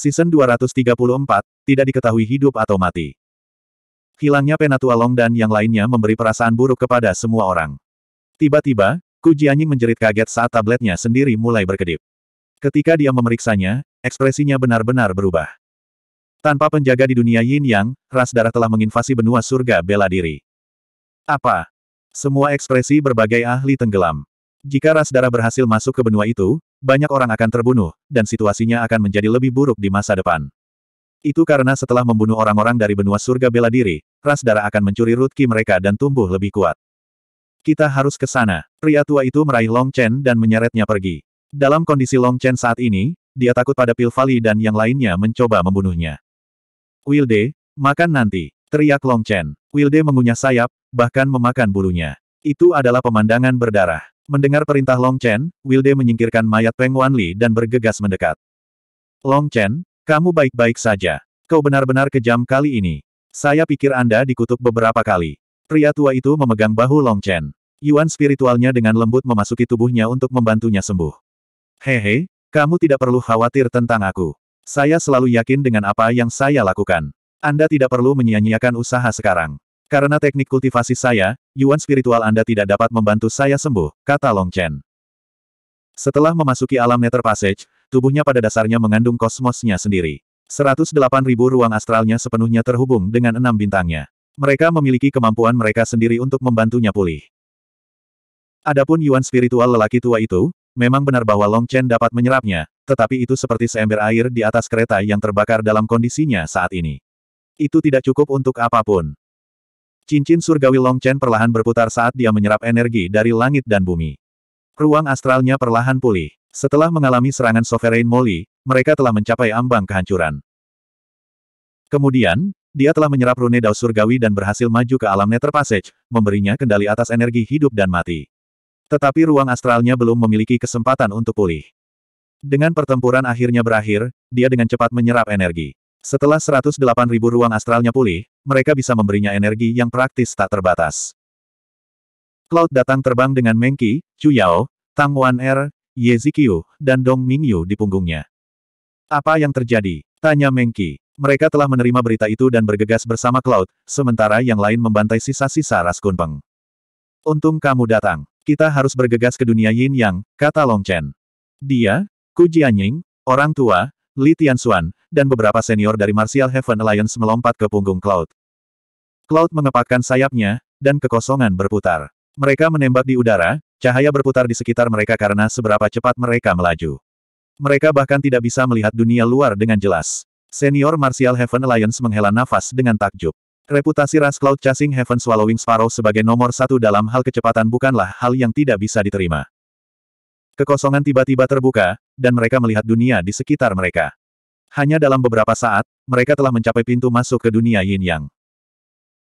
Season 234, tidak diketahui hidup atau mati. Hilangnya Penatua Long dan yang lainnya memberi perasaan buruk kepada semua orang. Tiba-tiba, Ku Jianying menjerit kaget saat tabletnya sendiri mulai berkedip. Ketika dia memeriksanya, ekspresinya benar-benar berubah. Tanpa penjaga di dunia Yin Yang, ras darah telah menginvasi benua surga bela diri. Apa? Semua ekspresi berbagai ahli tenggelam. Jika ras darah berhasil masuk ke benua itu, banyak orang akan terbunuh, dan situasinya akan menjadi lebih buruk di masa depan. Itu karena setelah membunuh orang-orang dari benua surga bela diri, ras darah akan mencuri rutki mereka dan tumbuh lebih kuat. Kita harus ke sana. Pria tua itu meraih Long Chen dan menyeretnya pergi. Dalam kondisi Long Chen saat ini, dia takut pada Pilvali dan yang lainnya mencoba membunuhnya. Wilde, makan nanti, teriak Long Chen. Wilde mengunyah sayap, bahkan memakan bulunya. Itu adalah pemandangan berdarah. Mendengar perintah Long Chen, Wilde menyingkirkan mayat Peng Wanli dan bergegas mendekat. Long Chen, kamu baik-baik saja. Kau benar-benar kejam kali ini. Saya pikir Anda dikutuk beberapa kali. Pria tua itu memegang bahu Long Chen. Yuan spiritualnya dengan lembut memasuki tubuhnya untuk membantunya sembuh. Hehe, kamu tidak perlu khawatir tentang aku. Saya selalu yakin dengan apa yang saya lakukan. Anda tidak perlu menyia-nyiakan usaha sekarang. Karena teknik kultivasi saya, Yuan spiritual Anda tidak dapat membantu saya sembuh, kata Long Chen. Setelah memasuki alam Nether Passage, tubuhnya pada dasarnya mengandung kosmosnya sendiri. 108.000 ruang astralnya sepenuhnya terhubung dengan enam bintangnya. Mereka memiliki kemampuan mereka sendiri untuk membantunya pulih. Adapun Yuan spiritual lelaki tua itu, memang benar bahwa Long Chen dapat menyerapnya, tetapi itu seperti seember air di atas kereta yang terbakar dalam kondisinya saat ini. Itu tidak cukup untuk apapun. Cincin surgawi Long Chen perlahan berputar saat dia menyerap energi dari langit dan bumi. Ruang astralnya perlahan pulih. Setelah mengalami serangan Sovereign Molly, mereka telah mencapai ambang kehancuran. Kemudian, dia telah menyerap rune Dao Surgawi dan berhasil maju ke alam Nether Passage, memberinya kendali atas energi hidup dan mati. Tetapi ruang astralnya belum memiliki kesempatan untuk pulih. Dengan pertempuran akhirnya berakhir, dia dengan cepat menyerap energi. Setelah 108.000 ruang astralnya pulih, mereka bisa memberinya energi yang praktis tak terbatas. Cloud datang terbang dengan Mengki, Chu Yao, Tang Wan Er, Ye Zikyu, dan Dong Mingyu di punggungnya. Apa yang terjadi? Tanya Mengki. Mereka telah menerima berita itu dan bergegas bersama Cloud, sementara yang lain membantai sisa-sisa ras kunpeng. Untung kamu datang. Kita harus bergegas ke dunia yin yang, kata Long Chen. Dia, Ku Jianying, orang tua, Li Tianxuan, dan beberapa senior dari Martial Heaven Alliance melompat ke punggung Cloud. Cloud mengepakkan sayapnya, dan kekosongan berputar. Mereka menembak di udara, cahaya berputar di sekitar mereka karena seberapa cepat mereka melaju. Mereka bahkan tidak bisa melihat dunia luar dengan jelas. Senior Martial Heaven Alliance menghela nafas dengan takjub. Reputasi ras Cloud Chasing Heaven Swallowing Sparrow sebagai nomor satu dalam hal kecepatan bukanlah hal yang tidak bisa diterima. Kekosongan tiba-tiba terbuka, dan mereka melihat dunia di sekitar mereka. Hanya dalam beberapa saat, mereka telah mencapai pintu masuk ke dunia yin yang.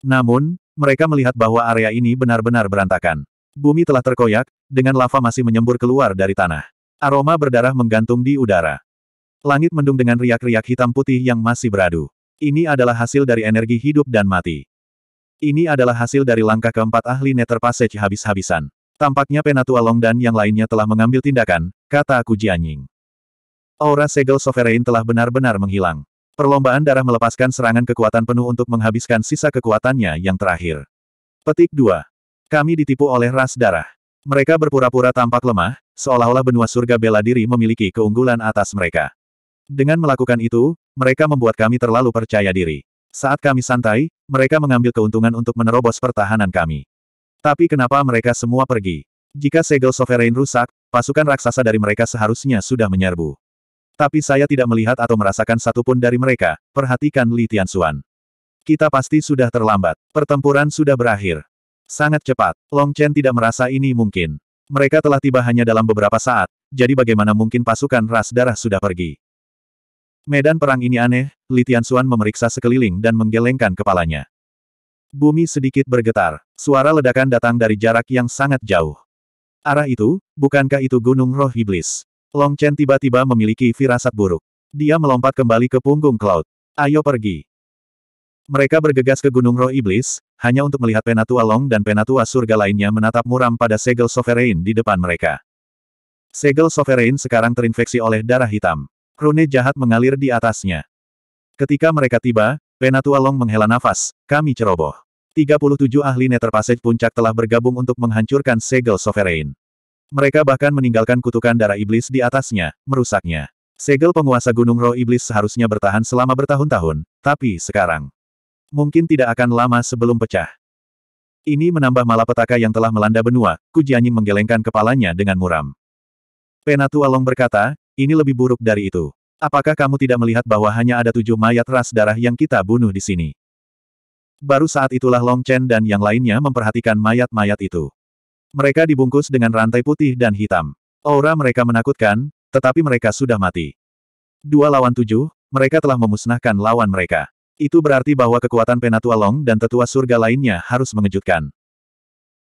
Namun, mereka melihat bahwa area ini benar-benar berantakan. Bumi telah terkoyak, dengan lava masih menyembur keluar dari tanah. Aroma berdarah menggantung di udara. Langit mendung dengan riak-riak hitam putih yang masih beradu. Ini adalah hasil dari energi hidup dan mati. Ini adalah hasil dari langkah keempat ahli Nether Passage habis-habisan. Tampaknya Penatua Long dan yang lainnya telah mengambil tindakan, kata Kujianying. Aura segel sovereign telah benar-benar menghilang. Perlombaan darah melepaskan serangan kekuatan penuh untuk menghabiskan sisa kekuatannya yang terakhir. Petik 2. Kami ditipu oleh ras darah. Mereka berpura-pura tampak lemah, seolah-olah benua surga bela diri memiliki keunggulan atas mereka. Dengan melakukan itu, mereka membuat kami terlalu percaya diri. Saat kami santai, mereka mengambil keuntungan untuk menerobos pertahanan kami. Tapi kenapa mereka semua pergi? Jika segel sovereign rusak, pasukan raksasa dari mereka seharusnya sudah menyerbu. Tapi saya tidak melihat atau merasakan satupun dari mereka, perhatikan Li Tianxuan. Kita pasti sudah terlambat. Pertempuran sudah berakhir. Sangat cepat. Long Chen tidak merasa ini mungkin. Mereka telah tiba hanya dalam beberapa saat, jadi bagaimana mungkin pasukan ras darah sudah pergi? Medan perang ini aneh, Li Tianxuan memeriksa sekeliling dan menggelengkan kepalanya. Bumi sedikit bergetar, suara ledakan datang dari jarak yang sangat jauh. Arah itu, bukankah itu gunung roh iblis? Long Chen tiba-tiba memiliki firasat buruk. Dia melompat kembali ke punggung Cloud. Ayo pergi. Mereka bergegas ke Gunung Roh Iblis, hanya untuk melihat Penatua Long dan Penatua Surga lainnya menatap muram pada Segel Sovereign di depan mereka. Segel Sovereign sekarang terinfeksi oleh darah hitam. Rune jahat mengalir di atasnya. Ketika mereka tiba, Penatua Long menghela nafas, kami ceroboh. 37 ahli Nether Passage puncak telah bergabung untuk menghancurkan Segel Sovereign. Mereka bahkan meninggalkan kutukan darah iblis di atasnya, merusaknya. Segel penguasa Gunung Roh Iblis seharusnya bertahan selama bertahun-tahun, tapi sekarang. Mungkin tidak akan lama sebelum pecah. Ini menambah malapetaka yang telah melanda benua, Kujianying menggelengkan kepalanya dengan muram. Penatua Long berkata, ini lebih buruk dari itu. Apakah kamu tidak melihat bahwa hanya ada tujuh mayat ras darah yang kita bunuh di sini? Baru saat itulah Long Chen dan yang lainnya memperhatikan mayat-mayat itu. Mereka dibungkus dengan rantai putih dan hitam. Aura mereka menakutkan, tetapi mereka sudah mati. Dua lawan tujuh, mereka telah memusnahkan lawan mereka. Itu berarti bahwa kekuatan Penatua Long dan tetua surga lainnya harus mengejutkan.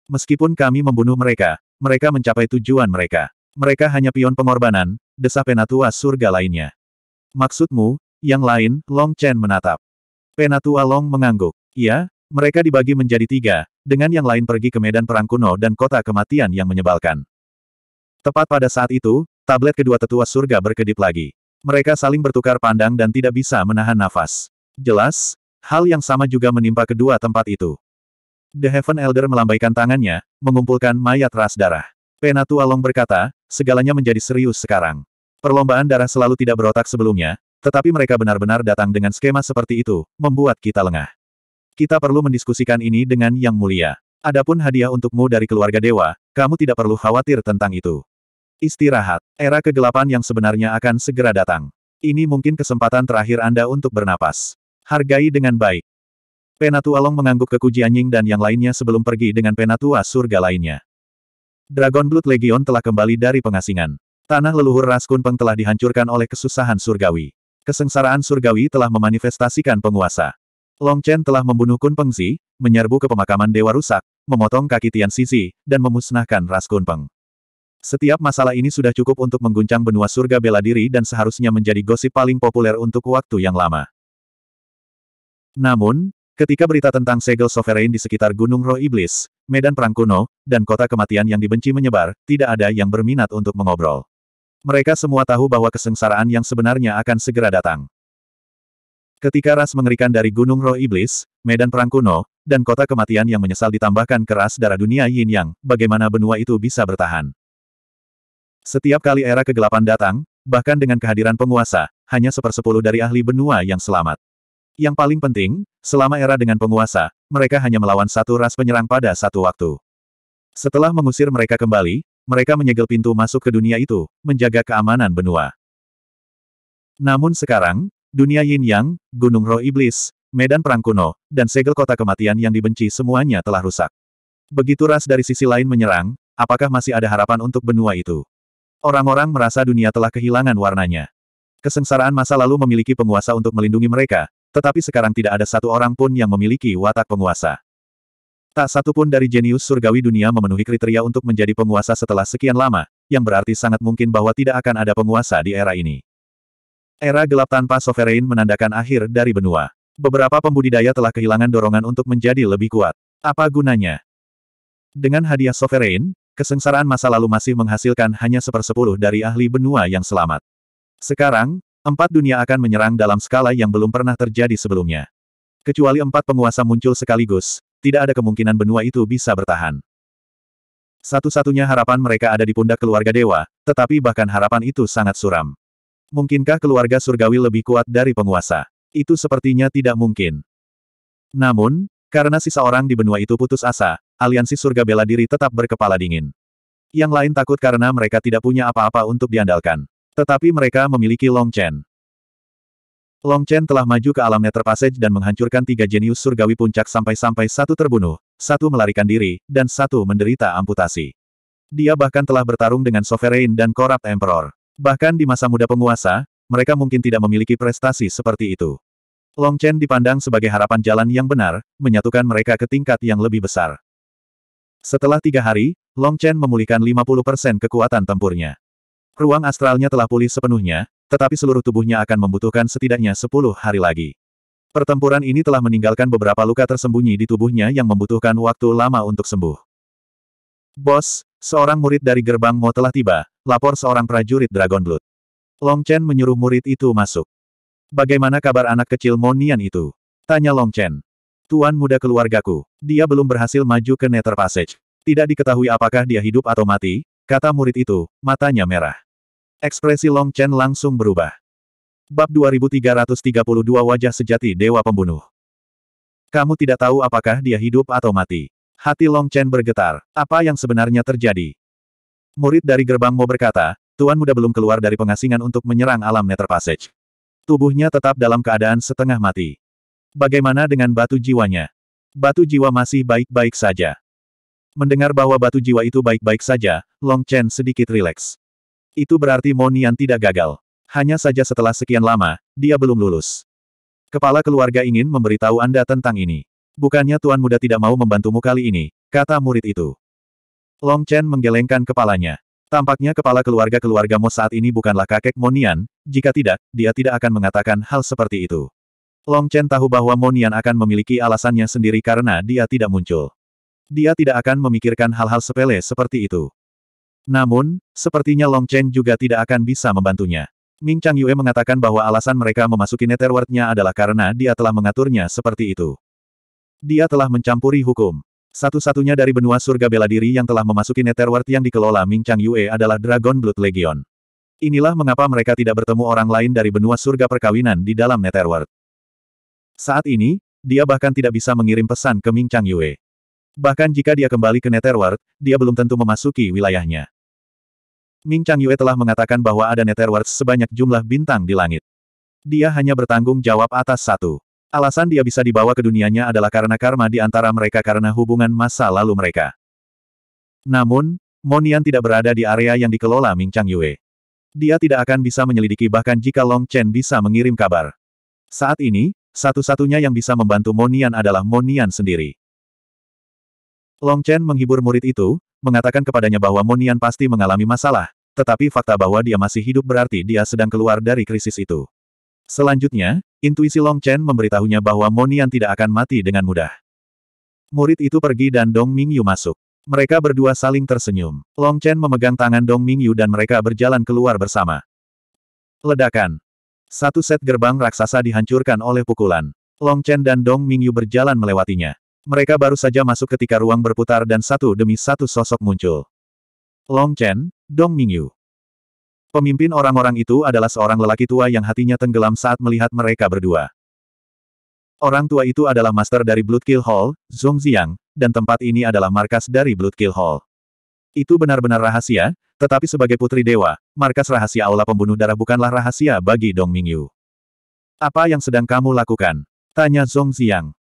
Meskipun kami membunuh mereka, mereka mencapai tujuan mereka. Mereka hanya pion pengorbanan, desa Penatua surga lainnya. Maksudmu, yang lain, Long Chen menatap. Penatua Long mengangguk. Ya. Mereka dibagi menjadi tiga, dengan yang lain pergi ke medan perang kuno dan kota kematian yang menyebalkan. Tepat pada saat itu, tablet kedua tetua surga berkedip lagi. Mereka saling bertukar pandang dan tidak bisa menahan nafas. Jelas, hal yang sama juga menimpa kedua tempat itu. The Heaven Elder melambaikan tangannya, mengumpulkan mayat ras darah. Penatua Long berkata, segalanya menjadi serius sekarang. Perlombaan darah selalu tidak berotak sebelumnya, tetapi mereka benar-benar datang dengan skema seperti itu, membuat kita lengah. Kita perlu mendiskusikan ini dengan Yang Mulia. Adapun hadiah untukmu dari keluarga dewa, kamu tidak perlu khawatir tentang itu. Istirahat. Era kegelapan yang sebenarnya akan segera datang. Ini mungkin kesempatan terakhir Anda untuk bernapas. Hargai dengan baik. Penatua Long mengangguk ke Kuji Anjing dan yang lainnya sebelum pergi dengan penatua surga lainnya. Dragon Blood Legion telah kembali dari pengasingan. Tanah leluhur Ras Kunpeng telah dihancurkan oleh kesusahan surgawi. Kesengsaraan surgawi telah memanifestasikan penguasa. Long Chen telah membunuh Kun Pengzi, menyerbu ke pemakaman Dewa Rusak, memotong kaki Tian Sisi, dan memusnahkan ras Kun Peng. Setiap masalah ini sudah cukup untuk mengguncang benua surga bela diri dan seharusnya menjadi gosip paling populer untuk waktu yang lama. Namun, ketika berita tentang segel sovereign di sekitar Gunung Roh Iblis, medan perang kuno, dan kota kematian yang dibenci menyebar, tidak ada yang berminat untuk mengobrol. Mereka semua tahu bahwa kesengsaraan yang sebenarnya akan segera datang. Ketika ras mengerikan dari Gunung Roh Iblis, medan perang kuno, dan kota kematian yang menyesal ditambahkan keras darah dunia Yin Yang, bagaimana benua itu bisa bertahan? Setiap kali era kegelapan datang, bahkan dengan kehadiran penguasa, hanya sepersepuluh dari ahli benua yang selamat. Yang paling penting, selama era dengan penguasa, mereka hanya melawan satu ras penyerang pada satu waktu. Setelah mengusir mereka kembali, mereka menyegel pintu masuk ke dunia itu, menjaga keamanan benua. Namun sekarang, Dunia Yin Yang, Gunung Roh Iblis, Medan Perang Kuno, dan segel kota kematian yang dibenci semuanya telah rusak. Begitu ras dari sisi lain menyerang, apakah masih ada harapan untuk benua itu? Orang-orang merasa dunia telah kehilangan warnanya. Kesengsaraan masa lalu memiliki penguasa untuk melindungi mereka, tetapi sekarang tidak ada satu orang pun yang memiliki watak penguasa. Tak satu pun dari jenius surgawi dunia memenuhi kriteria untuk menjadi penguasa setelah sekian lama, yang berarti sangat mungkin bahwa tidak akan ada penguasa di era ini. Era gelap tanpa sovereign menandakan akhir dari benua. Beberapa pembudidaya telah kehilangan dorongan untuk menjadi lebih kuat. Apa gunanya? Dengan hadiah sovereign, kesengsaraan masa lalu masih menghasilkan hanya sepersepuluh dari ahli benua yang selamat. Sekarang, empat dunia akan menyerang dalam skala yang belum pernah terjadi sebelumnya. Kecuali empat penguasa muncul sekaligus, tidak ada kemungkinan benua itu bisa bertahan. Satu-satunya harapan mereka ada di pundak keluarga dewa, tetapi bahkan harapan itu sangat suram. Mungkinkah keluarga surgawi lebih kuat dari penguasa? Itu sepertinya tidak mungkin. Namun, karena sisa orang di benua itu putus asa, aliansi surga bela diri tetap berkepala dingin. Yang lain takut karena mereka tidak punya apa-apa untuk diandalkan. Tetapi mereka memiliki Long Chen. Long Chen telah maju ke alam Nether Passage dan menghancurkan tiga jenius surgawi puncak sampai-sampai satu terbunuh, satu melarikan diri, dan satu menderita amputasi. Dia bahkan telah bertarung dengan Sovereign dan Corrupt Emperor. Bahkan di masa muda penguasa, mereka mungkin tidak memiliki prestasi seperti itu. Long Chen dipandang sebagai harapan jalan yang benar, menyatukan mereka ke tingkat yang lebih besar. Setelah tiga hari, Long Chen memulihkan 50% kekuatan tempurnya. Ruang astralnya telah pulih sepenuhnya, tetapi seluruh tubuhnya akan membutuhkan setidaknya 10 hari lagi. Pertempuran ini telah meninggalkan beberapa luka tersembunyi di tubuhnya yang membutuhkan waktu lama untuk sembuh. Bos, seorang murid dari gerbang Mo telah tiba, Lapor seorang prajurit Dragon Blood. Long Chen menyuruh murid itu masuk. Bagaimana kabar anak kecil Monian itu? Tanya Long Chen. Tuan muda keluargaku, dia belum berhasil maju ke Nether Passage. Tidak diketahui apakah dia hidup atau mati, kata murid itu, matanya merah. Ekspresi Long Chen langsung berubah. Bab 2332 Wajah Sejati Dewa Pembunuh Kamu tidak tahu apakah dia hidup atau mati. Hati Long Chen bergetar. Apa yang sebenarnya terjadi? Murid dari gerbang Mo berkata, Tuan muda belum keluar dari pengasingan untuk menyerang alam Nether Passage. Tubuhnya tetap dalam keadaan setengah mati. Bagaimana dengan batu jiwanya? Batu jiwa masih baik-baik saja. Mendengar bahwa batu jiwa itu baik-baik saja, Long Chen sedikit rileks. Itu berarti Monian tidak gagal. Hanya saja setelah sekian lama, dia belum lulus. Kepala keluarga ingin memberitahu Anda tentang ini. Bukannya Tuan Muda tidak mau membantumu kali ini, kata murid itu. Long Chen menggelengkan kepalanya. Tampaknya kepala keluarga-keluarga Mo saat ini bukanlah kakek Monian, jika tidak, dia tidak akan mengatakan hal seperti itu. Long Chen tahu bahwa Monian akan memiliki alasannya sendiri karena dia tidak muncul. Dia tidak akan memikirkan hal-hal sepele seperti itu. Namun, sepertinya Long Chen juga tidak akan bisa membantunya. Ming Chang Yue mengatakan bahwa alasan mereka memasuki netherworld-nya adalah karena dia telah mengaturnya seperti itu. Dia telah mencampuri hukum. Satu-satunya dari benua surga bela diri yang telah memasuki Netherworld yang dikelola Ming Chang Yue adalah Dragon Blood Legion. Inilah mengapa mereka tidak bertemu orang lain dari benua surga perkawinan di dalam Netherworld. Saat ini, dia bahkan tidak bisa mengirim pesan ke Ming Chang Yue. Bahkan jika dia kembali ke Netherworld, dia belum tentu memasuki wilayahnya. Ming Chang Yue telah mengatakan bahwa ada netherworld sebanyak jumlah bintang di langit. Dia hanya bertanggung jawab atas satu. Alasan dia bisa dibawa ke dunianya adalah karena karma di antara mereka karena hubungan masa lalu mereka. Namun, Monian tidak berada di area yang dikelola Ming Chang Yue. Dia tidak akan bisa menyelidiki bahkan jika Long Chen bisa mengirim kabar. Saat ini, satu-satunya yang bisa membantu Monian adalah Monian sendiri. Long Chen menghibur murid itu, mengatakan kepadanya bahwa Monian pasti mengalami masalah, tetapi fakta bahwa dia masih hidup berarti dia sedang keluar dari krisis itu. Selanjutnya, intuisi Long Chen memberitahunya bahwa Monian tidak akan mati dengan mudah. Murid itu pergi dan Dong Mingyu masuk. Mereka berdua saling tersenyum. Long Chen memegang tangan Dong Mingyu dan mereka berjalan keluar bersama. Ledakan. Satu set gerbang raksasa dihancurkan oleh pukulan. Long Chen dan Dong Mingyu berjalan melewatinya. Mereka baru saja masuk ketika ruang berputar dan satu demi satu sosok muncul. Long Chen, Dong Mingyu. Pemimpin orang-orang itu adalah seorang lelaki tua yang hatinya tenggelam saat melihat mereka berdua. Orang tua itu adalah master dari Bloodkill Hall, Zhong Ziyang, dan tempat ini adalah markas dari Bloodkill Hall. Itu benar-benar rahasia, tetapi sebagai putri dewa, markas rahasia aula pembunuh darah bukanlah rahasia bagi Dong Mingyu. Apa yang sedang kamu lakukan? Tanya Zhong Ziyang.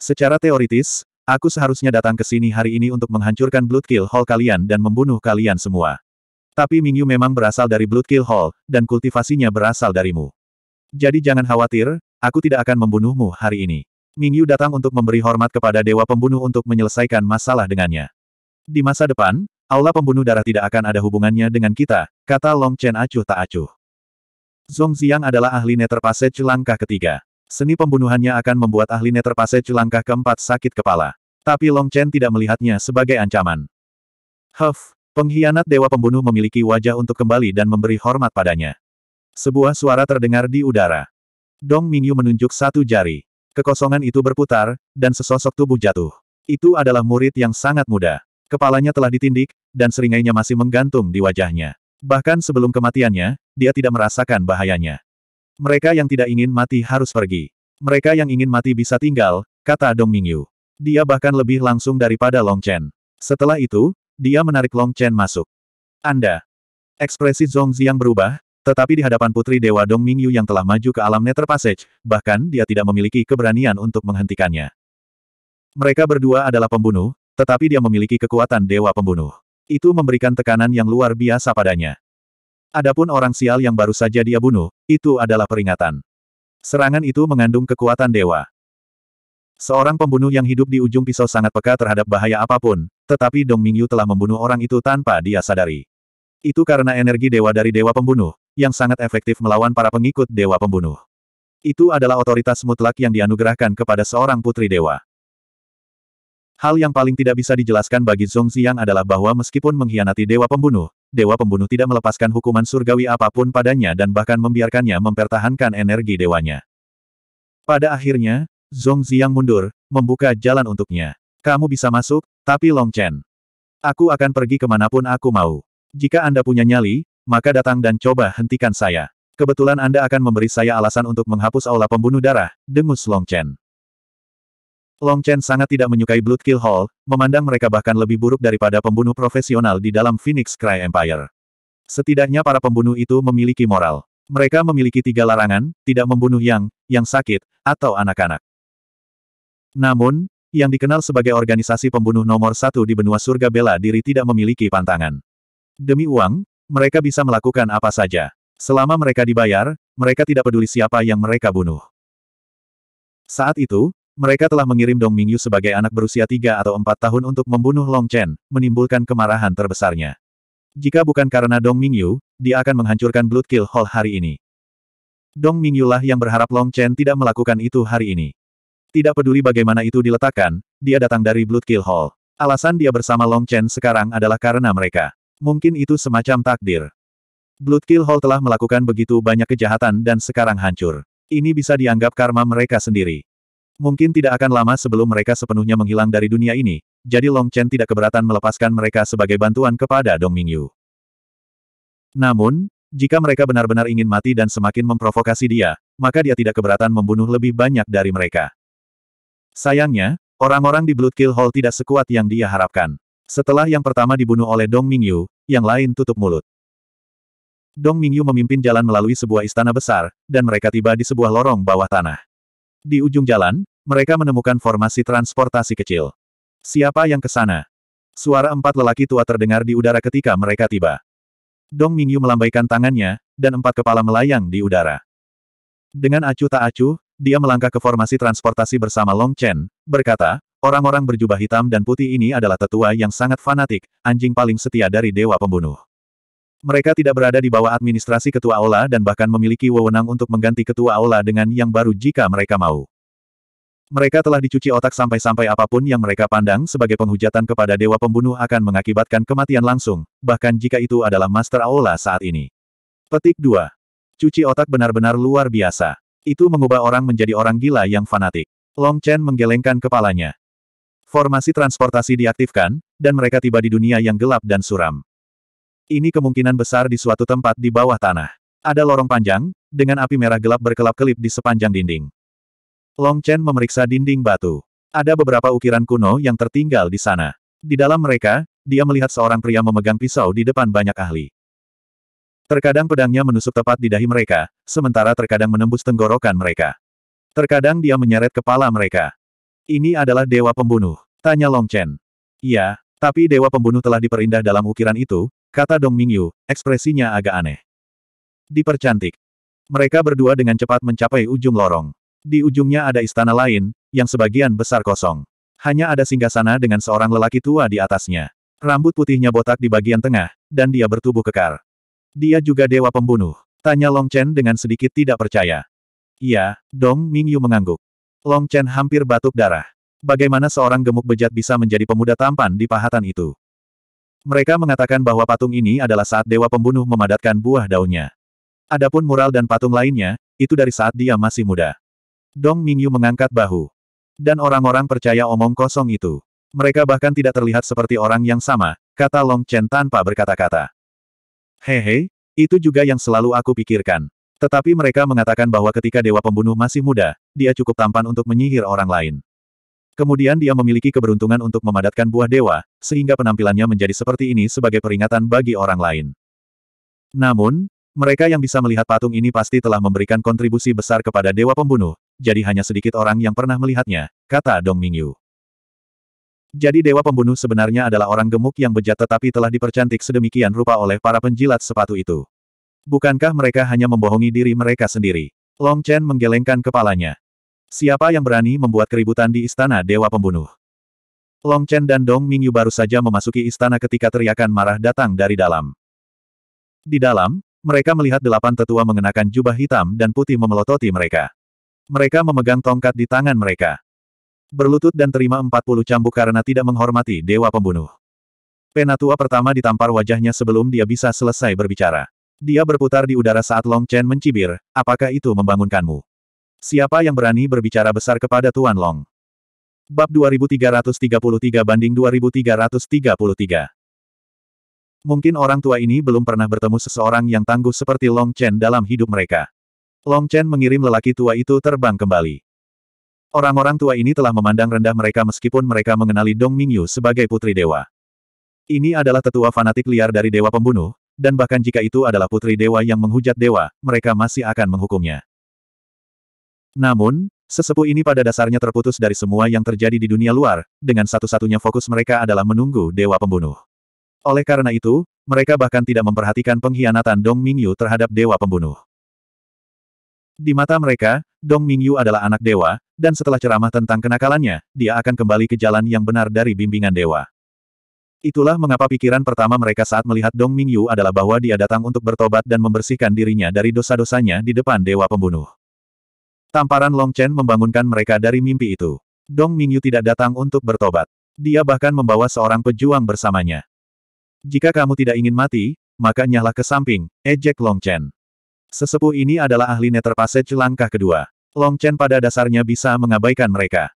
Secara teoritis, Aku seharusnya datang ke sini hari ini untuk menghancurkan Bloodkill Hall kalian dan membunuh kalian semua. Tapi Mingyu memang berasal dari Blood Kill Hall, dan kultivasinya berasal darimu. Jadi jangan khawatir, aku tidak akan membunuhmu hari ini. Mingyu datang untuk memberi hormat kepada Dewa Pembunuh untuk menyelesaikan masalah dengannya. Di masa depan, Allah Pembunuh Darah tidak akan ada hubungannya dengan kita, kata Long Chen acuh tak acuh. Zong Xiang adalah ahli Netherpassage langkah ketiga. Seni pembunuhannya akan membuat ahli Netherpassage langkah keempat sakit kepala. Tapi Long Chen tidak melihatnya sebagai ancaman. Huff, Pengkhianat Dewa Pembunuh memiliki wajah untuk kembali dan memberi hormat padanya. Sebuah suara terdengar di udara. Dong Mingyu menunjuk satu jari. Kekosongan itu berputar, dan sesosok tubuh jatuh. Itu adalah murid yang sangat muda. Kepalanya telah ditindik, dan seringainya masih menggantung di wajahnya. Bahkan sebelum kematiannya, dia tidak merasakan bahayanya. Mereka yang tidak ingin mati harus pergi. Mereka yang ingin mati bisa tinggal, kata Dong Mingyu. Dia bahkan lebih langsung daripada Long Chen. Setelah itu, dia menarik Long Chen masuk. Anda. Ekspresi Zhong Ziyang berubah, tetapi di hadapan Putri Dewa Dong Mingyu yang telah maju ke alam Nether Passage, bahkan dia tidak memiliki keberanian untuk menghentikannya. Mereka berdua adalah pembunuh, tetapi dia memiliki kekuatan Dewa Pembunuh. Itu memberikan tekanan yang luar biasa padanya. Adapun orang sial yang baru saja dia bunuh, itu adalah peringatan. Serangan itu mengandung kekuatan dewa. Seorang pembunuh yang hidup di ujung pisau sangat peka terhadap bahaya apapun, tetapi Dong Mingyu telah membunuh orang itu tanpa dia sadari. Itu karena energi dewa dari dewa pembunuh, yang sangat efektif melawan para pengikut dewa pembunuh. Itu adalah otoritas mutlak yang dianugerahkan kepada seorang putri dewa. Hal yang paling tidak bisa dijelaskan bagi Zhong Ziang adalah bahwa meskipun mengkhianati Dewa Pembunuh, Dewa Pembunuh tidak melepaskan hukuman surgawi apapun padanya dan bahkan membiarkannya mempertahankan energi dewanya. Pada akhirnya, Zhong Ziang mundur, membuka jalan untuknya. Kamu bisa masuk, tapi Long Chen. Aku akan pergi kemanapun aku mau. Jika Anda punya nyali, maka datang dan coba hentikan saya. Kebetulan Anda akan memberi saya alasan untuk menghapus aula pembunuh darah, dengus Long Chen. Long Chen sangat tidak menyukai Blood Kill Hall, memandang mereka bahkan lebih buruk daripada pembunuh profesional di dalam Phoenix Cry Empire. Setidaknya para pembunuh itu memiliki moral. Mereka memiliki tiga larangan, tidak membunuh yang, yang sakit, atau anak-anak. Namun, yang dikenal sebagai organisasi pembunuh nomor satu di benua surga bela diri tidak memiliki pantangan. Demi uang, mereka bisa melakukan apa saja. Selama mereka dibayar, mereka tidak peduli siapa yang mereka bunuh. Saat itu, mereka telah mengirim Dong Mingyu sebagai anak berusia tiga atau empat tahun untuk membunuh Long Chen, menimbulkan kemarahan terbesarnya. Jika bukan karena Dong Mingyu, dia akan menghancurkan Blood Kill Hall hari ini. Dong Mingyu lah yang berharap Long Chen tidak melakukan itu hari ini. Tidak peduli bagaimana itu diletakkan, dia datang dari Blood Kill Hall. Alasan dia bersama Long Chen sekarang adalah karena mereka. Mungkin itu semacam takdir. Blood Kill Hall telah melakukan begitu banyak kejahatan dan sekarang hancur. Ini bisa dianggap karma mereka sendiri. Mungkin tidak akan lama sebelum mereka sepenuhnya menghilang dari dunia ini, jadi Long Chen tidak keberatan melepaskan mereka sebagai bantuan kepada Dong Mingyu. Namun, jika mereka benar-benar ingin mati dan semakin memprovokasi dia, maka dia tidak keberatan membunuh lebih banyak dari mereka. Sayangnya, orang-orang di Blood Kill Hall tidak sekuat yang dia harapkan. Setelah yang pertama dibunuh oleh Dong Mingyu, yang lain tutup mulut. Dong Mingyu memimpin jalan melalui sebuah istana besar, dan mereka tiba di sebuah lorong bawah tanah. Di ujung jalan, mereka menemukan formasi transportasi kecil. Siapa yang ke sana? Suara empat lelaki tua terdengar di udara ketika mereka tiba. Dong Mingyu melambaikan tangannya, dan empat kepala melayang di udara. Dengan acuh tak acuh, dia melangkah ke formasi transportasi bersama Long Chen, berkata, orang-orang berjubah hitam dan putih ini adalah tetua yang sangat fanatik, anjing paling setia dari Dewa Pembunuh. Mereka tidak berada di bawah administrasi Ketua Aula dan bahkan memiliki wewenang untuk mengganti Ketua Aula dengan yang baru jika mereka mau. Mereka telah dicuci otak sampai-sampai apapun yang mereka pandang sebagai penghujatan kepada Dewa Pembunuh akan mengakibatkan kematian langsung, bahkan jika itu adalah Master Aula saat ini. Petik 2. Cuci otak benar-benar luar biasa. Itu mengubah orang menjadi orang gila yang fanatik. Long Chen menggelengkan kepalanya. Formasi transportasi diaktifkan, dan mereka tiba di dunia yang gelap dan suram. Ini kemungkinan besar di suatu tempat di bawah tanah. Ada lorong panjang, dengan api merah gelap berkelap-kelip di sepanjang dinding. Long Chen memeriksa dinding batu. Ada beberapa ukiran kuno yang tertinggal di sana. Di dalam mereka, dia melihat seorang pria memegang pisau di depan banyak ahli. Terkadang pedangnya menusuk tepat di dahi mereka, sementara terkadang menembus tenggorokan mereka. Terkadang dia menyeret kepala mereka. Ini adalah dewa pembunuh, tanya Long Chen. Iya, tapi dewa pembunuh telah diperindah dalam ukiran itu, kata Dong Mingyu, ekspresinya agak aneh. Dipercantik. Mereka berdua dengan cepat mencapai ujung lorong. Di ujungnya ada istana lain, yang sebagian besar kosong. Hanya ada singgah sana dengan seorang lelaki tua di atasnya. Rambut putihnya botak di bagian tengah, dan dia bertubuh kekar. Dia juga dewa pembunuh. Tanya Long Chen dengan sedikit tidak percaya. Iya, Dong Mingyu mengangguk. Long Chen hampir batuk darah. Bagaimana seorang gemuk bejat bisa menjadi pemuda tampan di pahatan itu? Mereka mengatakan bahwa patung ini adalah saat dewa pembunuh memadatkan buah daunnya. Adapun mural dan patung lainnya, itu dari saat dia masih muda. Dong Mingyu mengangkat bahu. Dan orang-orang percaya omong kosong itu. Mereka bahkan tidak terlihat seperti orang yang sama, kata Long Chen tanpa berkata-kata. Hehe, itu juga yang selalu aku pikirkan. Tetapi mereka mengatakan bahwa ketika Dewa Pembunuh masih muda, dia cukup tampan untuk menyihir orang lain. Kemudian dia memiliki keberuntungan untuk memadatkan buah dewa, sehingga penampilannya menjadi seperti ini sebagai peringatan bagi orang lain. Namun, mereka yang bisa melihat patung ini pasti telah memberikan kontribusi besar kepada Dewa Pembunuh, jadi hanya sedikit orang yang pernah melihatnya, kata Dong Mingyu. Jadi dewa pembunuh sebenarnya adalah orang gemuk yang bejat tetapi telah dipercantik sedemikian rupa oleh para penjilat sepatu itu. Bukankah mereka hanya membohongi diri mereka sendiri? Long Chen menggelengkan kepalanya. Siapa yang berani membuat keributan di istana dewa pembunuh? Long Chen dan Dong Mingyu baru saja memasuki istana ketika teriakan marah datang dari dalam. Di dalam, mereka melihat delapan tetua mengenakan jubah hitam dan putih memelototi mereka. Mereka memegang tongkat di tangan mereka. Berlutut dan terima empat puluh cambuk karena tidak menghormati Dewa Pembunuh. Penatua pertama ditampar wajahnya sebelum dia bisa selesai berbicara. Dia berputar di udara saat Long Chen mencibir, apakah itu membangunkanmu? Siapa yang berani berbicara besar kepada Tuan Long? Bab 2333 banding 2333 Mungkin orang tua ini belum pernah bertemu seseorang yang tangguh seperti Long Chen dalam hidup mereka. Long Chen mengirim lelaki tua itu terbang kembali. Orang-orang tua ini telah memandang rendah mereka meskipun mereka mengenali Dong Mingyu sebagai putri dewa. Ini adalah tetua fanatik liar dari dewa pembunuh, dan bahkan jika itu adalah putri dewa yang menghujat dewa, mereka masih akan menghukumnya. Namun, sesepuh ini pada dasarnya terputus dari semua yang terjadi di dunia luar, dengan satu-satunya fokus mereka adalah menunggu dewa pembunuh. Oleh karena itu, mereka bahkan tidak memperhatikan pengkhianatan Dong Mingyu terhadap dewa pembunuh. Di mata mereka, Dong Mingyu adalah anak dewa, dan setelah ceramah tentang kenakalannya, dia akan kembali ke jalan yang benar dari bimbingan dewa. Itulah mengapa pikiran pertama mereka saat melihat Dong Mingyu adalah bahwa dia datang untuk bertobat dan membersihkan dirinya dari dosa-dosanya di depan dewa pembunuh. Tamparan Long Chen membangunkan mereka dari mimpi itu. Dong Mingyu tidak datang untuk bertobat. Dia bahkan membawa seorang pejuang bersamanya. Jika kamu tidak ingin mati, maka nyahlah ke samping, ejek Long Chen. Sesepuh ini adalah ahli Nether Passage langkah kedua. Long Chen pada dasarnya bisa mengabaikan mereka.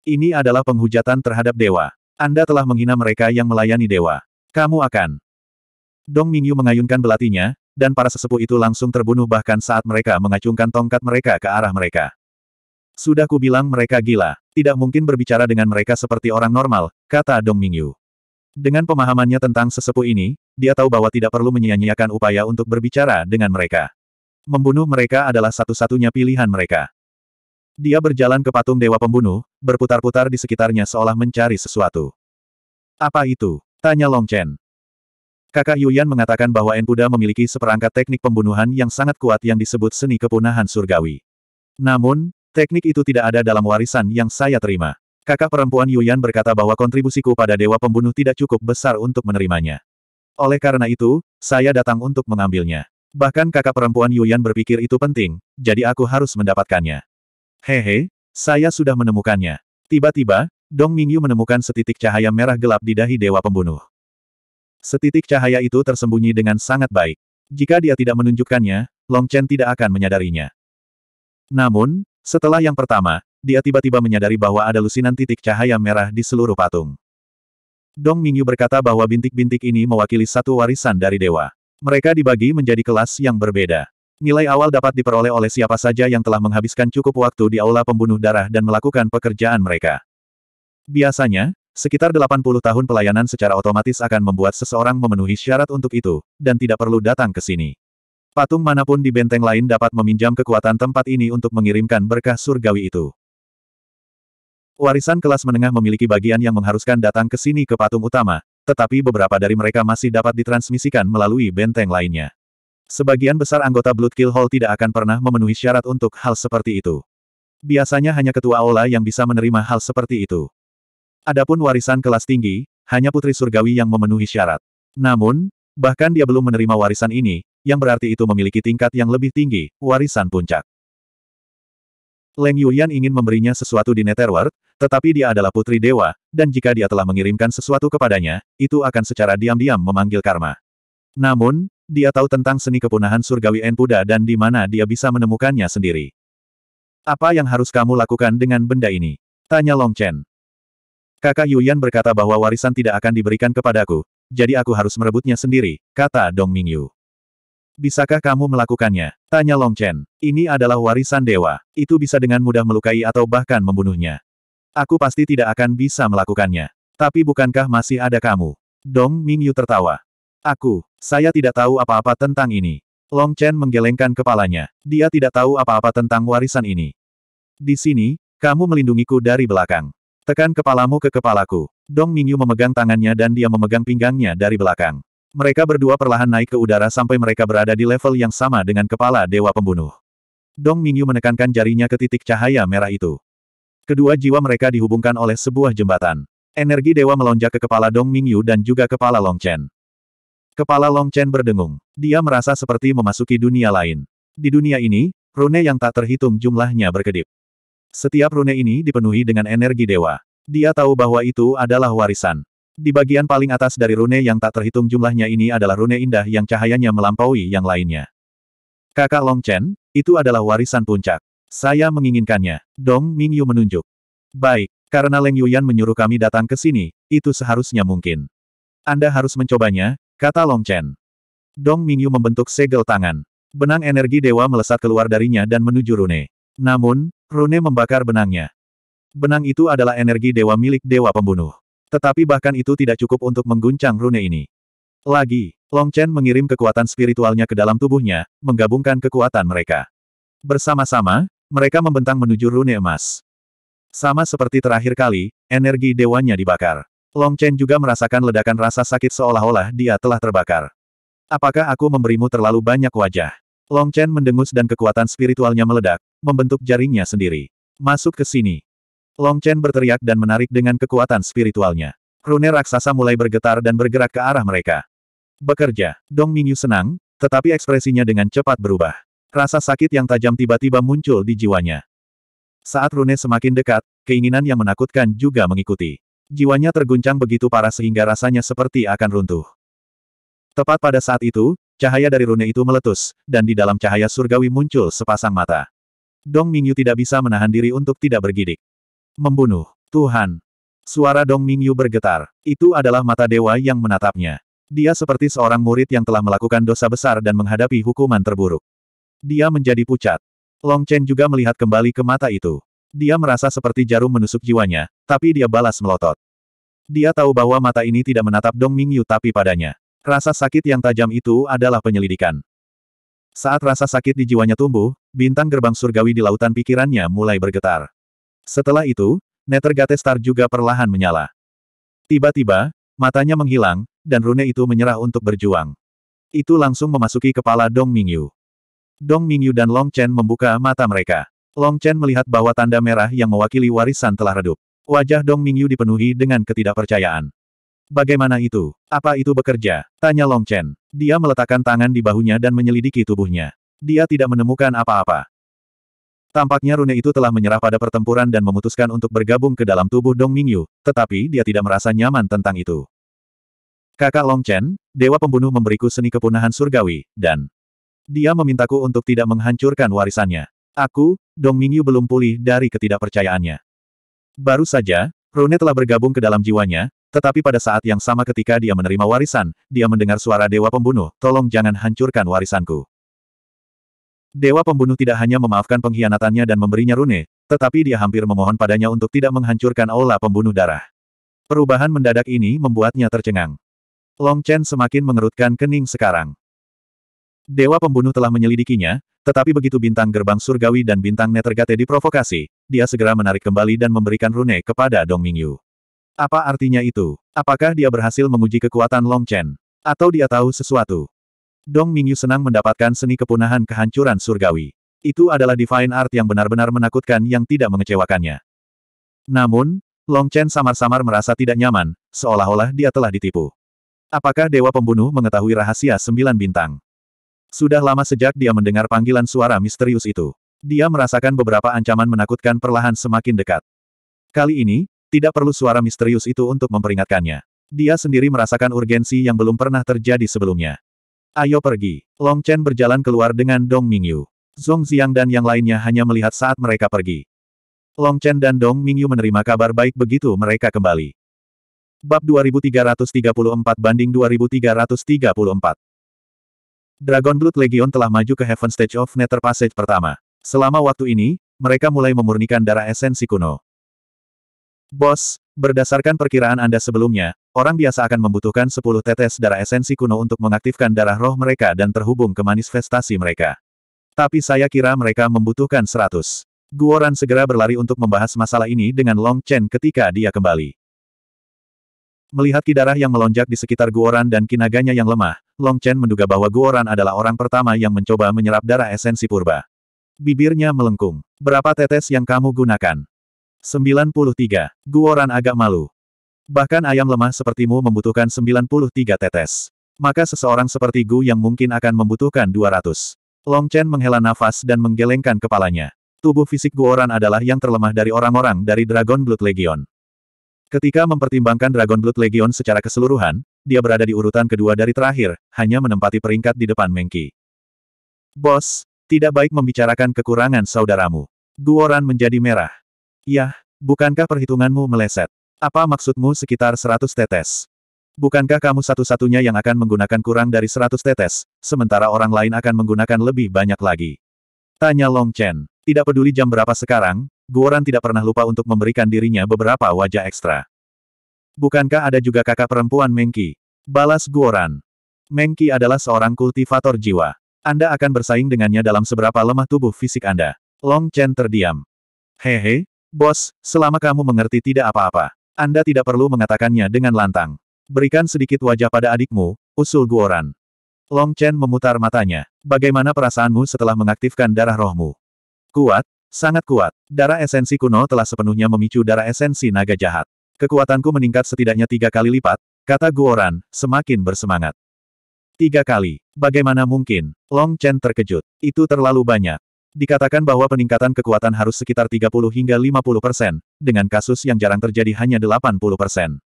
Ini adalah penghujatan terhadap dewa. Anda telah menghina mereka yang melayani dewa. Kamu akan. Dong Mingyu mengayunkan belatinya, dan para sesepuh itu langsung terbunuh bahkan saat mereka mengacungkan tongkat mereka ke arah mereka. Sudah kubilang mereka gila, tidak mungkin berbicara dengan mereka seperti orang normal, kata Dong Mingyu. Dengan pemahamannya tentang sesepuh ini, dia tahu bahwa tidak perlu menyia-nyiakan upaya untuk berbicara dengan mereka. Membunuh mereka adalah satu-satunya pilihan mereka. Dia berjalan ke patung Dewa Pembunuh, berputar-putar di sekitarnya seolah mencari sesuatu. Apa itu? Tanya Long Chen. Kakak Yuyan mengatakan bahwa Enpuda memiliki seperangkat teknik pembunuhan yang sangat kuat yang disebut seni kepunahan surgawi. Namun, teknik itu tidak ada dalam warisan yang saya terima. Kakak perempuan Yuyan berkata bahwa kontribusiku pada Dewa Pembunuh tidak cukup besar untuk menerimanya. Oleh karena itu, saya datang untuk mengambilnya. Bahkan kakak perempuan Yuyan berpikir itu penting, jadi aku harus mendapatkannya. Hehe, saya sudah menemukannya. Tiba-tiba, Dong Mingyu menemukan setitik cahaya merah gelap di dahi Dewa Pembunuh. Setitik cahaya itu tersembunyi dengan sangat baik. Jika dia tidak menunjukkannya, Long Chen tidak akan menyadarinya. Namun, setelah yang pertama, dia tiba-tiba menyadari bahwa ada lusinan titik cahaya merah di seluruh patung. Dong Mingyu berkata bahwa bintik-bintik ini mewakili satu warisan dari dewa. Mereka dibagi menjadi kelas yang berbeda. Nilai awal dapat diperoleh oleh siapa saja yang telah menghabiskan cukup waktu di aula pembunuh darah dan melakukan pekerjaan mereka. Biasanya, sekitar 80 tahun pelayanan secara otomatis akan membuat seseorang memenuhi syarat untuk itu, dan tidak perlu datang ke sini. Patung manapun di benteng lain dapat meminjam kekuatan tempat ini untuk mengirimkan berkah surgawi itu. Warisan kelas menengah memiliki bagian yang mengharuskan datang ke sini ke patung utama, tetapi beberapa dari mereka masih dapat ditransmisikan melalui benteng lainnya. Sebagian besar anggota Blood Kill Hall tidak akan pernah memenuhi syarat untuk hal seperti itu. Biasanya hanya ketua aula yang bisa menerima hal seperti itu. Adapun warisan kelas tinggi, hanya putri surgawi yang memenuhi syarat. Namun, bahkan dia belum menerima warisan ini, yang berarti itu memiliki tingkat yang lebih tinggi, warisan puncak. Leng Yuyan ingin memberinya sesuatu di Netherworld, tetapi dia adalah putri dewa, dan jika dia telah mengirimkan sesuatu kepadanya, itu akan secara diam-diam memanggil karma. Namun, dia tahu tentang seni kepunahan surgawi Enpuda dan di mana dia bisa menemukannya sendiri. Apa yang harus kamu lakukan dengan benda ini? Tanya Long Chen. Kakak Yuyan berkata bahwa warisan tidak akan diberikan kepadaku, jadi aku harus merebutnya sendiri, kata Dong Mingyu. Bisakah kamu melakukannya? Tanya Long Chen. Ini adalah warisan dewa. Itu bisa dengan mudah melukai atau bahkan membunuhnya. Aku pasti tidak akan bisa melakukannya. Tapi bukankah masih ada kamu? Dong Mingyu tertawa. Aku, saya tidak tahu apa-apa tentang ini. Long Chen menggelengkan kepalanya. Dia tidak tahu apa-apa tentang warisan ini. Di sini, kamu melindungiku dari belakang. Tekan kepalamu ke kepalaku. Dong Mingyu memegang tangannya dan dia memegang pinggangnya dari belakang. Mereka berdua perlahan naik ke udara sampai mereka berada di level yang sama dengan kepala Dewa Pembunuh. Dong Mingyu menekankan jarinya ke titik cahaya merah itu. Kedua jiwa mereka dihubungkan oleh sebuah jembatan. Energi dewa melonjak ke kepala Dong Mingyu dan juga kepala Long Chen. Kepala Long Chen berdengung. Dia merasa seperti memasuki dunia lain. Di dunia ini, rune yang tak terhitung jumlahnya berkedip. Setiap rune ini dipenuhi dengan energi dewa. Dia tahu bahwa itu adalah warisan. Di bagian paling atas dari rune yang tak terhitung jumlahnya ini adalah rune indah yang cahayanya melampaui yang lainnya. Kakak Long Chen, itu adalah warisan puncak. Saya menginginkannya. Dong Mingyu menunjuk. Baik, karena Leng Yuyan menyuruh kami datang ke sini, itu seharusnya mungkin. Anda harus mencobanya, kata Long Chen. Dong Mingyu membentuk segel tangan. Benang energi dewa melesat keluar darinya dan menuju rune. Namun, rune membakar benangnya. Benang itu adalah energi dewa milik dewa pembunuh. Tetapi bahkan itu tidak cukup untuk mengguncang rune ini. Lagi, Long Chen mengirim kekuatan spiritualnya ke dalam tubuhnya, menggabungkan kekuatan mereka. Bersama-sama, mereka membentang menuju rune emas. Sama seperti terakhir kali, energi dewanya dibakar. Long Chen juga merasakan ledakan rasa sakit seolah-olah dia telah terbakar. Apakah aku memberimu terlalu banyak wajah? Long Chen mendengus dan kekuatan spiritualnya meledak, membentuk jaringnya sendiri. Masuk ke sini. Long Chen berteriak dan menarik dengan kekuatan spiritualnya. Rune raksasa mulai bergetar dan bergerak ke arah mereka. Bekerja, Dong Mingyu senang, tetapi ekspresinya dengan cepat berubah. Rasa sakit yang tajam tiba-tiba muncul di jiwanya. Saat Rune semakin dekat, keinginan yang menakutkan juga mengikuti. Jiwanya terguncang begitu parah sehingga rasanya seperti akan runtuh. Tepat pada saat itu, cahaya dari rune itu meletus, dan di dalam cahaya surgawi muncul sepasang mata. Dong Mingyu tidak bisa menahan diri untuk tidak bergidik. Membunuh. Tuhan. Suara Dong Mingyu bergetar. Itu adalah mata dewa yang menatapnya. Dia seperti seorang murid yang telah melakukan dosa besar dan menghadapi hukuman terburuk. Dia menjadi pucat. Long Chen juga melihat kembali ke mata itu. Dia merasa seperti jarum menusuk jiwanya, tapi dia balas melotot. Dia tahu bahwa mata ini tidak menatap Dong Mingyu tapi padanya. Rasa sakit yang tajam itu adalah penyelidikan. Saat rasa sakit di jiwanya tumbuh, bintang gerbang surgawi di lautan pikirannya mulai bergetar. Setelah itu, Nethergate Star juga perlahan menyala. Tiba-tiba, matanya menghilang, dan rune itu menyerah untuk berjuang. Itu langsung memasuki kepala Dong Mingyu. Dong Mingyu dan Long Chen membuka mata mereka. Long Chen melihat bahwa tanda merah yang mewakili warisan telah redup. Wajah Dong Mingyu dipenuhi dengan ketidakpercayaan. Bagaimana itu? Apa itu bekerja? Tanya Long Chen. Dia meletakkan tangan di bahunya dan menyelidiki tubuhnya. Dia tidak menemukan apa-apa. Tampaknya rune itu telah menyerah pada pertempuran dan memutuskan untuk bergabung ke dalam tubuh Dong Mingyu, tetapi dia tidak merasa nyaman tentang itu. Kakak Long Chen, Dewa Pembunuh memberiku seni kepunahan surgawi, dan dia memintaku untuk tidak menghancurkan warisannya. Aku, Dong Mingyu belum pulih dari ketidakpercayaannya. Baru saja, Rune telah bergabung ke dalam jiwanya, tetapi pada saat yang sama ketika dia menerima warisan, dia mendengar suara Dewa Pembunuh, tolong jangan hancurkan warisanku. Dewa pembunuh tidak hanya memaafkan pengkhianatannya dan memberinya rune, tetapi dia hampir memohon padanya untuk tidak menghancurkan aula pembunuh darah. Perubahan mendadak ini membuatnya tercengang. Long Chen semakin mengerutkan kening sekarang. Dewa pembunuh telah menyelidikinya, tetapi begitu bintang gerbang surgawi dan bintang netergate diprovokasi, dia segera menarik kembali dan memberikan rune kepada Dong Mingyu. Apa artinya itu? Apakah dia berhasil menguji kekuatan Long Chen? Atau dia tahu sesuatu? Dong Mingyu senang mendapatkan seni kepunahan kehancuran surgawi. Itu adalah divine art yang benar-benar menakutkan yang tidak mengecewakannya. Namun, Long Chen samar-samar merasa tidak nyaman, seolah-olah dia telah ditipu. Apakah Dewa Pembunuh mengetahui rahasia sembilan bintang? Sudah lama sejak dia mendengar panggilan suara misterius itu. Dia merasakan beberapa ancaman menakutkan perlahan semakin dekat. Kali ini, tidak perlu suara misterius itu untuk memperingatkannya. Dia sendiri merasakan urgensi yang belum pernah terjadi sebelumnya. Ayo pergi. Long Chen berjalan keluar dengan Dong Mingyu. Zhong Xiang dan yang lainnya hanya melihat saat mereka pergi. Long Chen dan Dong Mingyu menerima kabar baik begitu mereka kembali. Bab 2334 banding 2334 Dragon Blood Legion telah maju ke Heaven Stage of Nether Passage pertama. Selama waktu ini, mereka mulai memurnikan darah esensi kuno. Bos, berdasarkan perkiraan Anda sebelumnya, Orang biasa akan membutuhkan 10 tetes darah esensi kuno untuk mengaktifkan darah roh mereka dan terhubung ke manifestasi mereka. Tapi saya kira mereka membutuhkan 100. Guoran segera berlari untuk membahas masalah ini dengan Long Chen ketika dia kembali. Melihat kidarah yang melonjak di sekitar Guoran dan kinaganya yang lemah, Long Chen menduga bahwa Guoran adalah orang pertama yang mencoba menyerap darah esensi purba. Bibirnya melengkung. Berapa tetes yang kamu gunakan? 93. Guoran agak malu. Bahkan ayam lemah sepertimu membutuhkan 93 tetes. Maka seseorang seperti Gu yang mungkin akan membutuhkan 200. Long Chen menghela nafas dan menggelengkan kepalanya. Tubuh fisik Guoran adalah yang terlemah dari orang-orang dari Dragon Blood Legion. Ketika mempertimbangkan Dragon Blood Legion secara keseluruhan, dia berada di urutan kedua dari terakhir, hanya menempati peringkat di depan Mengki. Bos, tidak baik membicarakan kekurangan saudaramu. Guoran menjadi merah. Yah, bukankah perhitunganmu meleset? Apa maksudmu sekitar 100 tetes? Bukankah kamu satu-satunya yang akan menggunakan kurang dari 100 tetes, sementara orang lain akan menggunakan lebih banyak lagi? Tanya Long Chen. Tidak peduli jam berapa sekarang, Guoran tidak pernah lupa untuk memberikan dirinya beberapa wajah ekstra. Bukankah ada juga kakak perempuan Mengki? Balas Guoran. Mengki adalah seorang kultivator jiwa. Anda akan bersaing dengannya dalam seberapa lemah tubuh fisik Anda. Long Chen terdiam. Hehe, bos, selama kamu mengerti tidak apa-apa. Anda tidak perlu mengatakannya dengan lantang. Berikan sedikit wajah pada adikmu, usul Guoran. Long Chen memutar matanya. Bagaimana perasaanmu setelah mengaktifkan darah rohmu? Kuat, sangat kuat. Darah esensi kuno telah sepenuhnya memicu darah esensi naga jahat. Kekuatanku meningkat setidaknya tiga kali lipat, kata Guoran, semakin bersemangat. Tiga kali. Bagaimana mungkin? Long Chen terkejut. Itu terlalu banyak. Dikatakan bahwa peningkatan kekuatan harus sekitar 30 hingga 50 persen, dengan kasus yang jarang terjadi hanya 80 persen.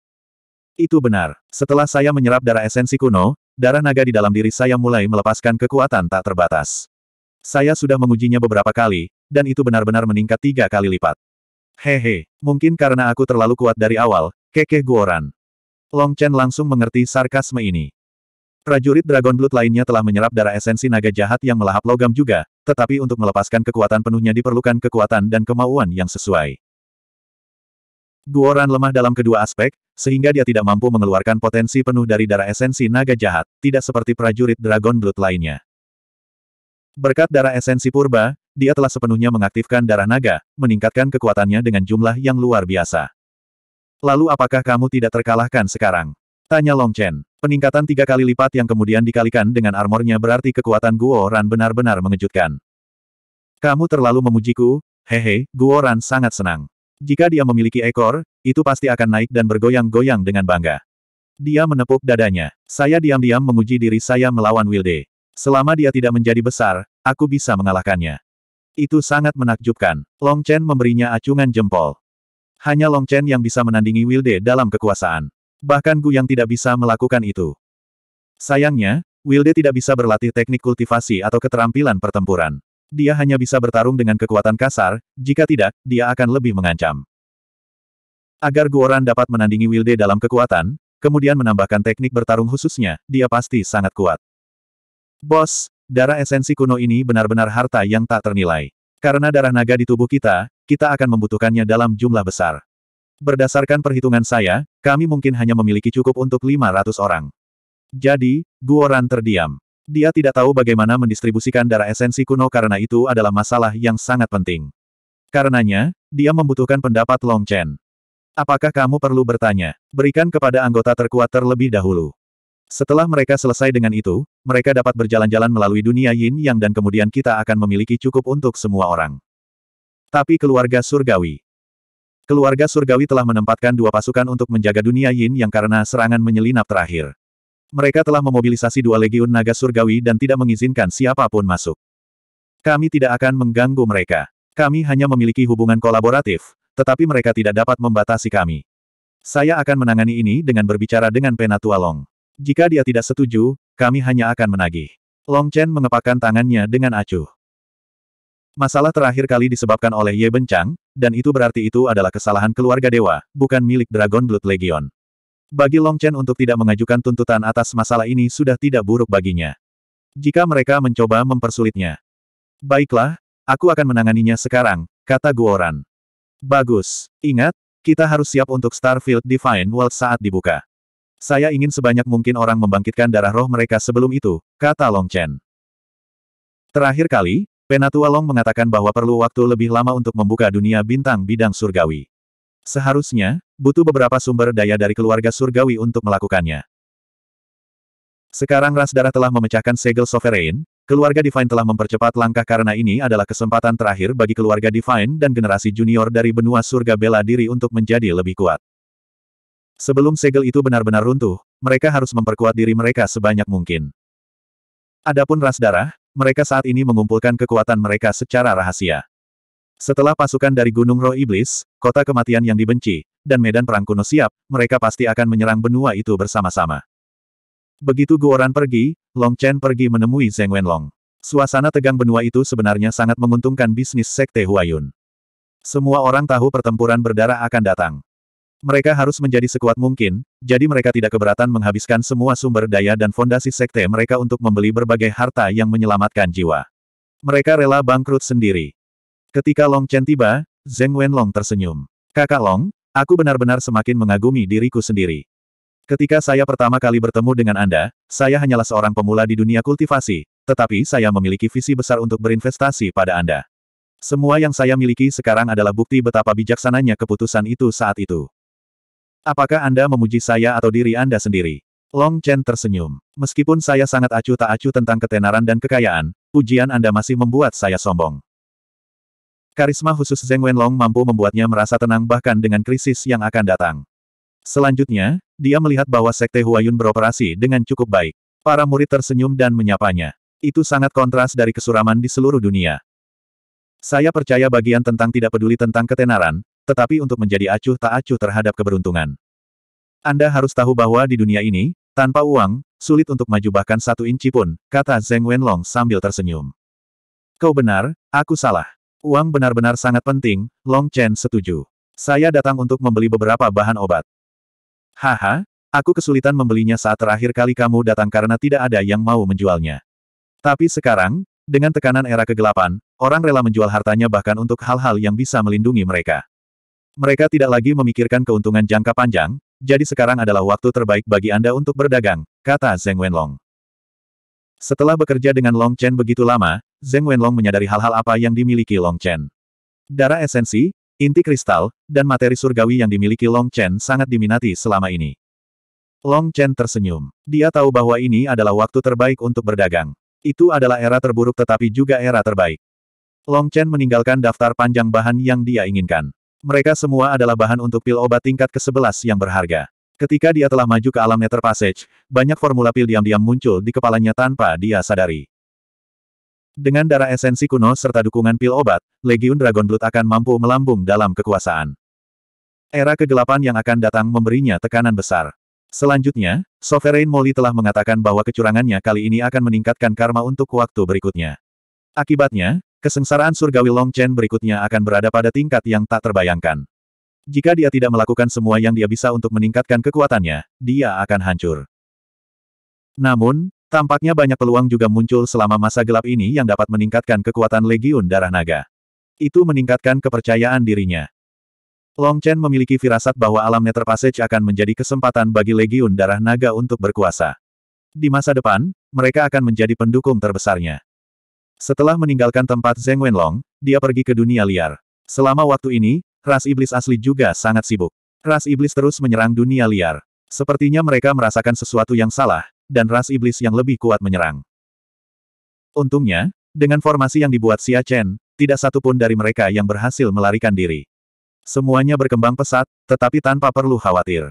Itu benar. Setelah saya menyerap darah esensi kuno, darah naga di dalam diri saya mulai melepaskan kekuatan tak terbatas. Saya sudah mengujinya beberapa kali, dan itu benar-benar meningkat tiga kali lipat. Hehe, mungkin karena aku terlalu kuat dari awal, kekeh Guoran. Long Chen langsung mengerti sarkasme ini. Prajurit Dragon Blood lainnya telah menyerap darah esensi naga jahat yang melahap logam juga, tetapi untuk melepaskan kekuatan penuhnya diperlukan kekuatan dan kemauan yang sesuai. Guoran lemah dalam kedua aspek, sehingga dia tidak mampu mengeluarkan potensi penuh dari darah esensi naga jahat, tidak seperti prajurit Dragon Blood lainnya. Berkat darah esensi purba, dia telah sepenuhnya mengaktifkan darah naga, meningkatkan kekuatannya dengan jumlah yang luar biasa. Lalu apakah kamu tidak terkalahkan sekarang? Tanya Long Chen. Peningkatan tiga kali lipat yang kemudian dikalikan dengan armornya berarti kekuatan Guo Ran benar-benar mengejutkan. Kamu terlalu memujiku, hehe, Guo Ran sangat senang. Jika dia memiliki ekor, itu pasti akan naik dan bergoyang-goyang dengan bangga. Dia menepuk dadanya. Saya diam-diam menguji diri saya melawan Wilde. Selama dia tidak menjadi besar, aku bisa mengalahkannya. Itu sangat menakjubkan. Long Chen memberinya acungan jempol. Hanya Long Chen yang bisa menandingi Wilde dalam kekuasaan bahkan Gu yang tidak bisa melakukan itu. Sayangnya, Wilde tidak bisa berlatih teknik kultivasi atau keterampilan pertempuran. Dia hanya bisa bertarung dengan kekuatan kasar, jika tidak, dia akan lebih mengancam. Agar Guoran dapat menandingi Wilde dalam kekuatan, kemudian menambahkan teknik bertarung khususnya, dia pasti sangat kuat. Bos, darah esensi kuno ini benar-benar harta yang tak ternilai. Karena darah naga di tubuh kita, kita akan membutuhkannya dalam jumlah besar. Berdasarkan perhitungan saya, kami mungkin hanya memiliki cukup untuk 500 orang. Jadi, Guoran terdiam. Dia tidak tahu bagaimana mendistribusikan darah esensi kuno karena itu adalah masalah yang sangat penting. Karenanya, dia membutuhkan pendapat Long Chen. Apakah kamu perlu bertanya? Berikan kepada anggota terkuat terlebih dahulu. Setelah mereka selesai dengan itu, mereka dapat berjalan-jalan melalui dunia yin yang dan kemudian kita akan memiliki cukup untuk semua orang. Tapi keluarga surgawi. Keluarga surgawi telah menempatkan dua pasukan untuk menjaga dunia Yin yang karena serangan menyelinap terakhir. Mereka telah memobilisasi dua legiun naga surgawi dan tidak mengizinkan siapapun masuk. Kami tidak akan mengganggu mereka. Kami hanya memiliki hubungan kolaboratif, tetapi mereka tidak dapat membatasi kami. Saya akan menangani ini dengan berbicara dengan Penatua Long. Jika dia tidak setuju, kami hanya akan menagih. Long Chen mengepakkan tangannya dengan acuh. Masalah terakhir kali disebabkan oleh Ye Bencang, dan itu berarti itu adalah kesalahan keluarga dewa, bukan milik Dragon Blood Legion. Bagi Long Chen untuk tidak mengajukan tuntutan atas masalah ini sudah tidak buruk baginya. Jika mereka mencoba mempersulitnya. Baiklah, aku akan menanganinya sekarang, kata Guoran. Bagus. Ingat, kita harus siap untuk Starfield Divine World saat dibuka. Saya ingin sebanyak mungkin orang membangkitkan darah roh mereka sebelum itu, kata Long Chen. Terakhir kali, Penatua Long mengatakan bahwa perlu waktu lebih lama untuk membuka dunia bintang bidang surgawi. Seharusnya, butuh beberapa sumber daya dari keluarga surgawi untuk melakukannya. Sekarang ras darah telah memecahkan segel sovereign, keluarga Divine telah mempercepat langkah karena ini adalah kesempatan terakhir bagi keluarga Divine dan generasi junior dari benua surga bela diri untuk menjadi lebih kuat. Sebelum segel itu benar-benar runtuh, mereka harus memperkuat diri mereka sebanyak mungkin. Adapun ras darah, mereka saat ini mengumpulkan kekuatan mereka secara rahasia. Setelah pasukan dari Gunung Roh Iblis, kota kematian yang dibenci, dan medan perang kuno siap, mereka pasti akan menyerang benua itu bersama-sama. Begitu Guoran pergi, Long Chen pergi menemui Zeng Wenlong. Suasana tegang benua itu sebenarnya sangat menguntungkan bisnis Sekte Huayun. Semua orang tahu pertempuran berdarah akan datang. Mereka harus menjadi sekuat mungkin, jadi mereka tidak keberatan menghabiskan semua sumber daya dan fondasi sekte mereka untuk membeli berbagai harta yang menyelamatkan jiwa. Mereka rela bangkrut sendiri. Ketika Long Chen tiba, Zeng Wenlong tersenyum. Kakak Long, aku benar-benar semakin mengagumi diriku sendiri. Ketika saya pertama kali bertemu dengan Anda, saya hanyalah seorang pemula di dunia kultivasi, tetapi saya memiliki visi besar untuk berinvestasi pada Anda. Semua yang saya miliki sekarang adalah bukti betapa bijaksananya keputusan itu saat itu. Apakah Anda memuji saya atau diri Anda sendiri? Long Chen tersenyum. Meskipun saya sangat acuh tak acuh tentang ketenaran dan kekayaan, pujian Anda masih membuat saya sombong. Karisma khusus Zeng Wenlong mampu membuatnya merasa tenang bahkan dengan krisis yang akan datang. Selanjutnya, dia melihat bahwa Sekte Huayun beroperasi dengan cukup baik. Para murid tersenyum dan menyapanya. Itu sangat kontras dari kesuraman di seluruh dunia. Saya percaya bagian tentang tidak peduli tentang ketenaran, tetapi untuk menjadi acuh tak acuh terhadap keberuntungan. Anda harus tahu bahwa di dunia ini, tanpa uang, sulit untuk maju bahkan satu inci pun, kata Zeng Wenlong sambil tersenyum. Kau benar, aku salah. Uang benar-benar sangat penting, Long Chen setuju. Saya datang untuk membeli beberapa bahan obat. Haha, aku kesulitan membelinya saat terakhir kali kamu datang karena tidak ada yang mau menjualnya. Tapi sekarang, dengan tekanan era kegelapan, orang rela menjual hartanya bahkan untuk hal-hal yang bisa melindungi mereka. Mereka tidak lagi memikirkan keuntungan jangka panjang, jadi sekarang adalah waktu terbaik bagi Anda untuk berdagang, kata Zeng Wenlong. Setelah bekerja dengan Long Chen begitu lama, Zeng Wenlong menyadari hal-hal apa yang dimiliki Long Chen. Darah esensi, inti kristal, dan materi surgawi yang dimiliki Long Chen sangat diminati selama ini. Long Chen tersenyum. Dia tahu bahwa ini adalah waktu terbaik untuk berdagang. Itu adalah era terburuk tetapi juga era terbaik. Long Chen meninggalkan daftar panjang bahan yang dia inginkan. Mereka semua adalah bahan untuk pil obat tingkat ke-11 yang berharga. Ketika dia telah maju ke alam Nether Passage, banyak formula pil diam-diam muncul di kepalanya tanpa dia sadari. Dengan darah esensi kuno serta dukungan pil obat, Legiun Dragon Blood akan mampu melambung dalam kekuasaan. Era kegelapan yang akan datang memberinya tekanan besar. Selanjutnya, Sovereign Molly telah mengatakan bahwa kecurangannya kali ini akan meningkatkan karma untuk waktu berikutnya. Akibatnya, Kesengsaraan surgawi Long Chen berikutnya akan berada pada tingkat yang tak terbayangkan. Jika dia tidak melakukan semua yang dia bisa untuk meningkatkan kekuatannya, dia akan hancur. Namun, tampaknya banyak peluang juga muncul selama masa gelap ini yang dapat meningkatkan kekuatan Legiun Darah Naga. Itu meningkatkan kepercayaan dirinya. Long Chen memiliki firasat bahwa alam Nether Passage akan menjadi kesempatan bagi Legiun Darah Naga untuk berkuasa. Di masa depan, mereka akan menjadi pendukung terbesarnya. Setelah meninggalkan tempat Zeng Wenlong, dia pergi ke dunia liar. Selama waktu ini, ras iblis asli juga sangat sibuk. Ras iblis terus menyerang dunia liar. Sepertinya mereka merasakan sesuatu yang salah, dan ras iblis yang lebih kuat menyerang. Untungnya, dengan formasi yang dibuat Xia Chen, tidak satu pun dari mereka yang berhasil melarikan diri. Semuanya berkembang pesat, tetapi tanpa perlu khawatir.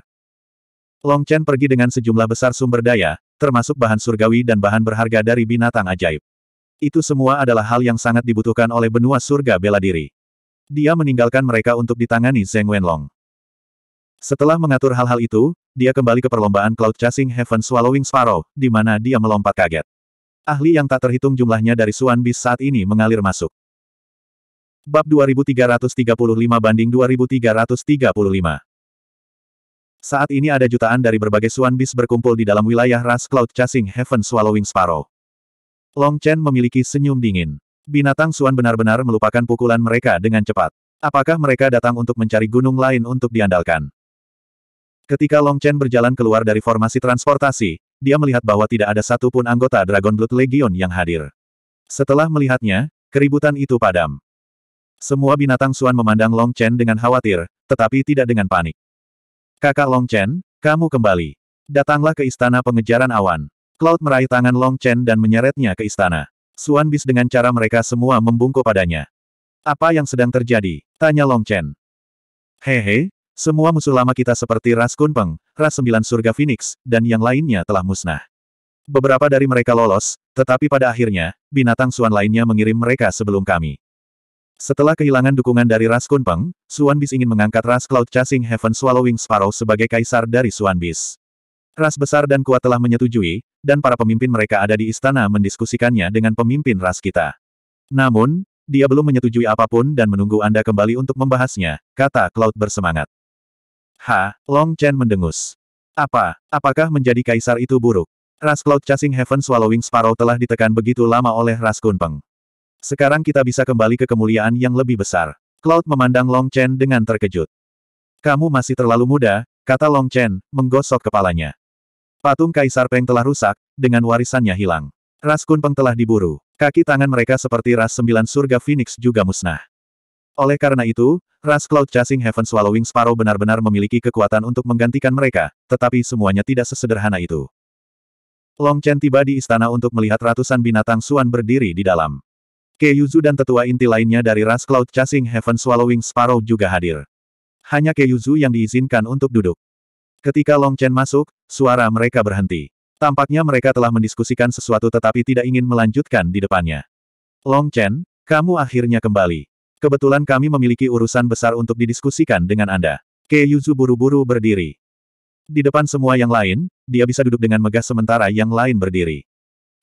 Long Chen pergi dengan sejumlah besar sumber daya, termasuk bahan surgawi dan bahan berharga dari binatang ajaib. Itu semua adalah hal yang sangat dibutuhkan oleh benua surga bela diri. Dia meninggalkan mereka untuk ditangani Zeng Wenlong. Setelah mengatur hal-hal itu, dia kembali ke perlombaan Cloud Chasing Heaven Swallowing Sparrow, di mana dia melompat kaget. Ahli yang tak terhitung jumlahnya dari Suan Bis saat ini mengalir masuk. Bab 2335 banding 2335 Saat ini ada jutaan dari berbagai Suan Bis berkumpul di dalam wilayah ras Cloud Chasing Heaven Swallowing Sparrow. Long Chen memiliki senyum dingin. Binatang Suan benar-benar melupakan pukulan mereka dengan cepat. Apakah mereka datang untuk mencari gunung lain untuk diandalkan? Ketika Long Chen berjalan keluar dari formasi transportasi, dia melihat bahwa tidak ada satupun anggota Dragon Blood Legion yang hadir. Setelah melihatnya, keributan itu padam. Semua binatang Suan memandang Long Chen dengan khawatir, tetapi tidak dengan panik. Kakak Long Chen, kamu kembali. Datanglah ke istana pengejaran awan. Cloud meraih tangan Long Chen dan menyeretnya ke istana. Suan Bis dengan cara mereka semua membungkuk padanya. Apa yang sedang terjadi? Tanya Long Chen. Hehe, semua musuh lama kita seperti Ras Kunpeng, Ras Sembilan Surga Phoenix, dan yang lainnya telah musnah. Beberapa dari mereka lolos, tetapi pada akhirnya, binatang Suan lainnya mengirim mereka sebelum kami. Setelah kehilangan dukungan dari Ras Kunpeng, Suan Bis ingin mengangkat Ras Cloud Chasing Heaven Swallowing Sparrow sebagai kaisar dari Suan Bis. Ras besar dan kuat telah menyetujui, dan para pemimpin mereka ada di istana mendiskusikannya dengan pemimpin ras kita. Namun, dia belum menyetujui apapun dan menunggu Anda kembali untuk membahasnya, kata Cloud bersemangat. Ha, Long Chen mendengus. Apa, apakah menjadi kaisar itu buruk? Ras Cloud Chasing Heaven Swallowing Sparrow telah ditekan begitu lama oleh Ras Kunpeng. Sekarang kita bisa kembali ke kemuliaan yang lebih besar. Cloud memandang Long Chen dengan terkejut. Kamu masih terlalu muda, kata Long Chen, menggosok kepalanya. Patung Kaisar Peng telah rusak, dengan warisannya hilang. Ras Kun Peng telah diburu. Kaki tangan mereka seperti ras sembilan surga Phoenix juga musnah. Oleh karena itu, ras Cloud Chasing Heaven Swallowing Sparrow benar-benar memiliki kekuatan untuk menggantikan mereka, tetapi semuanya tidak sesederhana itu. Long Chen tiba di istana untuk melihat ratusan binatang suan berdiri di dalam. Ke Yuzu dan tetua inti lainnya dari ras Cloud Chasing Heaven Swallowing Sparrow juga hadir. Hanya Ke Yuzu yang diizinkan untuk duduk. Ketika Long Chen masuk, suara mereka berhenti. Tampaknya mereka telah mendiskusikan sesuatu tetapi tidak ingin melanjutkan di depannya. Long Chen, kamu akhirnya kembali. Kebetulan kami memiliki urusan besar untuk didiskusikan dengan Anda. Ke Yuzu buru-buru berdiri. Di depan semua yang lain, dia bisa duduk dengan megah sementara yang lain berdiri.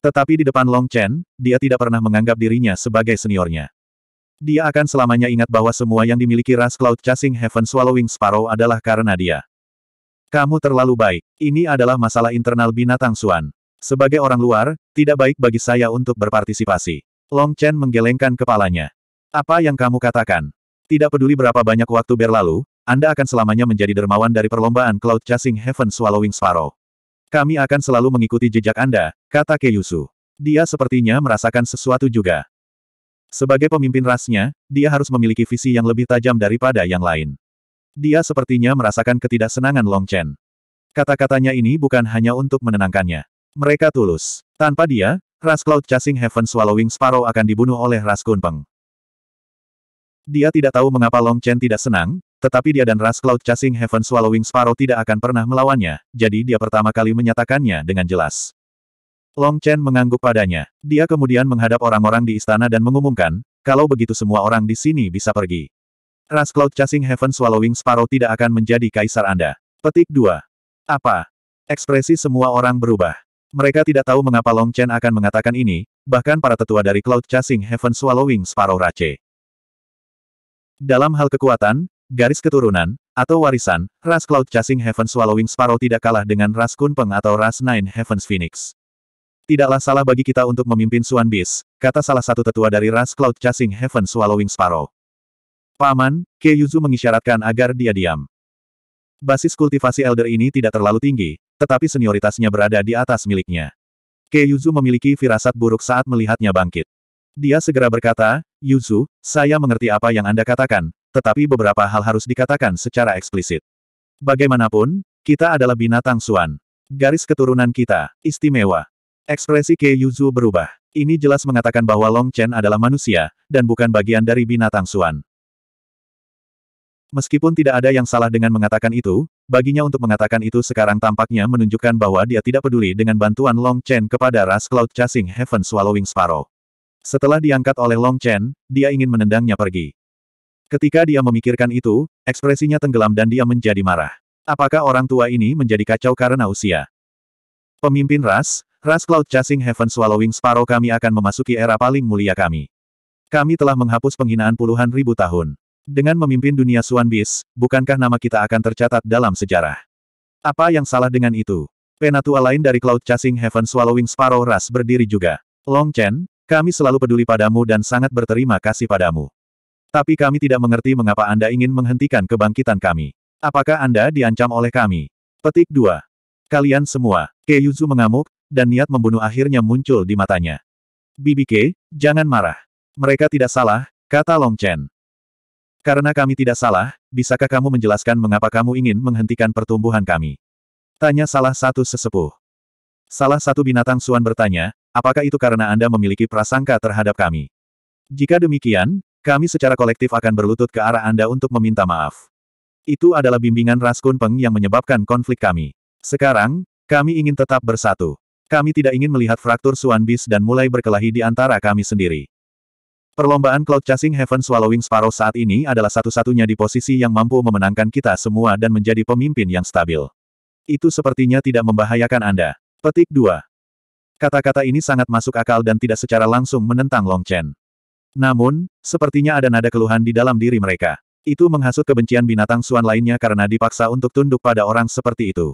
Tetapi di depan Long Chen, dia tidak pernah menganggap dirinya sebagai seniornya. Dia akan selamanya ingat bahwa semua yang dimiliki ras Cloud Chasing Heaven Swallowing Sparrow adalah karena dia. Kamu terlalu baik. Ini adalah masalah internal binatang Suan. Sebagai orang luar, tidak baik bagi saya untuk berpartisipasi. Long Chen menggelengkan kepalanya. Apa yang kamu katakan? Tidak peduli berapa banyak waktu berlalu, Anda akan selamanya menjadi dermawan dari perlombaan Cloud Chasing Heaven Swallowing Sparrow. Kami akan selalu mengikuti jejak Anda, kata Keyusu. Dia sepertinya merasakan sesuatu juga. Sebagai pemimpin rasnya, dia harus memiliki visi yang lebih tajam daripada yang lain. Dia sepertinya merasakan ketidaksenangan Long Chen. Kata-katanya ini bukan hanya untuk menenangkannya. Mereka tulus. Tanpa dia, Ras Cloud Chasing Heaven Swallowing Sparrow akan dibunuh oleh Ras Kunpeng. Dia tidak tahu mengapa Long Chen tidak senang, tetapi dia dan Ras Cloud Chasing Heaven Swallowing Sparrow tidak akan pernah melawannya, jadi dia pertama kali menyatakannya dengan jelas. Long Chen mengangguk padanya. Dia kemudian menghadap orang-orang di istana dan mengumumkan, kalau begitu semua orang di sini bisa pergi. Ras Cloud Chasing Heaven Swallowing Sparrow tidak akan menjadi kaisar Anda. Petik 2. Apa? Ekspresi semua orang berubah. Mereka tidak tahu mengapa Long Chen akan mengatakan ini, bahkan para tetua dari Cloud Chasing Heaven Swallowing Sparrow Rache. Dalam hal kekuatan, garis keturunan, atau warisan, ras Cloud Chasing Heaven Swallowing Sparrow tidak kalah dengan ras Kunpeng atau ras Nine Heavens Phoenix. Tidaklah salah bagi kita untuk memimpin Suan Bis, kata salah satu tetua dari ras Cloud Chasing Heaven Swallowing Sparrow. Paman, Keiyuzu mengisyaratkan agar dia diam. Basis kultivasi elder ini tidak terlalu tinggi, tetapi senioritasnya berada di atas miliknya. Keiyuzu memiliki firasat buruk saat melihatnya bangkit. Dia segera berkata, Yuzu, saya mengerti apa yang Anda katakan, tetapi beberapa hal harus dikatakan secara eksplisit. Bagaimanapun, kita adalah binatang suan. Garis keturunan kita, istimewa. Ekspresi Ke Yuzu berubah. Ini jelas mengatakan bahwa Long Chen adalah manusia, dan bukan bagian dari binatang suan. Meskipun tidak ada yang salah dengan mengatakan itu, baginya untuk mengatakan itu sekarang tampaknya menunjukkan bahwa dia tidak peduli dengan bantuan Long Chen kepada ras Cloud Chasing Heaven Swallowing Sparrow. Setelah diangkat oleh Long Chen, dia ingin menendangnya pergi. Ketika dia memikirkan itu, ekspresinya tenggelam dan dia menjadi marah. Apakah orang tua ini menjadi kacau karena usia? Pemimpin ras, ras Cloud Chasing Heaven Swallowing Sparrow kami akan memasuki era paling mulia kami. Kami telah menghapus penghinaan puluhan ribu tahun. Dengan memimpin dunia Suan Bis, bukankah nama kita akan tercatat dalam sejarah? Apa yang salah dengan itu? Penatua lain dari Cloud Chasing Heaven Swallowing Sparrow Ras berdiri juga. Long Chen, kami selalu peduli padamu dan sangat berterima kasih padamu. Tapi kami tidak mengerti mengapa Anda ingin menghentikan kebangkitan kami. Apakah Anda diancam oleh kami? Petik 2. Kalian semua, Ke Yuzu mengamuk, dan niat membunuh akhirnya muncul di matanya. BBK, jangan marah. Mereka tidak salah, kata Long Chen. Karena kami tidak salah, bisakah kamu menjelaskan mengapa kamu ingin menghentikan pertumbuhan kami? Tanya salah satu sesepuh. Salah satu binatang Suan bertanya, apakah itu karena Anda memiliki prasangka terhadap kami? Jika demikian, kami secara kolektif akan berlutut ke arah Anda untuk meminta maaf. Itu adalah bimbingan Ras Kunpeng yang menyebabkan konflik kami. Sekarang, kami ingin tetap bersatu. Kami tidak ingin melihat fraktur Suan Bis dan mulai berkelahi di antara kami sendiri. Perlombaan Cloud Chasing Heaven Swallowing Sparrow saat ini adalah satu-satunya di posisi yang mampu memenangkan kita semua dan menjadi pemimpin yang stabil. Itu sepertinya tidak membahayakan Anda. Petik 2. Kata-kata ini sangat masuk akal dan tidak secara langsung menentang Long Chen. Namun, sepertinya ada nada keluhan di dalam diri mereka. Itu menghasut kebencian binatang suan lainnya karena dipaksa untuk tunduk pada orang seperti itu.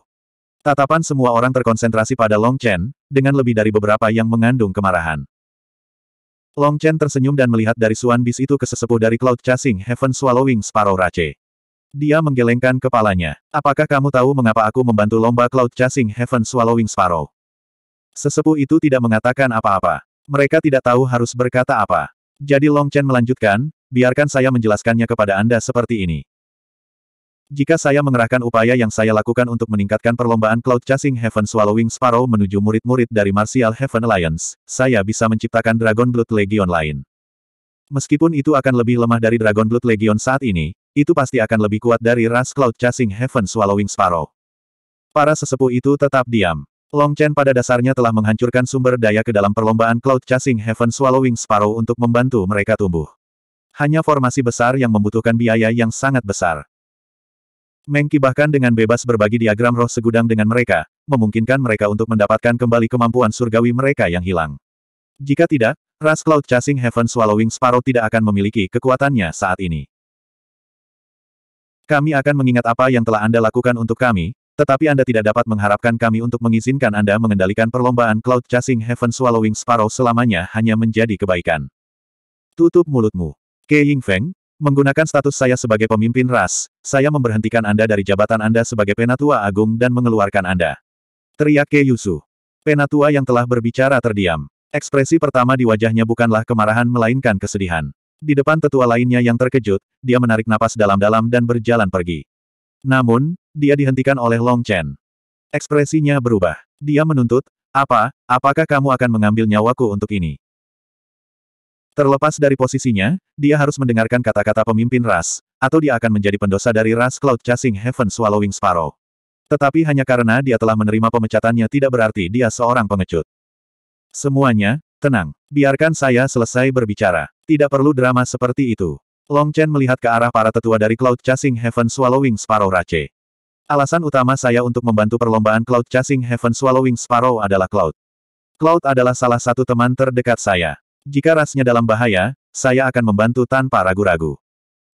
Tatapan semua orang terkonsentrasi pada Long Chen, dengan lebih dari beberapa yang mengandung kemarahan. Long Chen tersenyum dan melihat dari Suan Bis itu ke sesepuh dari Cloud Chasing Heaven Swallowing Sparrow Rache. Dia menggelengkan kepalanya. Apakah kamu tahu mengapa aku membantu lomba Cloud Chasing Heaven Swallowing Sparrow? Sesepuh itu tidak mengatakan apa-apa. Mereka tidak tahu harus berkata apa. Jadi Long Chen melanjutkan, biarkan saya menjelaskannya kepada Anda seperti ini. Jika saya mengerahkan upaya yang saya lakukan untuk meningkatkan perlombaan Cloud Chasing Heaven Swallowing Sparrow menuju murid-murid dari Martial Heaven Alliance, saya bisa menciptakan Dragon Blood Legion lain. Meskipun itu akan lebih lemah dari Dragon Blood Legion saat ini, itu pasti akan lebih kuat dari ras Cloud Chasing Heaven Swallowing Sparrow. Para sesepuh itu tetap diam. Long Chen pada dasarnya telah menghancurkan sumber daya ke dalam perlombaan Cloud Chasing Heaven Swallowing Sparrow untuk membantu mereka tumbuh. Hanya formasi besar yang membutuhkan biaya yang sangat besar. Mengki bahkan dengan bebas berbagi diagram roh segudang dengan mereka, memungkinkan mereka untuk mendapatkan kembali kemampuan surgawi mereka yang hilang. Jika tidak, ras Cloud Chasing Heaven Swallowing Sparrow tidak akan memiliki kekuatannya saat ini. Kami akan mengingat apa yang telah Anda lakukan untuk kami, tetapi Anda tidak dapat mengharapkan kami untuk mengizinkan Anda mengendalikan perlombaan Cloud Chasing Heaven Swallowing Sparrow selamanya hanya menjadi kebaikan. Tutup mulutmu. Ke Ying Feng. Menggunakan status saya sebagai pemimpin ras, saya memberhentikan Anda dari jabatan Anda sebagai penatua agung dan mengeluarkan Anda. Teriak Ke Yusu. Penatua yang telah berbicara terdiam. Ekspresi pertama di wajahnya bukanlah kemarahan melainkan kesedihan. Di depan tetua lainnya yang terkejut, dia menarik napas dalam-dalam dan berjalan pergi. Namun, dia dihentikan oleh Long Chen. Ekspresinya berubah. Dia menuntut, apa, apakah kamu akan mengambil nyawaku untuk ini? Terlepas dari posisinya, dia harus mendengarkan kata-kata pemimpin ras, atau dia akan menjadi pendosa dari ras Cloud Chasing Heaven Swallowing Sparrow. Tetapi hanya karena dia telah menerima pemecatannya tidak berarti dia seorang pengecut. Semuanya, tenang. Biarkan saya selesai berbicara. Tidak perlu drama seperti itu. Long Chen melihat ke arah para tetua dari Cloud Chasing Heaven Swallowing Sparrow Rache. Alasan utama saya untuk membantu perlombaan Cloud Chasing Heaven Swallowing Sparrow adalah Cloud. Cloud adalah salah satu teman terdekat saya. Jika rasnya dalam bahaya, saya akan membantu tanpa ragu-ragu.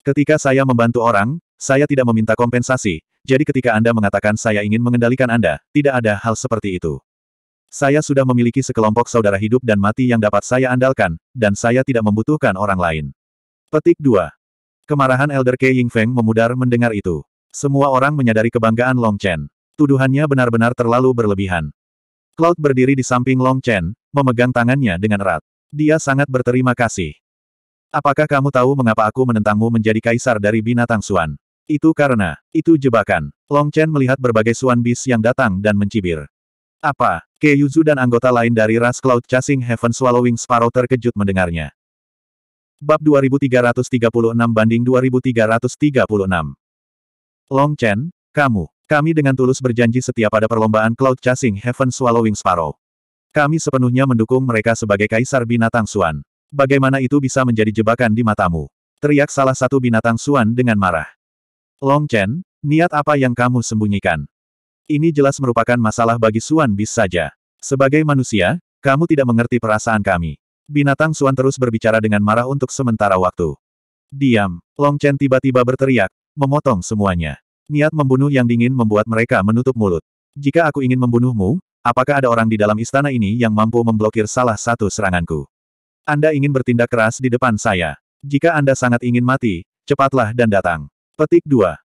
Ketika saya membantu orang, saya tidak meminta kompensasi, jadi ketika Anda mengatakan saya ingin mengendalikan Anda, tidak ada hal seperti itu. Saya sudah memiliki sekelompok saudara hidup dan mati yang dapat saya andalkan, dan saya tidak membutuhkan orang lain. Petik 2. Kemarahan Elder Ke Feng memudar mendengar itu. Semua orang menyadari kebanggaan Long Chen. Tuduhannya benar-benar terlalu berlebihan. Cloud berdiri di samping Long Chen, memegang tangannya dengan erat. Dia sangat berterima kasih. Apakah kamu tahu mengapa aku menentangmu menjadi kaisar dari binatang Suan? Itu karena, itu jebakan. Long Chen melihat berbagai Suan bis yang datang dan mencibir. Apa? Ke Yuzu dan anggota lain dari ras Cloud Chasing Heaven Swallowing Sparrow terkejut mendengarnya. Bab 2336 banding 2336 Long Chen, kamu, kami dengan tulus berjanji setia pada perlombaan Cloud Chasing Heaven Swallowing Sparrow. Kami sepenuhnya mendukung mereka sebagai kaisar binatang Suan. Bagaimana itu bisa menjadi jebakan di matamu? Teriak salah satu binatang Suan dengan marah. Long Chen, niat apa yang kamu sembunyikan? Ini jelas merupakan masalah bagi Suan Bis saja. Sebagai manusia, kamu tidak mengerti perasaan kami. Binatang Suan terus berbicara dengan marah untuk sementara waktu. Diam, Long Chen tiba-tiba berteriak, memotong semuanya. Niat membunuh yang dingin membuat mereka menutup mulut. Jika aku ingin membunuhmu, Apakah ada orang di dalam istana ini yang mampu memblokir salah satu seranganku? Anda ingin bertindak keras di depan saya. Jika Anda sangat ingin mati, cepatlah dan datang. Petik 2.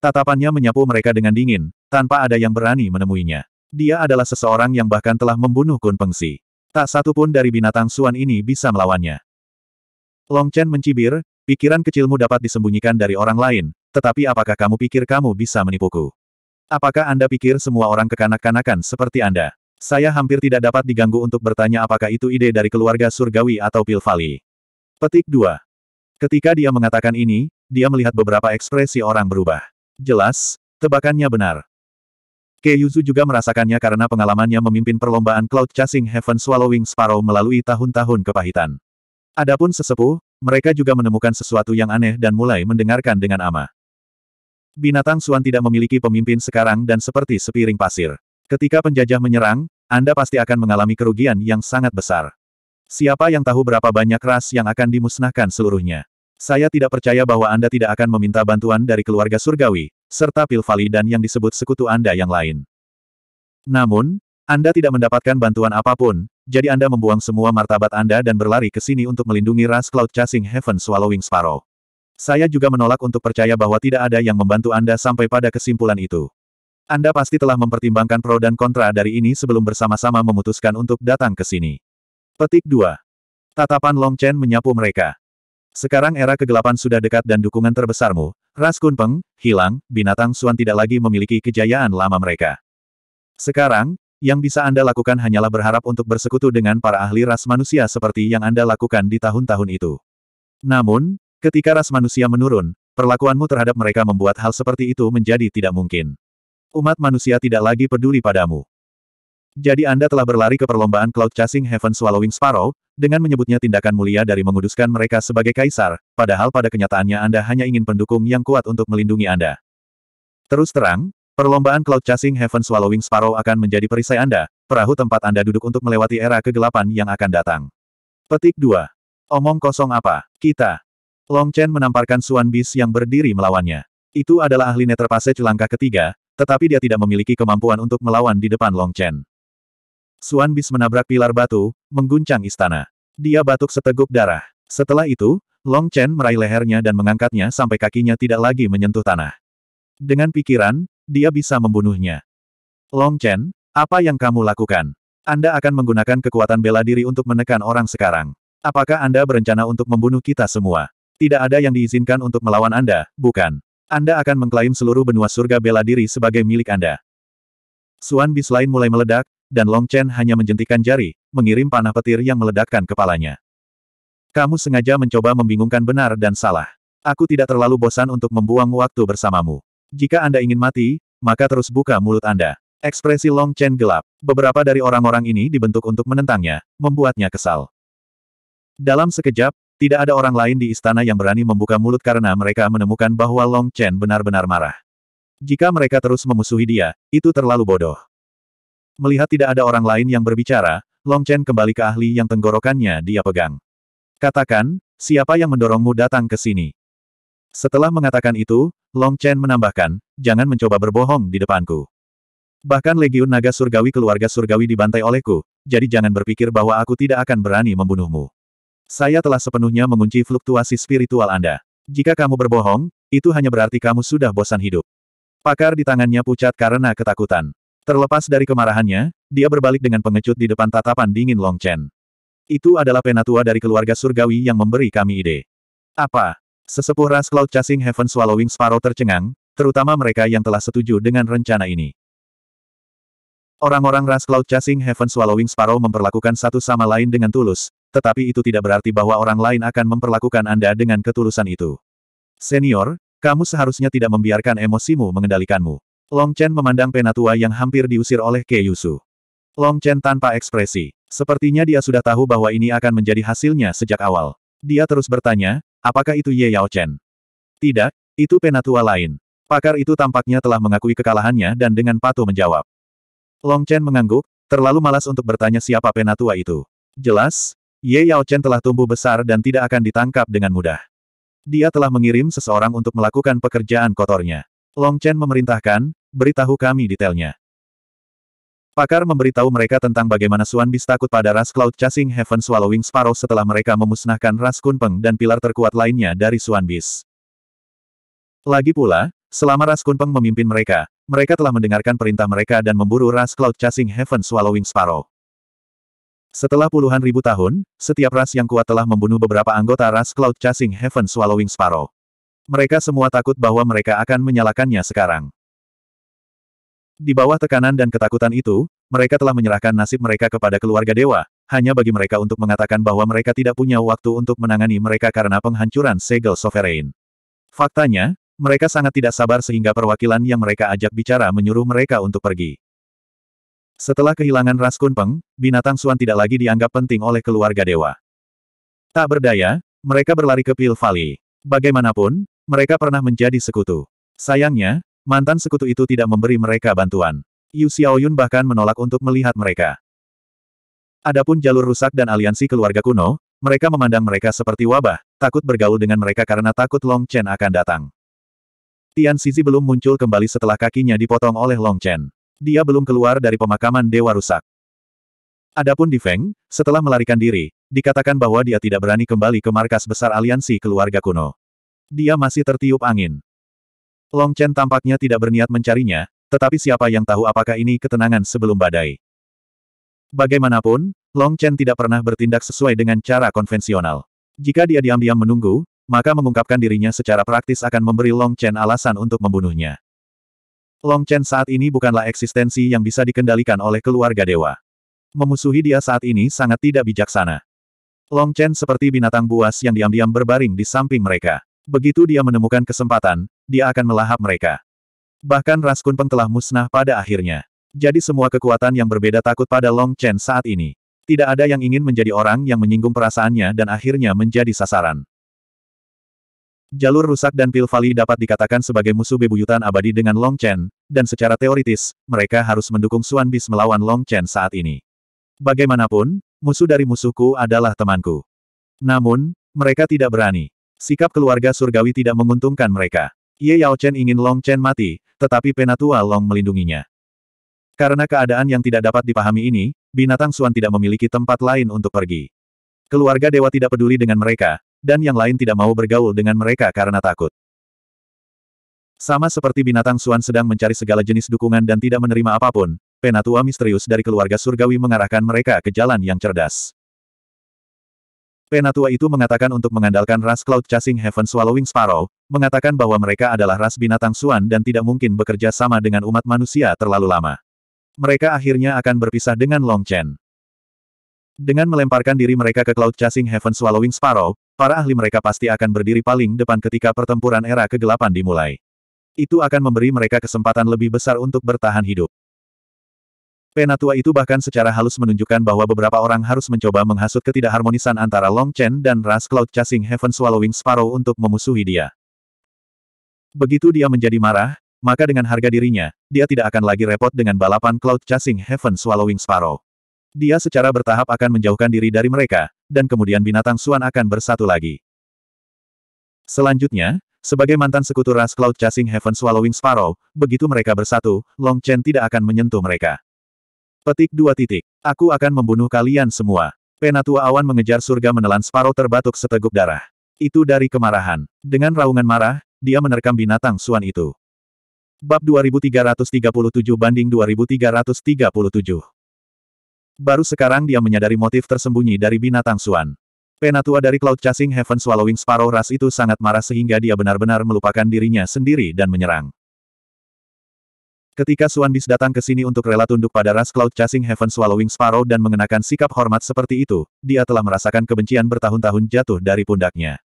Tatapannya menyapu mereka dengan dingin, tanpa ada yang berani menemuinya. Dia adalah seseorang yang bahkan telah membunuh Kun Pengsi. Tak satu pun dari binatang Suan ini bisa melawannya. Long Chen mencibir, pikiran kecilmu dapat disembunyikan dari orang lain, tetapi apakah kamu pikir kamu bisa menipuku? Apakah Anda pikir semua orang kekanak-kanakan seperti Anda? Saya hampir tidak dapat diganggu untuk bertanya apakah itu ide dari keluarga surgawi atau Pilvali. Petik 2. Ketika dia mengatakan ini, dia melihat beberapa ekspresi orang berubah. Jelas, tebakannya benar. Keyuzu juga merasakannya karena pengalamannya memimpin perlombaan Cloud Chasing Heaven Swallowing Sparrow melalui tahun-tahun kepahitan. Adapun sesepuh, mereka juga menemukan sesuatu yang aneh dan mulai mendengarkan dengan amah. Binatang Suan tidak memiliki pemimpin sekarang dan seperti sepiring pasir. Ketika penjajah menyerang, Anda pasti akan mengalami kerugian yang sangat besar. Siapa yang tahu berapa banyak ras yang akan dimusnahkan seluruhnya? Saya tidak percaya bahwa Anda tidak akan meminta bantuan dari keluarga surgawi, serta Pilvali dan yang disebut sekutu Anda yang lain. Namun, Anda tidak mendapatkan bantuan apapun, jadi Anda membuang semua martabat Anda dan berlari ke sini untuk melindungi ras Cloud Chasing Heaven Swallowing Sparrow. Saya juga menolak untuk percaya bahwa tidak ada yang membantu Anda sampai pada kesimpulan itu. Anda pasti telah mempertimbangkan pro dan kontra dari ini sebelum bersama-sama memutuskan untuk datang ke sini. Petik 2. Tatapan Long Chen menyapu mereka. Sekarang era kegelapan sudah dekat dan dukungan terbesarmu, Ras Kunpeng, hilang, binatang Suan tidak lagi memiliki kejayaan lama mereka. Sekarang, yang bisa Anda lakukan hanyalah berharap untuk bersekutu dengan para ahli ras manusia seperti yang Anda lakukan di tahun-tahun itu. Namun, Ketika ras manusia menurun, perlakuanmu terhadap mereka membuat hal seperti itu menjadi tidak mungkin. Umat manusia tidak lagi peduli padamu. Jadi Anda telah berlari ke perlombaan Cloud Chasing Heaven Swallowing Sparrow, dengan menyebutnya tindakan mulia dari menguduskan mereka sebagai kaisar, padahal pada kenyataannya Anda hanya ingin pendukung yang kuat untuk melindungi Anda. Terus terang, perlombaan Cloud Chasing Heaven Swallowing Sparrow akan menjadi perisai Anda, perahu tempat Anda duduk untuk melewati era kegelapan yang akan datang. Petik 2. Omong kosong apa? Kita. Long Chen menamparkan Suan Bis yang berdiri melawannya. Itu adalah ahli netra langkah ketiga, tetapi dia tidak memiliki kemampuan untuk melawan di depan Long Chen. Suan Bis menabrak pilar batu, mengguncang istana. Dia batuk seteguk darah. Setelah itu, Long Chen meraih lehernya dan mengangkatnya sampai kakinya tidak lagi menyentuh tanah. Dengan pikiran, dia bisa membunuhnya. Long Chen, apa yang kamu lakukan? Anda akan menggunakan kekuatan bela diri untuk menekan orang sekarang. Apakah Anda berencana untuk membunuh kita semua? Tidak ada yang diizinkan untuk melawan Anda, bukan? Anda akan mengklaim seluruh benua surga bela diri sebagai milik Anda. Suan bis lain mulai meledak, dan Long Chen hanya menjentikan jari, mengirim panah petir yang meledakkan kepalanya. Kamu sengaja mencoba membingungkan benar dan salah. Aku tidak terlalu bosan untuk membuang waktu bersamamu. Jika Anda ingin mati, maka terus buka mulut Anda. Ekspresi Long Chen gelap. Beberapa dari orang-orang ini dibentuk untuk menentangnya, membuatnya kesal. Dalam sekejap, tidak ada orang lain di istana yang berani membuka mulut karena mereka menemukan bahwa Long Chen benar-benar marah. Jika mereka terus memusuhi dia, itu terlalu bodoh. Melihat tidak ada orang lain yang berbicara, Long Chen kembali ke ahli yang tenggorokannya dia pegang. Katakan, siapa yang mendorongmu datang ke sini? Setelah mengatakan itu, Long Chen menambahkan, jangan mencoba berbohong di depanku. Bahkan legiun naga surgawi keluarga surgawi dibantai olehku, jadi jangan berpikir bahwa aku tidak akan berani membunuhmu. Saya telah sepenuhnya mengunci fluktuasi spiritual Anda. Jika kamu berbohong, itu hanya berarti kamu sudah bosan hidup. Pakar di tangannya pucat karena ketakutan. Terlepas dari kemarahannya, dia berbalik dengan pengecut di depan tatapan dingin Long Chen. Itu adalah penatua dari keluarga surgawi yang memberi kami ide. Apa? Sesepuh ras Cloud Chasing Heaven Swallowing Sparrow tercengang, terutama mereka yang telah setuju dengan rencana ini. Orang-orang ras Cloud Chasing Heaven Swallowing Sparrow memperlakukan satu sama lain dengan tulus, tetapi itu tidak berarti bahwa orang lain akan memperlakukan Anda dengan ketulusan itu. Senior, kamu seharusnya tidak membiarkan emosimu mengendalikanmu. Long Chen memandang penatua yang hampir diusir oleh Ke Yusu. Long Chen tanpa ekspresi. Sepertinya dia sudah tahu bahwa ini akan menjadi hasilnya sejak awal. Dia terus bertanya, apakah itu Ye Yao Chen? Tidak, itu penatua lain. Pakar itu tampaknya telah mengakui kekalahannya dan dengan patuh menjawab. Long Chen mengangguk, terlalu malas untuk bertanya siapa penatua itu. Jelas, Ye Yao Chen telah tumbuh besar dan tidak akan ditangkap dengan mudah. Dia telah mengirim seseorang untuk melakukan pekerjaan kotornya. Long Chen memerintahkan, beritahu kami detailnya. Pakar memberitahu mereka tentang bagaimana Suan Bis takut pada ras Cloud Chasing Heaven Swallowing Sparrow setelah mereka memusnahkan ras Kunpeng dan pilar terkuat lainnya dari Suan Bis. Lagi pula, selama ras Kunpeng memimpin mereka, mereka telah mendengarkan perintah mereka dan memburu ras Cloud Chasing Heaven Swallowing Sparrow. Setelah puluhan ribu tahun, setiap ras yang kuat telah membunuh beberapa anggota ras Cloud Chasing Heaven Swallowing Sparrow. Mereka semua takut bahwa mereka akan menyalakannya sekarang. Di bawah tekanan dan ketakutan itu, mereka telah menyerahkan nasib mereka kepada keluarga dewa, hanya bagi mereka untuk mengatakan bahwa mereka tidak punya waktu untuk menangani mereka karena penghancuran segel sovereign. Faktanya, mereka sangat tidak sabar sehingga perwakilan yang mereka ajak bicara menyuruh mereka untuk pergi. Setelah kehilangan ras Kunpeng, binatang Suan tidak lagi dianggap penting oleh keluarga dewa. Tak berdaya, mereka berlari ke Pil Valley. Bagaimanapun, mereka pernah menjadi sekutu. Sayangnya, mantan sekutu itu tidak memberi mereka bantuan. Yu Xiaoyun bahkan menolak untuk melihat mereka. Adapun jalur rusak dan aliansi keluarga kuno, mereka memandang mereka seperti wabah, takut bergaul dengan mereka karena takut Long Chen akan datang. Tian Sisi belum muncul kembali setelah kakinya dipotong oleh Long Chen. Dia belum keluar dari pemakaman Dewa Rusak. Adapun di Feng, setelah melarikan diri, dikatakan bahwa dia tidak berani kembali ke markas besar aliansi keluarga kuno. Dia masih tertiup angin. Long Chen tampaknya tidak berniat mencarinya, tetapi siapa yang tahu apakah ini ketenangan sebelum badai. Bagaimanapun, Long Chen tidak pernah bertindak sesuai dengan cara konvensional. Jika dia diam-diam menunggu, maka mengungkapkan dirinya secara praktis akan memberi Long Chen alasan untuk membunuhnya. Long Chen saat ini bukanlah eksistensi yang bisa dikendalikan oleh keluarga dewa. Memusuhi dia saat ini sangat tidak bijaksana. Long Chen seperti binatang buas yang diam-diam berbaring di samping mereka. Begitu dia menemukan kesempatan, dia akan melahap mereka. Bahkan Ras Kunpeng telah musnah pada akhirnya. Jadi semua kekuatan yang berbeda takut pada Long Chen saat ini. Tidak ada yang ingin menjadi orang yang menyinggung perasaannya dan akhirnya menjadi sasaran. Jalur rusak dan Pil Valley dapat dikatakan sebagai musuh bebuyutan abadi dengan Long Chen, dan secara teoritis, mereka harus mendukung Xuan Bis melawan Long Chen saat ini. Bagaimanapun, musuh dari musuhku adalah temanku. Namun, mereka tidak berani. Sikap keluarga surgawi tidak menguntungkan mereka. Ye Yao Chen ingin Long Chen mati, tetapi Penatua Long melindunginya. Karena keadaan yang tidak dapat dipahami ini, binatang Suan tidak memiliki tempat lain untuk pergi. Keluarga dewa tidak peduli dengan mereka, dan yang lain tidak mau bergaul dengan mereka karena takut. Sama seperti binatang Suan sedang mencari segala jenis dukungan dan tidak menerima apapun, penatua misterius dari keluarga surgawi mengarahkan mereka ke jalan yang cerdas. Penatua itu mengatakan untuk mengandalkan ras Cloud Chasing Heaven Swallowing Sparrow, mengatakan bahwa mereka adalah ras binatang Suan dan tidak mungkin bekerja sama dengan umat manusia terlalu lama. Mereka akhirnya akan berpisah dengan Long Chen. Dengan melemparkan diri mereka ke Cloud Chasing Heaven Swallowing Sparrow, Para ahli mereka pasti akan berdiri paling depan ketika pertempuran era kegelapan dimulai. Itu akan memberi mereka kesempatan lebih besar untuk bertahan hidup. Penatua itu bahkan secara halus menunjukkan bahwa beberapa orang harus mencoba menghasut ketidakharmonisan antara Long Chen dan Ras Cloud Chasing Heaven Swallowing Sparrow untuk memusuhi dia. Begitu dia menjadi marah, maka dengan harga dirinya, dia tidak akan lagi repot dengan balapan Cloud Chasing Heaven Swallowing Sparrow. Dia secara bertahap akan menjauhkan diri dari mereka, dan kemudian binatang Suan akan bersatu lagi. Selanjutnya, sebagai mantan sekutu ras Cloud Chasing Heaven Swallowing Sparrow, begitu mereka bersatu, Long Chen tidak akan menyentuh mereka. Petik dua titik. Aku akan membunuh kalian semua. Penatua awan mengejar surga menelan Sparrow terbatuk seteguk darah. Itu dari kemarahan. Dengan raungan marah, dia menerkam binatang Suan itu. Bab 2337 banding 2337 Baru sekarang dia menyadari motif tersembunyi dari binatang Suan. Penatua dari Cloud Chasing Heaven Swallowing Sparrow Ras itu sangat marah sehingga dia benar-benar melupakan dirinya sendiri dan menyerang. Ketika Suan Bis datang ke sini untuk rela tunduk pada ras Cloud Chasing Heaven Swallowing Sparrow dan mengenakan sikap hormat seperti itu, dia telah merasakan kebencian bertahun-tahun jatuh dari pundaknya.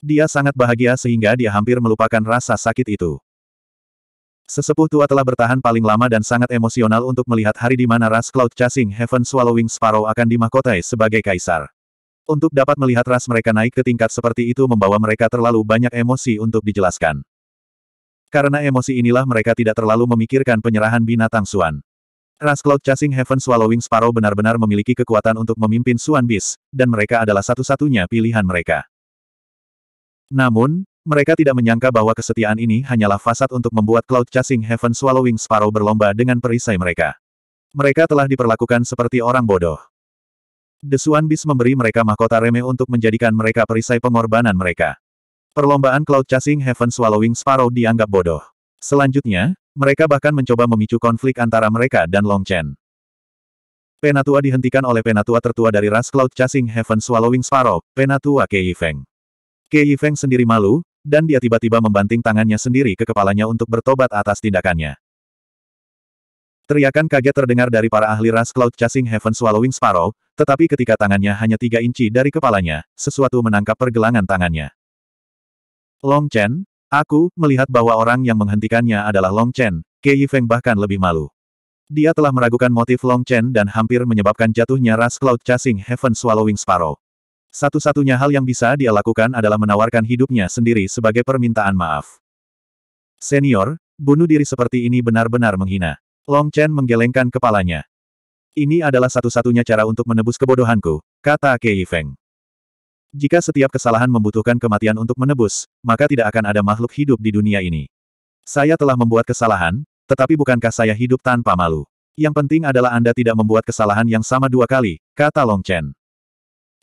Dia sangat bahagia sehingga dia hampir melupakan rasa sakit itu. Sesepuh tua telah bertahan paling lama dan sangat emosional untuk melihat hari di mana ras Cloud Chasing Heaven Swallowing Sparrow akan dimahkotai sebagai kaisar. Untuk dapat melihat ras mereka naik ke tingkat seperti itu membawa mereka terlalu banyak emosi untuk dijelaskan. Karena emosi inilah mereka tidak terlalu memikirkan penyerahan binatang Suan. Ras Cloud Chasing Heaven Swallowing Sparrow benar-benar memiliki kekuatan untuk memimpin Suan Beast, dan mereka adalah satu-satunya pilihan mereka. Namun, mereka tidak menyangka bahwa kesetiaan ini hanyalah fasad untuk membuat Cloud Chasing Heaven Swallowing Sparrow berlomba dengan perisai mereka. Mereka telah diperlakukan seperti orang bodoh. The Swan Beast memberi mereka mahkota remeh untuk menjadikan mereka perisai pengorbanan mereka. Perlombaan Cloud Chasing Heaven Swallowing Sparrow dianggap bodoh. Selanjutnya, mereka bahkan mencoba memicu konflik antara mereka dan Long Chen. Penatua dihentikan oleh penatua tertua dari ras Cloud Chasing Heaven Swallowing Sparrow, penatua Kei Feng. Kei Feng sendiri malu, dan dia tiba-tiba membanting tangannya sendiri ke kepalanya untuk bertobat atas tindakannya. Teriakan kaget terdengar dari para ahli ras Cloud Chasing Heaven Swallowing Sparrow, tetapi ketika tangannya hanya tiga inci dari kepalanya, sesuatu menangkap pergelangan tangannya. Long Chen, aku melihat bahwa orang yang menghentikannya adalah Long Chen, Ke Yifeng bahkan lebih malu. Dia telah meragukan motif Long Chen dan hampir menyebabkan jatuhnya ras Cloud Chasing Heaven Swallowing Sparrow. Satu-satunya hal yang bisa dia lakukan adalah menawarkan hidupnya sendiri sebagai permintaan maaf. Senior, bunuh diri seperti ini benar-benar menghina. Long Chen menggelengkan kepalanya. Ini adalah satu-satunya cara untuk menebus kebodohanku, kata Kei Feng. Jika setiap kesalahan membutuhkan kematian untuk menebus, maka tidak akan ada makhluk hidup di dunia ini. Saya telah membuat kesalahan, tetapi bukankah saya hidup tanpa malu? Yang penting adalah Anda tidak membuat kesalahan yang sama dua kali, kata Long Chen.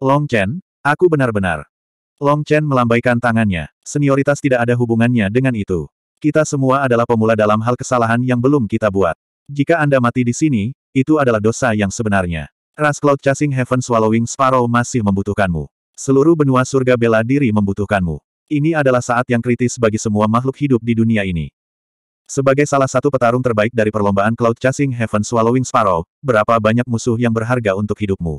Long Chen, aku benar-benar. Long Chen melambaikan tangannya, senioritas tidak ada hubungannya dengan itu. Kita semua adalah pemula dalam hal kesalahan yang belum kita buat. Jika Anda mati di sini, itu adalah dosa yang sebenarnya. Ras Cloud Chasing Heaven Swallowing Sparrow masih membutuhkanmu. Seluruh benua surga bela diri membutuhkanmu. Ini adalah saat yang kritis bagi semua makhluk hidup di dunia ini. Sebagai salah satu petarung terbaik dari perlombaan Cloud Chasing Heaven Swallowing Sparrow, berapa banyak musuh yang berharga untuk hidupmu?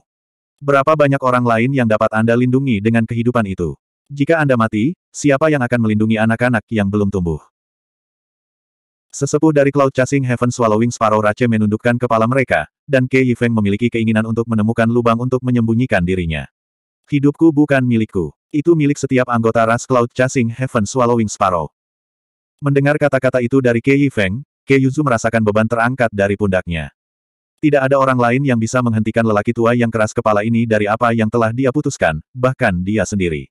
Berapa banyak orang lain yang dapat Anda lindungi dengan kehidupan itu? Jika Anda mati, siapa yang akan melindungi anak-anak yang belum tumbuh? Sesepuh dari Cloud Chasing Heaven Swallowing Sparrow Rache menundukkan kepala mereka, dan Kei Yifeng memiliki keinginan untuk menemukan lubang untuk menyembunyikan dirinya. Hidupku bukan milikku. Itu milik setiap anggota ras Cloud Chasing Heaven Swallowing Sparrow. Mendengar kata-kata itu dari Kei Yifeng, Kei Yuzu merasakan beban terangkat dari pundaknya. Tidak ada orang lain yang bisa menghentikan lelaki tua yang keras kepala ini dari apa yang telah dia putuskan, bahkan dia sendiri.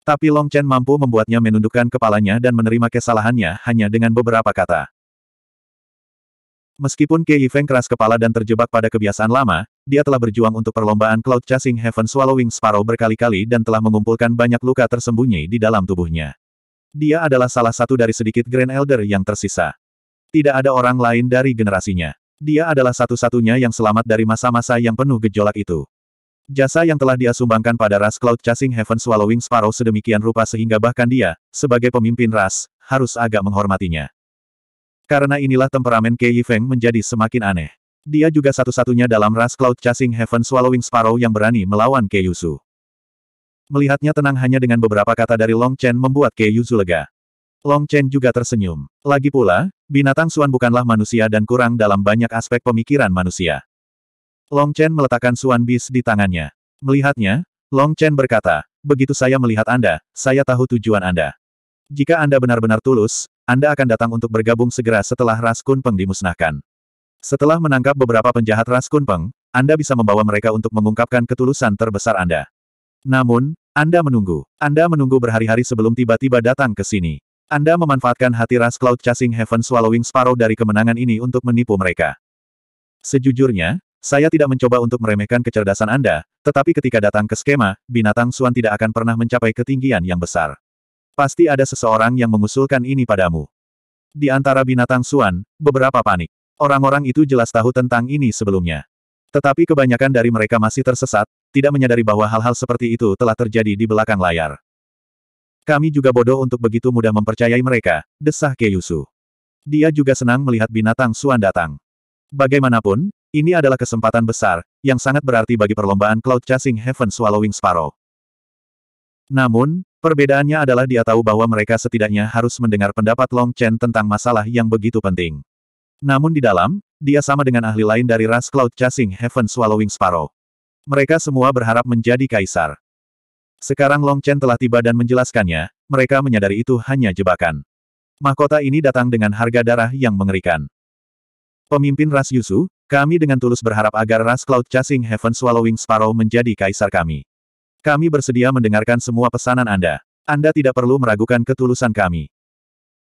Tapi Long Chen mampu membuatnya menundukkan kepalanya dan menerima kesalahannya hanya dengan beberapa kata. Meskipun Kei Feng keras kepala dan terjebak pada kebiasaan lama, dia telah berjuang untuk perlombaan Cloud Chasing Heaven Swallowing Sparrow berkali-kali dan telah mengumpulkan banyak luka tersembunyi di dalam tubuhnya. Dia adalah salah satu dari sedikit Grand Elder yang tersisa. Tidak ada orang lain dari generasinya. Dia adalah satu-satunya yang selamat dari masa-masa yang penuh gejolak itu. Jasa yang telah dia sumbangkan pada ras Cloud Chasing Heaven Swallowing Sparrow sedemikian rupa sehingga bahkan dia, sebagai pemimpin ras, harus agak menghormatinya. Karena inilah temperamen Ke Feng menjadi semakin aneh. Dia juga satu-satunya dalam ras Cloud Chasing Heaven Swallowing Sparrow yang berani melawan Ke Yusu. Melihatnya tenang hanya dengan beberapa kata dari Long Chen membuat Ke Yuzu lega. Long Chen juga tersenyum. Lagi pula, binatang Suan bukanlah manusia dan kurang dalam banyak aspek pemikiran manusia. Long Chen meletakkan Suan Bis di tangannya. Melihatnya, Long Chen berkata, begitu saya melihat Anda, saya tahu tujuan Anda. Jika Anda benar-benar tulus, Anda akan datang untuk bergabung segera setelah Ras Kunpeng dimusnahkan. Setelah menangkap beberapa penjahat Ras Kunpeng, Anda bisa membawa mereka untuk mengungkapkan ketulusan terbesar Anda. Namun, Anda menunggu. Anda menunggu berhari-hari sebelum tiba-tiba datang ke sini. Anda memanfaatkan hati ras Cloud Chasing Heaven Swallowing Sparrow dari kemenangan ini untuk menipu mereka. Sejujurnya, saya tidak mencoba untuk meremehkan kecerdasan Anda, tetapi ketika datang ke skema, binatang Suan tidak akan pernah mencapai ketinggian yang besar. Pasti ada seseorang yang mengusulkan ini padamu. Di antara binatang Suan, beberapa panik. Orang-orang itu jelas tahu tentang ini sebelumnya. Tetapi kebanyakan dari mereka masih tersesat, tidak menyadari bahwa hal-hal seperti itu telah terjadi di belakang layar. Kami juga bodoh untuk begitu mudah mempercayai mereka, desah Keyusu. Dia juga senang melihat binatang Suan datang. Bagaimanapun, ini adalah kesempatan besar, yang sangat berarti bagi perlombaan Cloud Chasing Heaven Swallowing Sparrow. Namun, perbedaannya adalah dia tahu bahwa mereka setidaknya harus mendengar pendapat Long Chen tentang masalah yang begitu penting. Namun di dalam, dia sama dengan ahli lain dari ras Cloud Chasing Heaven Swallowing Sparrow. Mereka semua berharap menjadi kaisar. Sekarang Long Chen telah tiba dan menjelaskannya, mereka menyadari itu hanya jebakan. Mahkota ini datang dengan harga darah yang mengerikan. Pemimpin Ras Yusu, kami dengan tulus berharap agar Ras Cloud Chasing Heaven Swallowing Sparrow menjadi kaisar kami. Kami bersedia mendengarkan semua pesanan Anda. Anda tidak perlu meragukan ketulusan kami.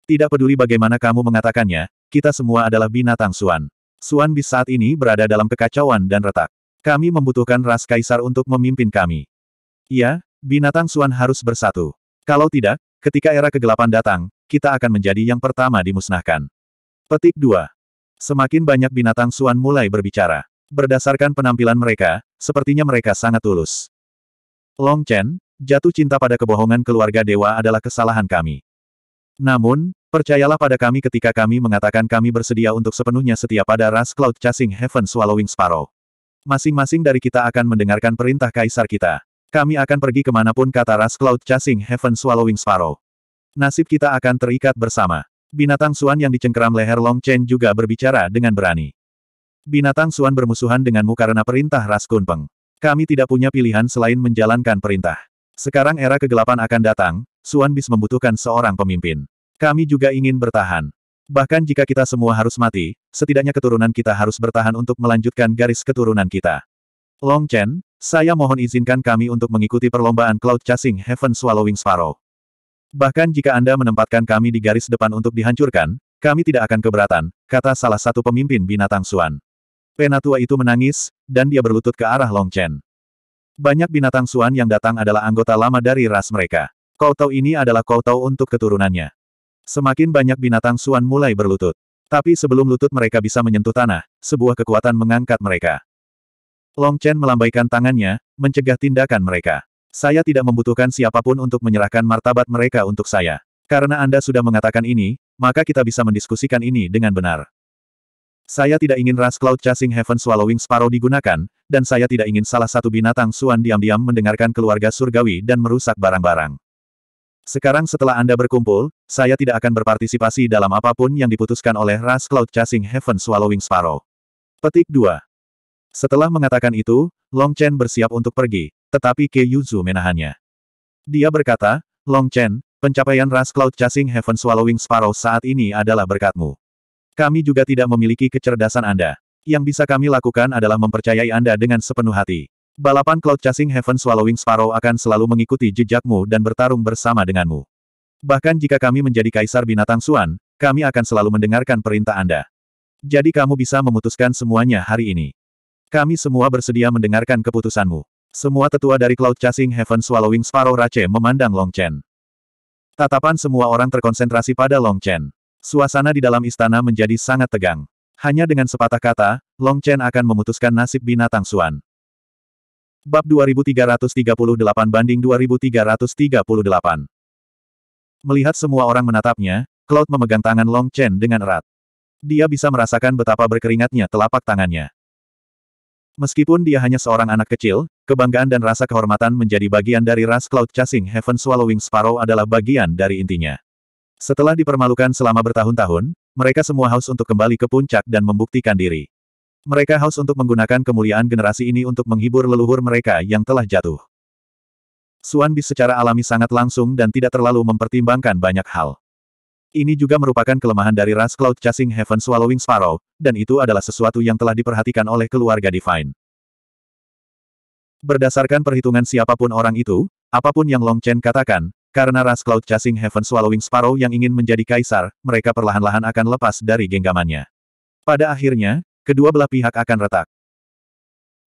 Tidak peduli bagaimana kamu mengatakannya, kita semua adalah binatang Suan. Suan Bis saat ini berada dalam kekacauan dan retak. Kami membutuhkan ras kaisar untuk memimpin kami. Iya, binatang Suan harus bersatu. Kalau tidak, ketika era kegelapan datang, kita akan menjadi yang pertama dimusnahkan. Petik 2. Semakin banyak binatang Suan mulai berbicara. Berdasarkan penampilan mereka, sepertinya mereka sangat tulus. Long Chen, jatuh cinta pada kebohongan keluarga dewa adalah kesalahan kami. Namun, percayalah pada kami ketika kami mengatakan kami bersedia untuk sepenuhnya setia pada ras Cloud Chasing Heaven Swallowing Sparrow. Masing-masing dari kita akan mendengarkan perintah kaisar kita. Kami akan pergi kemanapun kata Ras Cloud Chasing Heaven Swallowing Sparrow. Nasib kita akan terikat bersama. Binatang Suan yang dicengkeram leher Long Chen juga berbicara dengan berani. Binatang Suan bermusuhan denganmu karena perintah Ras Kunpeng. Kami tidak punya pilihan selain menjalankan perintah. Sekarang era kegelapan akan datang, Suan Bis membutuhkan seorang pemimpin. Kami juga ingin bertahan. Bahkan jika kita semua harus mati, setidaknya keturunan kita harus bertahan untuk melanjutkan garis keturunan kita. Long Chen, saya mohon izinkan kami untuk mengikuti perlombaan Cloud Chasing Heaven Swallowing Sparrow. Bahkan jika Anda menempatkan kami di garis depan untuk dihancurkan, kami tidak akan keberatan, kata salah satu pemimpin binatang Suan. Penatua itu menangis, dan dia berlutut ke arah Long Chen. Banyak binatang Suan yang datang adalah anggota lama dari ras mereka. Kau tahu ini adalah kau tahu untuk keturunannya. Semakin banyak binatang Suan mulai berlutut. Tapi sebelum lutut mereka bisa menyentuh tanah, sebuah kekuatan mengangkat mereka. Long Chen melambaikan tangannya, mencegah tindakan mereka. Saya tidak membutuhkan siapapun untuk menyerahkan martabat mereka untuk saya. Karena Anda sudah mengatakan ini, maka kita bisa mendiskusikan ini dengan benar. Saya tidak ingin ras Cloud Chasing Heaven Swallowing Sparrow digunakan, dan saya tidak ingin salah satu binatang Suan diam-diam mendengarkan keluarga surgawi dan merusak barang-barang. Sekarang setelah Anda berkumpul, saya tidak akan berpartisipasi dalam apapun yang diputuskan oleh ras Cloud Chasing Heaven Swallowing Sparrow. Petik 2. Setelah mengatakan itu, Long Chen bersiap untuk pergi, tetapi Ke Yuzu menahannya. Dia berkata, Long Chen, pencapaian ras Cloud Chasing Heaven Swallowing Sparrow saat ini adalah berkatmu. Kami juga tidak memiliki kecerdasan Anda. Yang bisa kami lakukan adalah mempercayai Anda dengan sepenuh hati. Balapan Cloud Chasing Heaven Swallowing Sparrow akan selalu mengikuti jejakmu dan bertarung bersama denganmu. Bahkan jika kami menjadi kaisar binatang Suan, kami akan selalu mendengarkan perintah Anda. Jadi kamu bisa memutuskan semuanya hari ini. Kami semua bersedia mendengarkan keputusanmu. Semua tetua dari Cloud Chasing Heaven Swallowing Sparrow Rache memandang Long Chen. Tatapan semua orang terkonsentrasi pada Long Chen. Suasana di dalam istana menjadi sangat tegang. Hanya dengan sepatah kata, Long Chen akan memutuskan nasib binatang Suan. Bab 2338 banding 2338 Melihat semua orang menatapnya, Cloud memegang tangan Long Chen dengan erat. Dia bisa merasakan betapa berkeringatnya telapak tangannya. Meskipun dia hanya seorang anak kecil, kebanggaan dan rasa kehormatan menjadi bagian dari ras Cloud Chasing Heaven Swallowing Sparrow adalah bagian dari intinya. Setelah dipermalukan selama bertahun-tahun, mereka semua haus untuk kembali ke puncak dan membuktikan diri. Mereka haus untuk menggunakan kemuliaan generasi ini untuk menghibur leluhur mereka yang telah jatuh. Suan Bis secara alami sangat langsung dan tidak terlalu mempertimbangkan banyak hal. Ini juga merupakan kelemahan dari ras Cloud Chasing Heaven Swallowing Sparrow, dan itu adalah sesuatu yang telah diperhatikan oleh keluarga Divine. Berdasarkan perhitungan siapapun orang itu, apapun yang Long Chen katakan, karena ras Cloud Chasing Heaven Swallowing Sparrow yang ingin menjadi kaisar, mereka perlahan-lahan akan lepas dari genggamannya. Pada akhirnya, kedua belah pihak akan retak.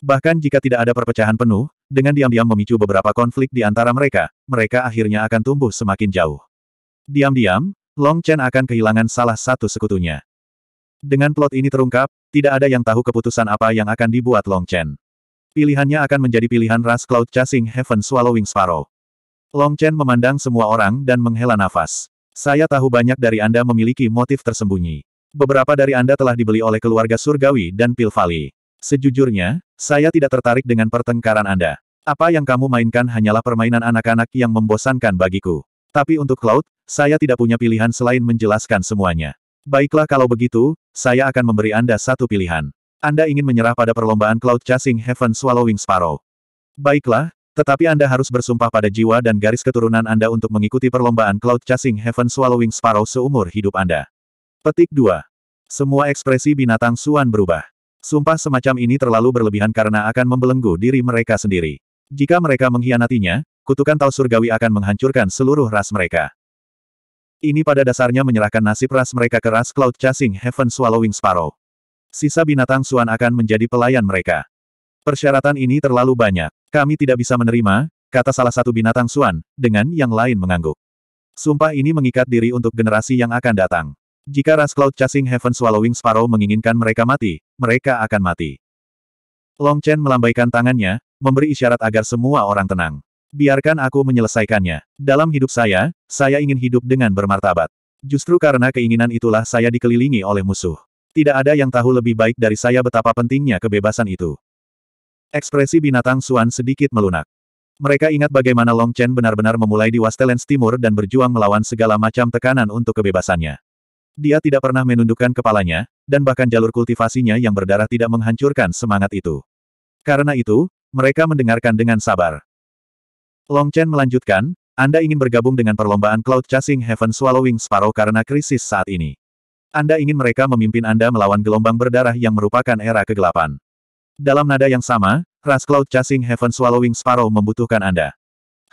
Bahkan jika tidak ada perpecahan penuh, dengan diam-diam memicu beberapa konflik di antara mereka, mereka akhirnya akan tumbuh semakin jauh. Diam-diam, Long Chen akan kehilangan salah satu sekutunya. Dengan plot ini terungkap, tidak ada yang tahu keputusan apa yang akan dibuat Long Chen. Pilihannya akan menjadi pilihan ras Cloud Chasing Heaven Swallowing Sparrow. Long Chen memandang semua orang dan menghela nafas. Saya tahu banyak dari Anda memiliki motif tersembunyi. Beberapa dari Anda telah dibeli oleh keluarga surgawi dan Pilvali. Sejujurnya, saya tidak tertarik dengan pertengkaran Anda. Apa yang kamu mainkan hanyalah permainan anak-anak yang membosankan bagiku. Tapi untuk Cloud, saya tidak punya pilihan selain menjelaskan semuanya. Baiklah kalau begitu, saya akan memberi Anda satu pilihan. Anda ingin menyerah pada perlombaan Cloud Chasing Heaven Swallowing Sparrow. Baiklah, tetapi Anda harus bersumpah pada jiwa dan garis keturunan Anda untuk mengikuti perlombaan Cloud Chasing Heaven Swallowing Sparrow seumur hidup Anda. Petik 2. Semua ekspresi binatang Suan berubah. Sumpah semacam ini terlalu berlebihan karena akan membelenggu diri mereka sendiri. Jika mereka mengkhianatinya, kutukan Tau Surgawi akan menghancurkan seluruh ras mereka. Ini pada dasarnya menyerahkan nasib ras mereka ke ras Cloud Chasing Heaven Swallowing Sparrow. Sisa binatang Suan akan menjadi pelayan mereka. Persyaratan ini terlalu banyak. Kami tidak bisa menerima, kata salah satu binatang Suan, dengan yang lain mengangguk. Sumpah ini mengikat diri untuk generasi yang akan datang. Jika ras Cloud Chasing Heaven Swallowing Sparrow menginginkan mereka mati, mereka akan mati. Long Chen melambaikan tangannya, memberi isyarat agar semua orang tenang. Biarkan aku menyelesaikannya. Dalam hidup saya, saya ingin hidup dengan bermartabat. Justru karena keinginan itulah saya dikelilingi oleh musuh. Tidak ada yang tahu lebih baik dari saya betapa pentingnya kebebasan itu. Ekspresi binatang Suan sedikit melunak. Mereka ingat bagaimana Long Chen benar-benar memulai di Wastelands Timur dan berjuang melawan segala macam tekanan untuk kebebasannya. Dia tidak pernah menundukkan kepalanya, dan bahkan jalur kultivasinya yang berdarah tidak menghancurkan semangat itu. Karena itu, mereka mendengarkan dengan sabar. Long Chen melanjutkan, Anda ingin bergabung dengan perlombaan Cloud Chasing Heaven Swallowing Sparrow karena krisis saat ini. Anda ingin mereka memimpin Anda melawan gelombang berdarah yang merupakan era kegelapan. Dalam nada yang sama, ras Cloud Chasing Heaven Swallowing Sparrow membutuhkan Anda.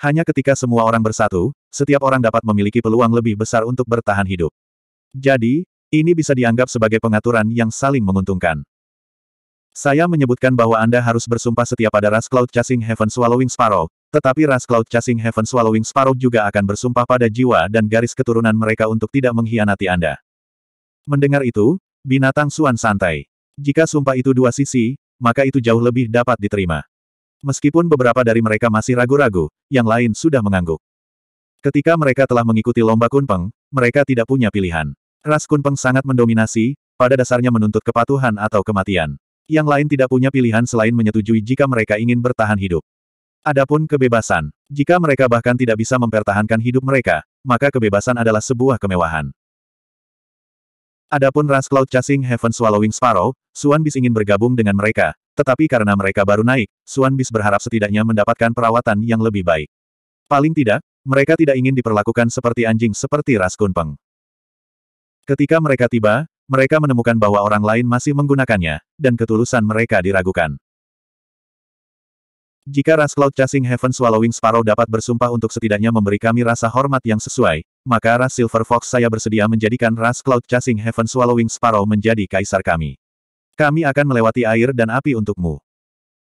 Hanya ketika semua orang bersatu, setiap orang dapat memiliki peluang lebih besar untuk bertahan hidup. Jadi, ini bisa dianggap sebagai pengaturan yang saling menguntungkan. Saya menyebutkan bahwa Anda harus bersumpah setia pada ras Cloud Chasing Heaven Swallowing Sparrow, tetapi ras Cloud Chasing Heaven Swallowing Sparrow juga akan bersumpah pada jiwa dan garis keturunan mereka untuk tidak mengkhianati Anda. Mendengar itu, binatang Suan santai. Jika sumpah itu dua sisi, maka itu jauh lebih dapat diterima. Meskipun beberapa dari mereka masih ragu-ragu, yang lain sudah mengangguk. Ketika mereka telah mengikuti lomba kunpeng, mereka tidak punya pilihan. Ras kunpeng sangat mendominasi, pada dasarnya menuntut kepatuhan atau kematian. Yang lain tidak punya pilihan selain menyetujui jika mereka ingin bertahan hidup. Adapun kebebasan, jika mereka bahkan tidak bisa mempertahankan hidup mereka, maka kebebasan adalah sebuah kemewahan. Adapun ras Cloud Chasing Heaven Swallowing Sparrow, Suan Bis ingin bergabung dengan mereka, tetapi karena mereka baru naik, Suan Bis berharap setidaknya mendapatkan perawatan yang lebih baik. Paling tidak, mereka tidak ingin diperlakukan seperti anjing seperti ras Kunpeng. Ketika mereka tiba, mereka menemukan bahwa orang lain masih menggunakannya, dan ketulusan mereka diragukan. Jika ras Cloud Chasing Heaven Swallowing Sparrow dapat bersumpah untuk setidaknya memberi kami rasa hormat yang sesuai, maka ras Silver Fox saya bersedia menjadikan ras Cloud Chasing Heaven Swallowing Sparrow menjadi kaisar kami. Kami akan melewati air dan api untukmu.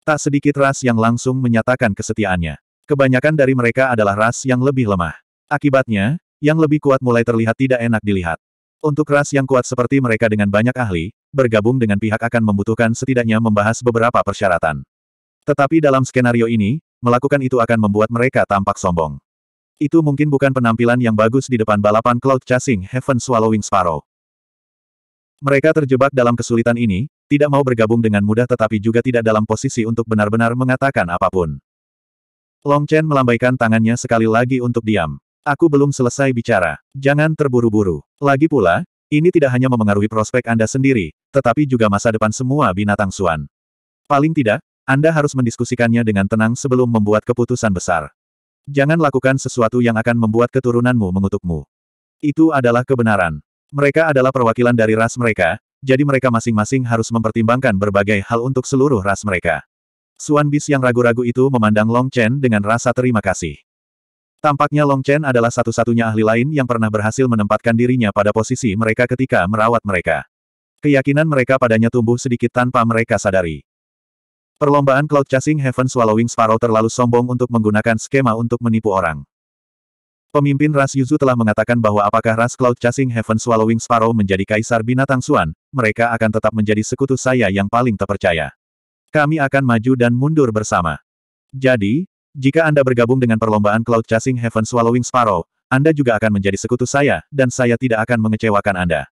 Tak sedikit ras yang langsung menyatakan kesetiaannya. Kebanyakan dari mereka adalah ras yang lebih lemah. Akibatnya, yang lebih kuat mulai terlihat tidak enak dilihat. Untuk ras yang kuat seperti mereka dengan banyak ahli, bergabung dengan pihak akan membutuhkan setidaknya membahas beberapa persyaratan. Tetapi dalam skenario ini, melakukan itu akan membuat mereka tampak sombong. Itu mungkin bukan penampilan yang bagus di depan balapan Cloud Chasing Heaven Swallowing Sparrow. Mereka terjebak dalam kesulitan ini, tidak mau bergabung dengan mudah tetapi juga tidak dalam posisi untuk benar-benar mengatakan apapun. Long Chen melambaikan tangannya sekali lagi untuk diam. Aku belum selesai bicara. Jangan terburu-buru. Lagi pula, ini tidak hanya memengaruhi prospek Anda sendiri, tetapi juga masa depan semua binatang suan. Paling tidak, anda harus mendiskusikannya dengan tenang sebelum membuat keputusan besar. Jangan lakukan sesuatu yang akan membuat keturunanmu mengutukmu. Itu adalah kebenaran. Mereka adalah perwakilan dari ras mereka, jadi mereka masing-masing harus mempertimbangkan berbagai hal untuk seluruh ras mereka. Suan Bis yang ragu-ragu itu memandang Long Chen dengan rasa terima kasih. Tampaknya Long Chen adalah satu-satunya ahli lain yang pernah berhasil menempatkan dirinya pada posisi mereka ketika merawat mereka. Keyakinan mereka padanya tumbuh sedikit tanpa mereka sadari. Perlombaan Cloud Chasing Heaven Swallowing Sparrow terlalu sombong untuk menggunakan skema untuk menipu orang. Pemimpin ras Yuzu telah mengatakan bahwa apakah ras Cloud Chasing Heaven Swallowing Sparrow menjadi kaisar binatang Suan, mereka akan tetap menjadi sekutu saya yang paling terpercaya. Kami akan maju dan mundur bersama. Jadi, jika Anda bergabung dengan perlombaan Cloud Chasing Heaven Swallowing Sparrow, Anda juga akan menjadi sekutu saya, dan saya tidak akan mengecewakan Anda.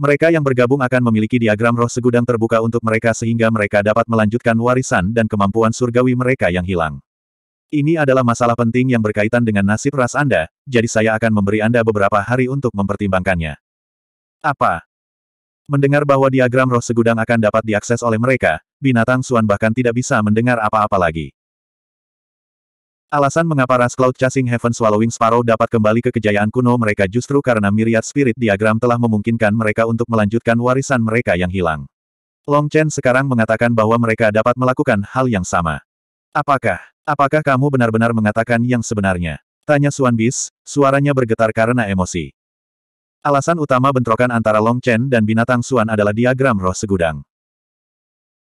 Mereka yang bergabung akan memiliki diagram roh segudang terbuka untuk mereka sehingga mereka dapat melanjutkan warisan dan kemampuan surgawi mereka yang hilang. Ini adalah masalah penting yang berkaitan dengan nasib ras Anda, jadi saya akan memberi Anda beberapa hari untuk mempertimbangkannya. Apa? Mendengar bahwa diagram roh segudang akan dapat diakses oleh mereka, binatang Suan bahkan tidak bisa mendengar apa-apa lagi. Alasan mengapa Ras Cloud Chasing Heaven Swallowing Sparrow dapat kembali ke kejayaan kuno mereka justru karena Myriad Spirit Diagram telah memungkinkan mereka untuk melanjutkan warisan mereka yang hilang. Long Chen sekarang mengatakan bahwa mereka dapat melakukan hal yang sama. Apakah, apakah kamu benar-benar mengatakan yang sebenarnya? Tanya Suan Bis, suaranya bergetar karena emosi. Alasan utama bentrokan antara Long Chen dan binatang Suan adalah diagram roh segudang.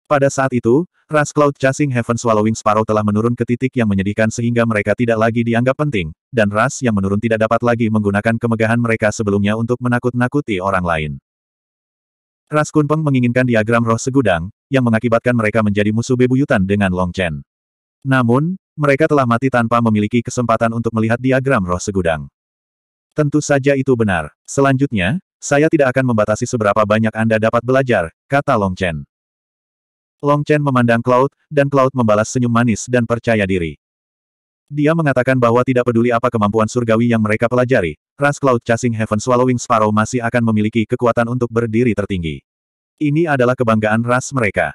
Pada saat itu, ras Cloud Chasing Heaven Swallowing Sparrow telah menurun ke titik yang menyedihkan sehingga mereka tidak lagi dianggap penting, dan ras yang menurun tidak dapat lagi menggunakan kemegahan mereka sebelumnya untuk menakut-nakuti orang lain. Ras Kunpeng menginginkan diagram roh segudang, yang mengakibatkan mereka menjadi musuh bebuyutan dengan Long Chen. Namun, mereka telah mati tanpa memiliki kesempatan untuk melihat diagram roh segudang. Tentu saja itu benar. Selanjutnya, saya tidak akan membatasi seberapa banyak Anda dapat belajar, kata Long Chen. Long Chen memandang Cloud, dan Cloud membalas senyum manis dan percaya diri. Dia mengatakan bahwa tidak peduli apa kemampuan surgawi yang mereka pelajari, ras Cloud Chasing Heaven Swallowing Sparrow masih akan memiliki kekuatan untuk berdiri tertinggi. Ini adalah kebanggaan ras mereka.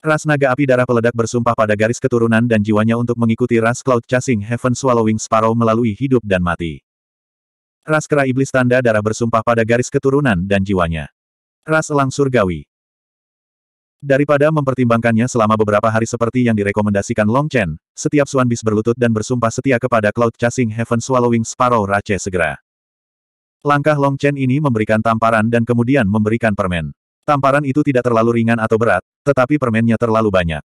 Ras naga api darah peledak bersumpah pada garis keturunan dan jiwanya untuk mengikuti ras Cloud Chasing Heaven Swallowing Sparrow melalui hidup dan mati. Ras kera iblis tanda darah bersumpah pada garis keturunan dan jiwanya. Ras elang surgawi. Daripada mempertimbangkannya selama beberapa hari seperti yang direkomendasikan Long Chen, setiap Suan Bis berlutut dan bersumpah setia kepada Cloud Chasing Heaven Swallowing Sparrow Rache segera. Langkah Long Chen ini memberikan tamparan dan kemudian memberikan permen. Tamparan itu tidak terlalu ringan atau berat, tetapi permennya terlalu banyak.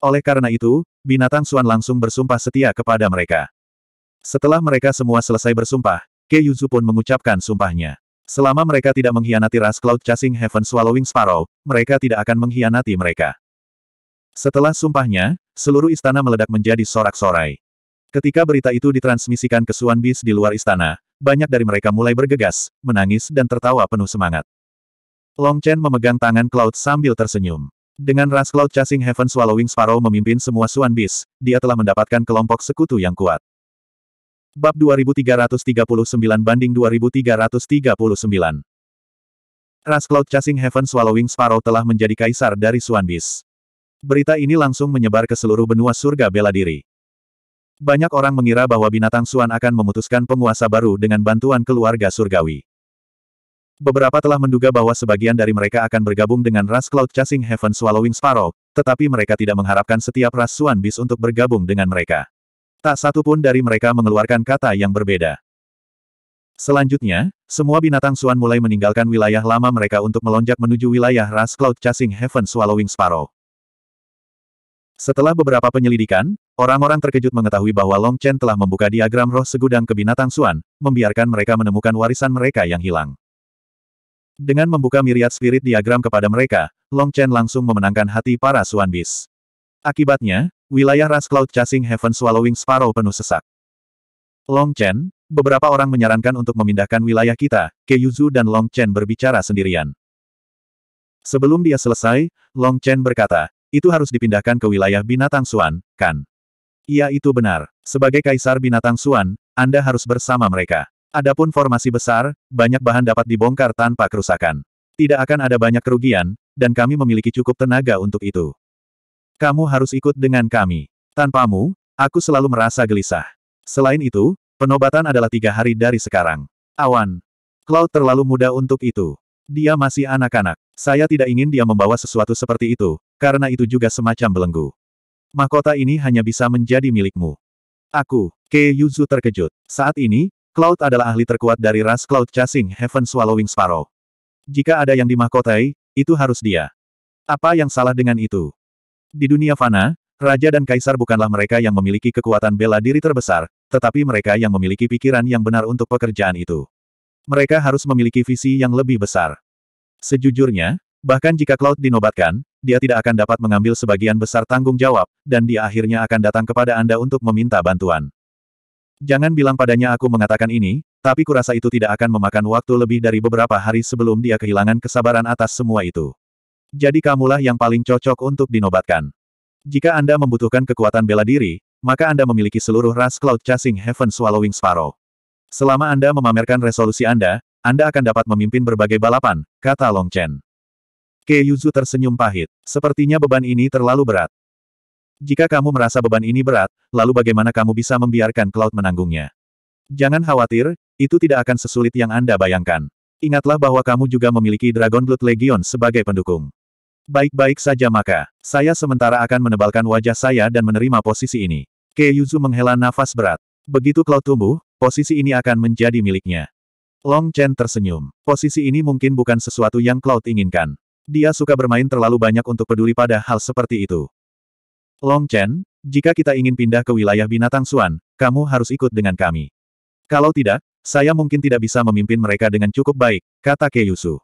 Oleh karena itu, binatang Suan langsung bersumpah setia kepada mereka. Setelah mereka semua selesai bersumpah, Ke Yuzu pun mengucapkan sumpahnya. Selama mereka tidak mengkhianati ras Cloud Chasing Heaven Swallowing Sparrow, mereka tidak akan mengkhianati mereka. Setelah sumpahnya, seluruh istana meledak menjadi sorak-sorai. Ketika berita itu ditransmisikan ke Suan Bis di luar istana, banyak dari mereka mulai bergegas, menangis dan tertawa penuh semangat. Long Chen memegang tangan Cloud sambil tersenyum. Dengan ras Cloud Chasing Heaven Swallowing Sparrow memimpin semua Suan Bis, dia telah mendapatkan kelompok sekutu yang kuat. Bab 2339 banding 2339 Ras Cloud Chasing Heaven Swallowing Sparrow telah menjadi kaisar dari Suanbis. Berita ini langsung menyebar ke seluruh benua surga bela diri. Banyak orang mengira bahwa binatang Suan akan memutuskan penguasa baru dengan bantuan keluarga surgawi. Beberapa telah menduga bahwa sebagian dari mereka akan bergabung dengan ras Cloud Chasing Heaven Swallowing Sparrow, tetapi mereka tidak mengharapkan setiap ras Suan untuk bergabung dengan mereka. Tak satu pun dari mereka mengeluarkan kata yang berbeda. Selanjutnya, semua binatang Suan mulai meninggalkan wilayah lama mereka untuk melonjak menuju wilayah ras Cloud Chasing Heaven Swallowing Sparrow. Setelah beberapa penyelidikan, orang-orang terkejut mengetahui bahwa Long Chen telah membuka diagram roh segudang ke binatang Suan, membiarkan mereka menemukan warisan mereka yang hilang. Dengan membuka miriat spirit diagram kepada mereka, Long Chen langsung memenangkan hati para Suan Bis. Akibatnya, Wilayah ras Cloud Chasing Heaven Swallowing Sparrow penuh sesak. Long Chen, beberapa orang menyarankan untuk memindahkan wilayah kita, Ke Yuzu dan Long Chen berbicara sendirian. Sebelum dia selesai, Long Chen berkata, itu harus dipindahkan ke wilayah binatang Suan, kan? Iya itu benar. Sebagai kaisar binatang Suan, Anda harus bersama mereka. Adapun formasi besar, banyak bahan dapat dibongkar tanpa kerusakan. Tidak akan ada banyak kerugian, dan kami memiliki cukup tenaga untuk itu. Kamu harus ikut dengan kami. Tanpamu, aku selalu merasa gelisah. Selain itu, penobatan adalah tiga hari dari sekarang. Awan. Cloud terlalu muda untuk itu. Dia masih anak-anak. Saya tidak ingin dia membawa sesuatu seperti itu, karena itu juga semacam belenggu. Mahkota ini hanya bisa menjadi milikmu. Aku, Ke Yuzu terkejut. Saat ini, Cloud adalah ahli terkuat dari ras Cloud Chasing Heaven Swallowing Sparrow. Jika ada yang dimahkotai, itu harus dia. Apa yang salah dengan itu? Di dunia fana, raja dan kaisar bukanlah mereka yang memiliki kekuatan bela diri terbesar, tetapi mereka yang memiliki pikiran yang benar untuk pekerjaan itu. Mereka harus memiliki visi yang lebih besar. Sejujurnya, bahkan jika Cloud dinobatkan, dia tidak akan dapat mengambil sebagian besar tanggung jawab, dan dia akhirnya akan datang kepada Anda untuk meminta bantuan. Jangan bilang padanya aku mengatakan ini, tapi kurasa itu tidak akan memakan waktu lebih dari beberapa hari sebelum dia kehilangan kesabaran atas semua itu. Jadi kamulah yang paling cocok untuk dinobatkan. Jika Anda membutuhkan kekuatan bela diri, maka Anda memiliki seluruh ras Cloud Chasing Heaven Swallowing Sparrow. Selama Anda memamerkan resolusi Anda, Anda akan dapat memimpin berbagai balapan, kata Long Chen. Ke Yuzu tersenyum pahit. Sepertinya beban ini terlalu berat. Jika kamu merasa beban ini berat, lalu bagaimana kamu bisa membiarkan Cloud menanggungnya? Jangan khawatir, itu tidak akan sesulit yang Anda bayangkan. Ingatlah bahwa kamu juga memiliki Dragon Blood Legion sebagai pendukung. Baik-baik saja maka, saya sementara akan menebalkan wajah saya dan menerima posisi ini. Ke Yuzu menghela nafas berat. Begitu Cloud tumbuh, posisi ini akan menjadi miliknya. Long Chen tersenyum. Posisi ini mungkin bukan sesuatu yang Cloud inginkan. Dia suka bermain terlalu banyak untuk peduli pada hal seperti itu. Long Chen, jika kita ingin pindah ke wilayah binatang Suan, kamu harus ikut dengan kami. Kalau tidak, saya mungkin tidak bisa memimpin mereka dengan cukup baik, kata Ke Yuzu.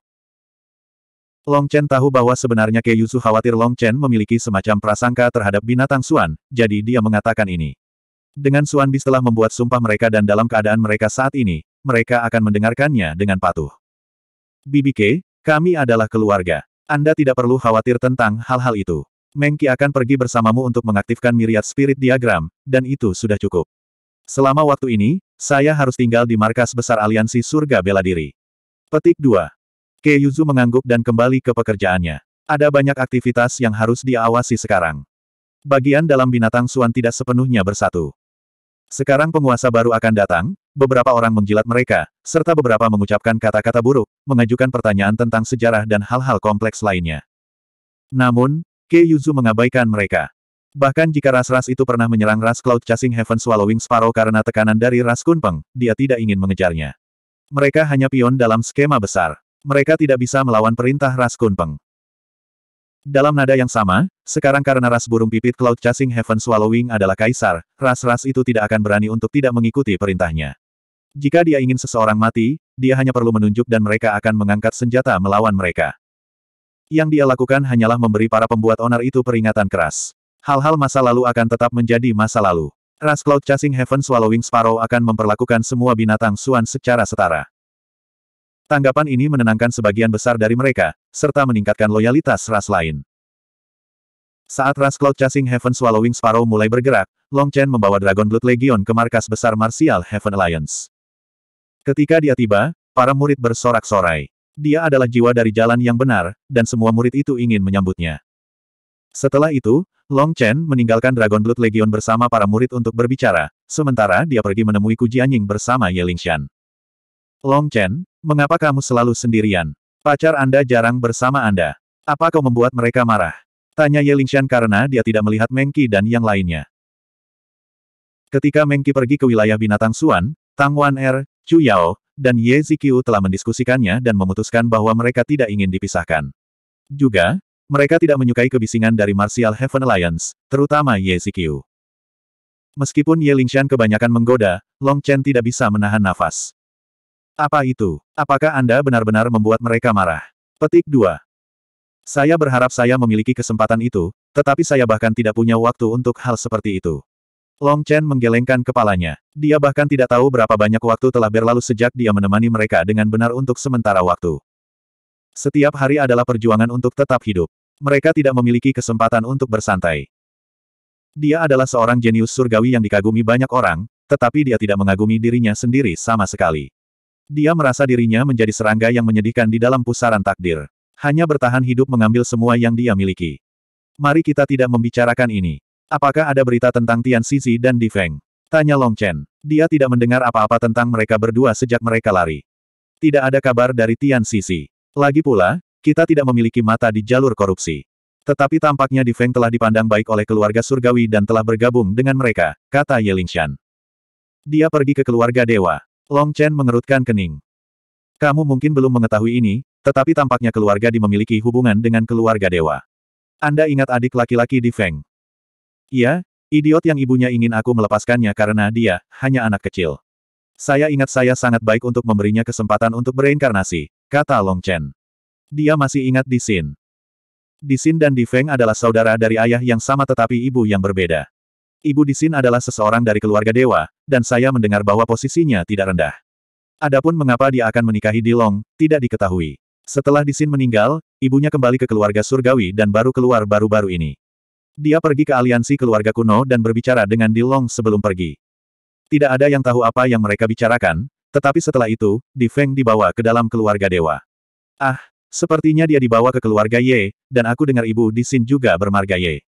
Long Chen tahu bahwa sebenarnya Ke Yusu khawatir Long Chen memiliki semacam prasangka terhadap binatang Suan, jadi dia mengatakan ini. Dengan Suan Bi setelah membuat sumpah mereka dan dalam keadaan mereka saat ini, mereka akan mendengarkannya dengan patuh. Bibi Ke, kami adalah keluarga. Anda tidak perlu khawatir tentang hal-hal itu. Mengki akan pergi bersamamu untuk mengaktifkan miriat spirit diagram, dan itu sudah cukup. Selama waktu ini, saya harus tinggal di markas besar aliansi surga bela diri. Petik 2. Ke Yuzu mengangguk dan kembali ke pekerjaannya. Ada banyak aktivitas yang harus diawasi sekarang. Bagian dalam binatang Suan tidak sepenuhnya bersatu. Sekarang penguasa baru akan datang, beberapa orang menjilat mereka, serta beberapa mengucapkan kata-kata buruk, mengajukan pertanyaan tentang sejarah dan hal-hal kompleks lainnya. Namun, Ke Yuzu mengabaikan mereka. Bahkan jika ras-ras itu pernah menyerang ras Cloud Chasing Heaven Swallowing Sparrow karena tekanan dari ras Kunpeng, dia tidak ingin mengejarnya. Mereka hanya pion dalam skema besar. Mereka tidak bisa melawan perintah Ras Kunpeng. Dalam nada yang sama, sekarang karena ras burung pipit Cloud Chasing Heaven Swallowing adalah kaisar, ras-ras itu tidak akan berani untuk tidak mengikuti perintahnya. Jika dia ingin seseorang mati, dia hanya perlu menunjuk dan mereka akan mengangkat senjata melawan mereka. Yang dia lakukan hanyalah memberi para pembuat onar itu peringatan keras. Hal-hal masa lalu akan tetap menjadi masa lalu. Ras Cloud Chasing Heaven Swallowing Sparrow akan memperlakukan semua binatang suan secara setara. Tanggapan ini menenangkan sebagian besar dari mereka, serta meningkatkan loyalitas ras lain. Saat ras Cloud Chasing Heaven Swallowing Sparrow mulai bergerak, Long Chen membawa Dragon Blood Legion ke markas besar Martial Heaven Alliance. Ketika dia tiba, para murid bersorak-sorai. Dia adalah jiwa dari jalan yang benar, dan semua murid itu ingin menyambutnya. Setelah itu, Long Chen meninggalkan Dragon Blood Legion bersama para murid untuk berbicara, sementara dia pergi menemui Jianying bersama Ye Lingxian. Long Chen, mengapa kamu selalu sendirian? Pacar Anda jarang bersama Anda. Apa kau membuat mereka marah? Tanya Ye Lingshan karena dia tidak melihat Mengki dan yang lainnya. Ketika Mengki pergi ke wilayah binatang Suan, Tang Wan Er, Chu Yao, dan Ye Ziqiu telah mendiskusikannya dan memutuskan bahwa mereka tidak ingin dipisahkan. Juga, mereka tidak menyukai kebisingan dari Martial Heaven Alliance, terutama Ye Ziqiu. Meskipun Ye Lingshan kebanyakan menggoda, Long Chen tidak bisa menahan nafas. Apa itu? Apakah Anda benar-benar membuat mereka marah? Petik 2. Saya berharap saya memiliki kesempatan itu, tetapi saya bahkan tidak punya waktu untuk hal seperti itu. Long Chen menggelengkan kepalanya. Dia bahkan tidak tahu berapa banyak waktu telah berlalu sejak dia menemani mereka dengan benar untuk sementara waktu. Setiap hari adalah perjuangan untuk tetap hidup. Mereka tidak memiliki kesempatan untuk bersantai. Dia adalah seorang jenius surgawi yang dikagumi banyak orang, tetapi dia tidak mengagumi dirinya sendiri sama sekali. Dia merasa dirinya menjadi serangga yang menyedihkan di dalam pusaran takdir. Hanya bertahan hidup mengambil semua yang dia miliki. Mari kita tidak membicarakan ini. Apakah ada berita tentang Tian Sisi dan Di Feng? Tanya Long Chen. Dia tidak mendengar apa-apa tentang mereka berdua sejak mereka lari. Tidak ada kabar dari Tian Sisi. Lagi pula, kita tidak memiliki mata di jalur korupsi. Tetapi tampaknya Di Feng telah dipandang baik oleh keluarga surgawi dan telah bergabung dengan mereka, kata Ye Lingshan. Dia pergi ke keluarga dewa. Long Chen mengerutkan kening. Kamu mungkin belum mengetahui ini, tetapi tampaknya keluarga Di memiliki hubungan dengan keluarga dewa. Anda ingat adik laki-laki Di Feng? Iya, idiot yang ibunya ingin aku melepaskannya karena dia hanya anak kecil. Saya ingat saya sangat baik untuk memberinya kesempatan untuk bereinkarnasi, kata Long Chen. Dia masih ingat Di Xin. Di Xin dan Di Feng adalah saudara dari ayah yang sama tetapi ibu yang berbeda. Ibu Di Disin adalah seseorang dari keluarga dewa, dan saya mendengar bahwa posisinya tidak rendah. Adapun mengapa dia akan menikahi Dilong, tidak diketahui. Setelah Di Disin meninggal, ibunya kembali ke keluarga surgawi dan baru keluar baru-baru ini. Dia pergi ke aliansi keluarga kuno dan berbicara dengan Dilong sebelum pergi. Tidak ada yang tahu apa yang mereka bicarakan, tetapi setelah itu, Di Feng dibawa ke dalam keluarga dewa. Ah, sepertinya dia dibawa ke keluarga Ye, dan aku dengar ibu Di Disin juga bermarga Ye.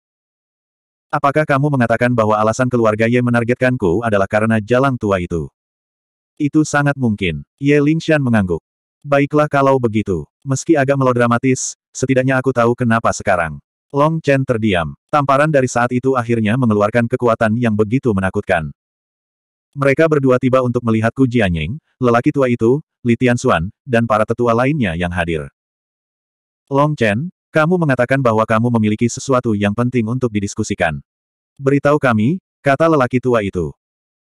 Apakah kamu mengatakan bahwa alasan keluarga Ye menargetkanku adalah karena jalang tua itu? Itu sangat mungkin. Ye Lingshan mengangguk. Baiklah kalau begitu. Meski agak melodramatis, setidaknya aku tahu kenapa sekarang. Long Chen terdiam. Tamparan dari saat itu akhirnya mengeluarkan kekuatan yang begitu menakutkan. Mereka berdua tiba untuk melihat Ku Jianying, lelaki tua itu, Li Tianxuan, dan para tetua lainnya yang hadir. Long Chen, kamu mengatakan bahwa kamu memiliki sesuatu yang penting untuk didiskusikan. Beritahu kami, kata lelaki tua itu.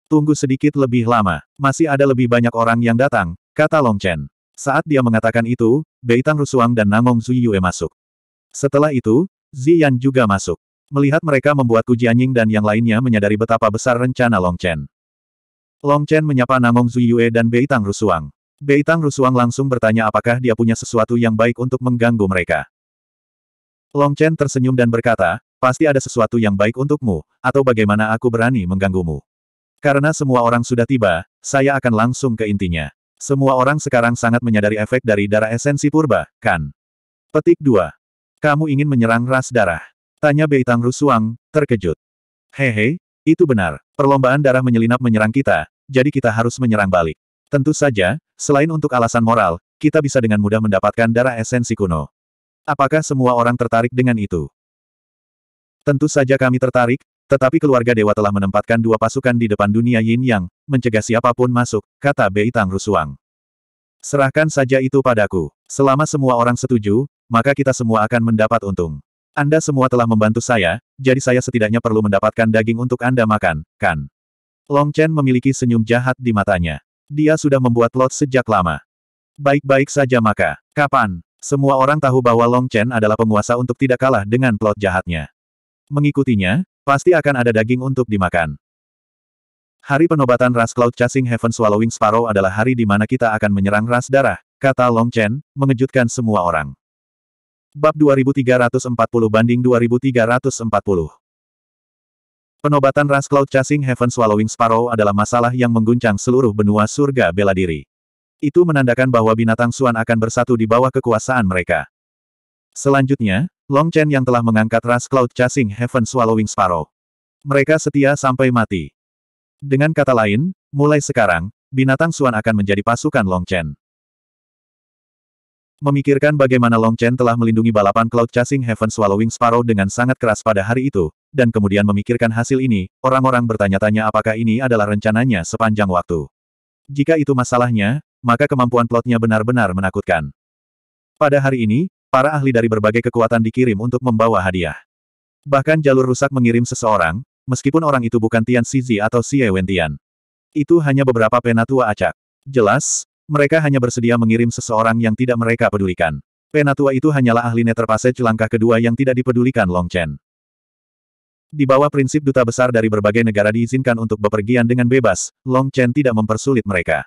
Tunggu sedikit lebih lama, masih ada lebih banyak orang yang datang, kata Long Chen. Saat dia mengatakan itu, Bei Beitang Rusuang dan Namong Zuyue masuk. Setelah itu, Ziyan juga masuk. Melihat mereka membuat Kujianying dan yang lainnya menyadari betapa besar rencana Long Chen. Long Chen menyapa Namong Zuyue dan Bei Beitang Rusuang. Beitang Rusuang langsung bertanya apakah dia punya sesuatu yang baik untuk mengganggu mereka. Long Chen tersenyum dan berkata, pasti ada sesuatu yang baik untukmu, atau bagaimana aku berani mengganggumu. Karena semua orang sudah tiba, saya akan langsung ke intinya. Semua orang sekarang sangat menyadari efek dari darah esensi purba, kan? Petik 2. Kamu ingin menyerang ras darah? Tanya Beitang Rusuang, terkejut. Hehe, itu benar. Perlombaan darah menyelinap menyerang kita, jadi kita harus menyerang balik. Tentu saja, selain untuk alasan moral, kita bisa dengan mudah mendapatkan darah esensi kuno. Apakah semua orang tertarik dengan itu? Tentu saja kami tertarik, tetapi keluarga dewa telah menempatkan dua pasukan di depan dunia yin yang, mencegah siapapun masuk, kata Bei Tang Rusuang. Serahkan saja itu padaku. Selama semua orang setuju, maka kita semua akan mendapat untung. Anda semua telah membantu saya, jadi saya setidaknya perlu mendapatkan daging untuk Anda makan, kan? Long Chen memiliki senyum jahat di matanya. Dia sudah membuat plot sejak lama. Baik-baik saja maka, kapan, semua orang tahu bahwa Long Chen adalah penguasa untuk tidak kalah dengan plot jahatnya. Mengikutinya, pasti akan ada daging untuk dimakan. Hari penobatan ras Cloud Chasing Heaven Swallowing Sparrow adalah hari di mana kita akan menyerang ras darah, kata Long Chen, mengejutkan semua orang. Bab 2340 banding 2340 Penobatan ras Cloud Chasing Heaven Swallowing Sparrow adalah masalah yang mengguncang seluruh benua surga bela diri. Itu menandakan bahwa binatang Suan akan bersatu di bawah kekuasaan mereka. Selanjutnya, Long Chen yang telah mengangkat ras Cloud Chasing Heaven Swallowing Sparrow. Mereka setia sampai mati. Dengan kata lain, mulai sekarang, binatang Suan akan menjadi pasukan Long Chen. Memikirkan bagaimana Long Chen telah melindungi balapan Cloud Chasing Heaven Swallowing Sparrow dengan sangat keras pada hari itu, dan kemudian memikirkan hasil ini, orang-orang bertanya-tanya apakah ini adalah rencananya sepanjang waktu. Jika itu masalahnya, maka kemampuan plotnya benar-benar menakutkan. Pada hari ini, para ahli dari berbagai kekuatan dikirim untuk membawa hadiah. Bahkan jalur rusak mengirim seseorang, meskipun orang itu bukan Tian Sizi atau Xie Wentian. Itu hanya beberapa penatua acak. Jelas, mereka hanya bersedia mengirim seseorang yang tidak mereka pedulikan. Penatua itu hanyalah ahli Netherpassage langkah kedua yang tidak dipedulikan Long Chen. Di bawah prinsip duta besar dari berbagai negara diizinkan untuk bepergian dengan bebas, Long Chen tidak mempersulit mereka.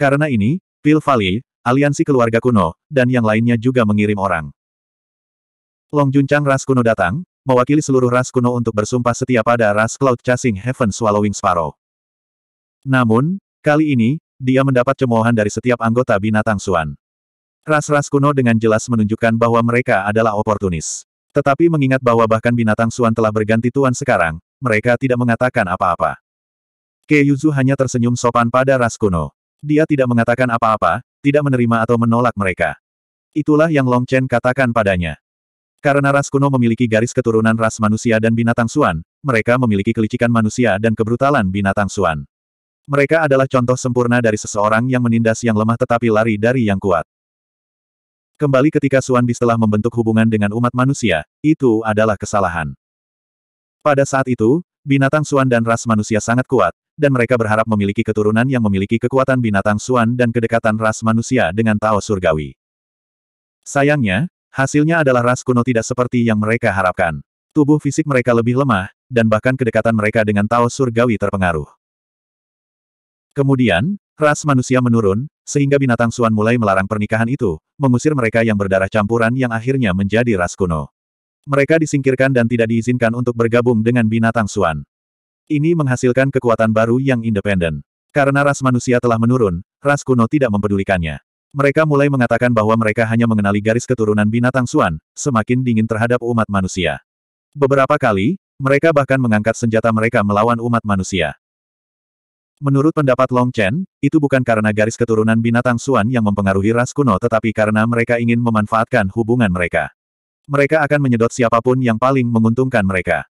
Karena ini, Pil Valley, aliansi keluarga kuno, dan yang lainnya juga mengirim orang. Long Junchang ras kuno datang, mewakili seluruh ras kuno untuk bersumpah setia pada ras Cloud Chasing Heaven Swallowing Sparrow. Namun, kali ini, dia mendapat cemoohan dari setiap anggota binatang Suan. Ras-ras kuno dengan jelas menunjukkan bahwa mereka adalah oportunis. Tetapi mengingat bahwa bahkan binatang Suan telah berganti tuan sekarang, mereka tidak mengatakan apa-apa. Keyuzu hanya tersenyum sopan pada ras kuno. Dia tidak mengatakan apa-apa, tidak menerima atau menolak mereka. Itulah yang Long Chen katakan padanya. Karena ras kuno memiliki garis keturunan ras manusia dan binatang suan, mereka memiliki kelicikan manusia dan kebrutalan binatang suan. Mereka adalah contoh sempurna dari seseorang yang menindas yang lemah tetapi lari dari yang kuat. Kembali ketika Suan bis telah membentuk hubungan dengan umat manusia, itu adalah kesalahan. Pada saat itu, binatang Suan dan ras manusia sangat kuat, dan mereka berharap memiliki keturunan yang memiliki kekuatan binatang suan dan kedekatan ras manusia dengan Tao Surgawi. Sayangnya, hasilnya adalah ras kuno tidak seperti yang mereka harapkan. Tubuh fisik mereka lebih lemah, dan bahkan kedekatan mereka dengan Tao Surgawi terpengaruh. Kemudian, ras manusia menurun, sehingga binatang suan mulai melarang pernikahan itu, mengusir mereka yang berdarah campuran yang akhirnya menjadi ras kuno. Mereka disingkirkan dan tidak diizinkan untuk bergabung dengan binatang suan. Ini menghasilkan kekuatan baru yang independen. Karena ras manusia telah menurun, ras kuno tidak mempedulikannya. Mereka mulai mengatakan bahwa mereka hanya mengenali garis keturunan binatang Suan, semakin dingin terhadap umat manusia. Beberapa kali, mereka bahkan mengangkat senjata mereka melawan umat manusia. Menurut pendapat Long Chen, itu bukan karena garis keturunan binatang Suan yang mempengaruhi ras kuno tetapi karena mereka ingin memanfaatkan hubungan mereka. Mereka akan menyedot siapapun yang paling menguntungkan mereka.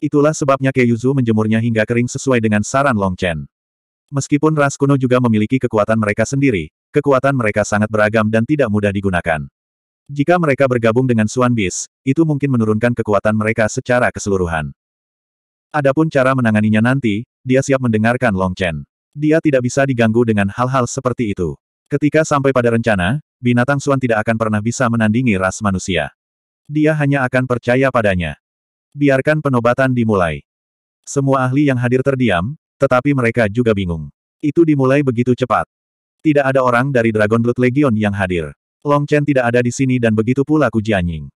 Itulah sebabnya Keiyuzu menjemurnya hingga kering sesuai dengan saran Long Chen. Meskipun ras kuno juga memiliki kekuatan mereka sendiri, kekuatan mereka sangat beragam dan tidak mudah digunakan. Jika mereka bergabung dengan Suan Bis, itu mungkin menurunkan kekuatan mereka secara keseluruhan. Adapun cara menanganinya nanti, dia siap mendengarkan Long Chen. Dia tidak bisa diganggu dengan hal-hal seperti itu. Ketika sampai pada rencana, binatang Suan tidak akan pernah bisa menandingi ras manusia. Dia hanya akan percaya padanya. Biarkan penobatan dimulai. Semua ahli yang hadir terdiam, tetapi mereka juga bingung. Itu dimulai begitu cepat. Tidak ada orang dari Dragon Blood Legion yang hadir. Long Chen tidak ada di sini dan begitu pula Ku Jianying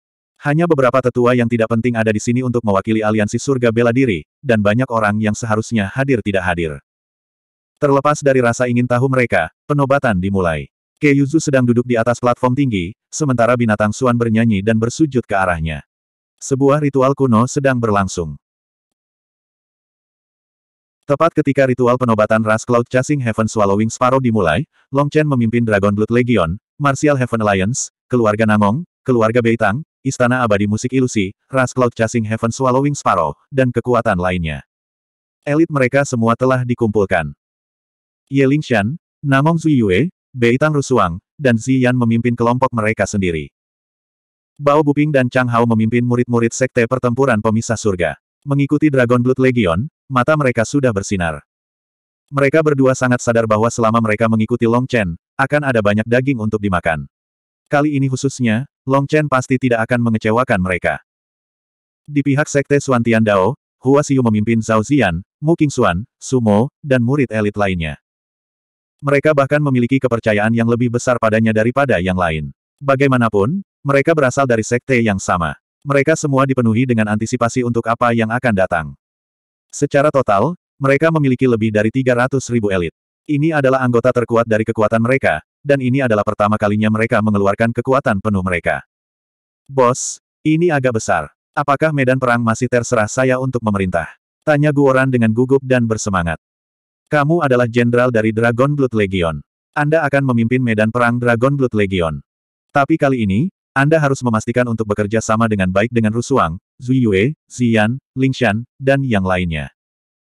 Hanya beberapa tetua yang tidak penting ada di sini untuk mewakili aliansi surga bela diri, dan banyak orang yang seharusnya hadir tidak hadir. Terlepas dari rasa ingin tahu mereka, penobatan dimulai. Ke Yuzu sedang duduk di atas platform tinggi, sementara binatang Suan bernyanyi dan bersujud ke arahnya. Sebuah ritual kuno sedang berlangsung. Tepat ketika ritual penobatan Ras Cloud Chasing Heaven Swallowing Sparrow dimulai, Long Chen memimpin Dragon Blood Legion, Martial Heaven Alliance, keluarga Namong, keluarga Beitang, Istana Abadi Musik Ilusi, Ras Cloud Chasing Heaven Swallowing Sparrow, dan kekuatan lainnya. Elit mereka semua telah dikumpulkan. Ye Lingshan, Namong Zuyue, Beitang Rusuang, dan Ziyan memimpin kelompok mereka sendiri. Bao Buping dan Chang Hao memimpin murid-murid sekte pertempuran pemisah surga. Mengikuti Dragon Blood Legion, mata mereka sudah bersinar. Mereka berdua sangat sadar bahwa selama mereka mengikuti Long Chen, akan ada banyak daging untuk dimakan. Kali ini khususnya, Long Chen pasti tidak akan mengecewakan mereka. Di pihak sekte Suantian Dao, Hua Xiu memimpin Zhao Zian, Mu Qingxuan, Sumo, dan murid elit lainnya. Mereka bahkan memiliki kepercayaan yang lebih besar padanya daripada yang lain. Bagaimanapun, mereka berasal dari sekte yang sama. Mereka semua dipenuhi dengan antisipasi untuk apa yang akan datang. Secara total, mereka memiliki lebih dari 300 ribu elit. Ini adalah anggota terkuat dari kekuatan mereka, dan ini adalah pertama kalinya mereka mengeluarkan kekuatan penuh mereka. Bos, ini agak besar. Apakah medan perang masih terserah saya untuk memerintah? Tanya Guoran dengan gugup dan bersemangat. Kamu adalah jenderal dari Dragon Blood Legion. Anda akan memimpin medan perang Dragon Blood Legion. Tapi kali ini, anda harus memastikan untuk bekerja sama dengan baik dengan Rusuang, Zuyue, Xian, Lingshan, dan yang lainnya.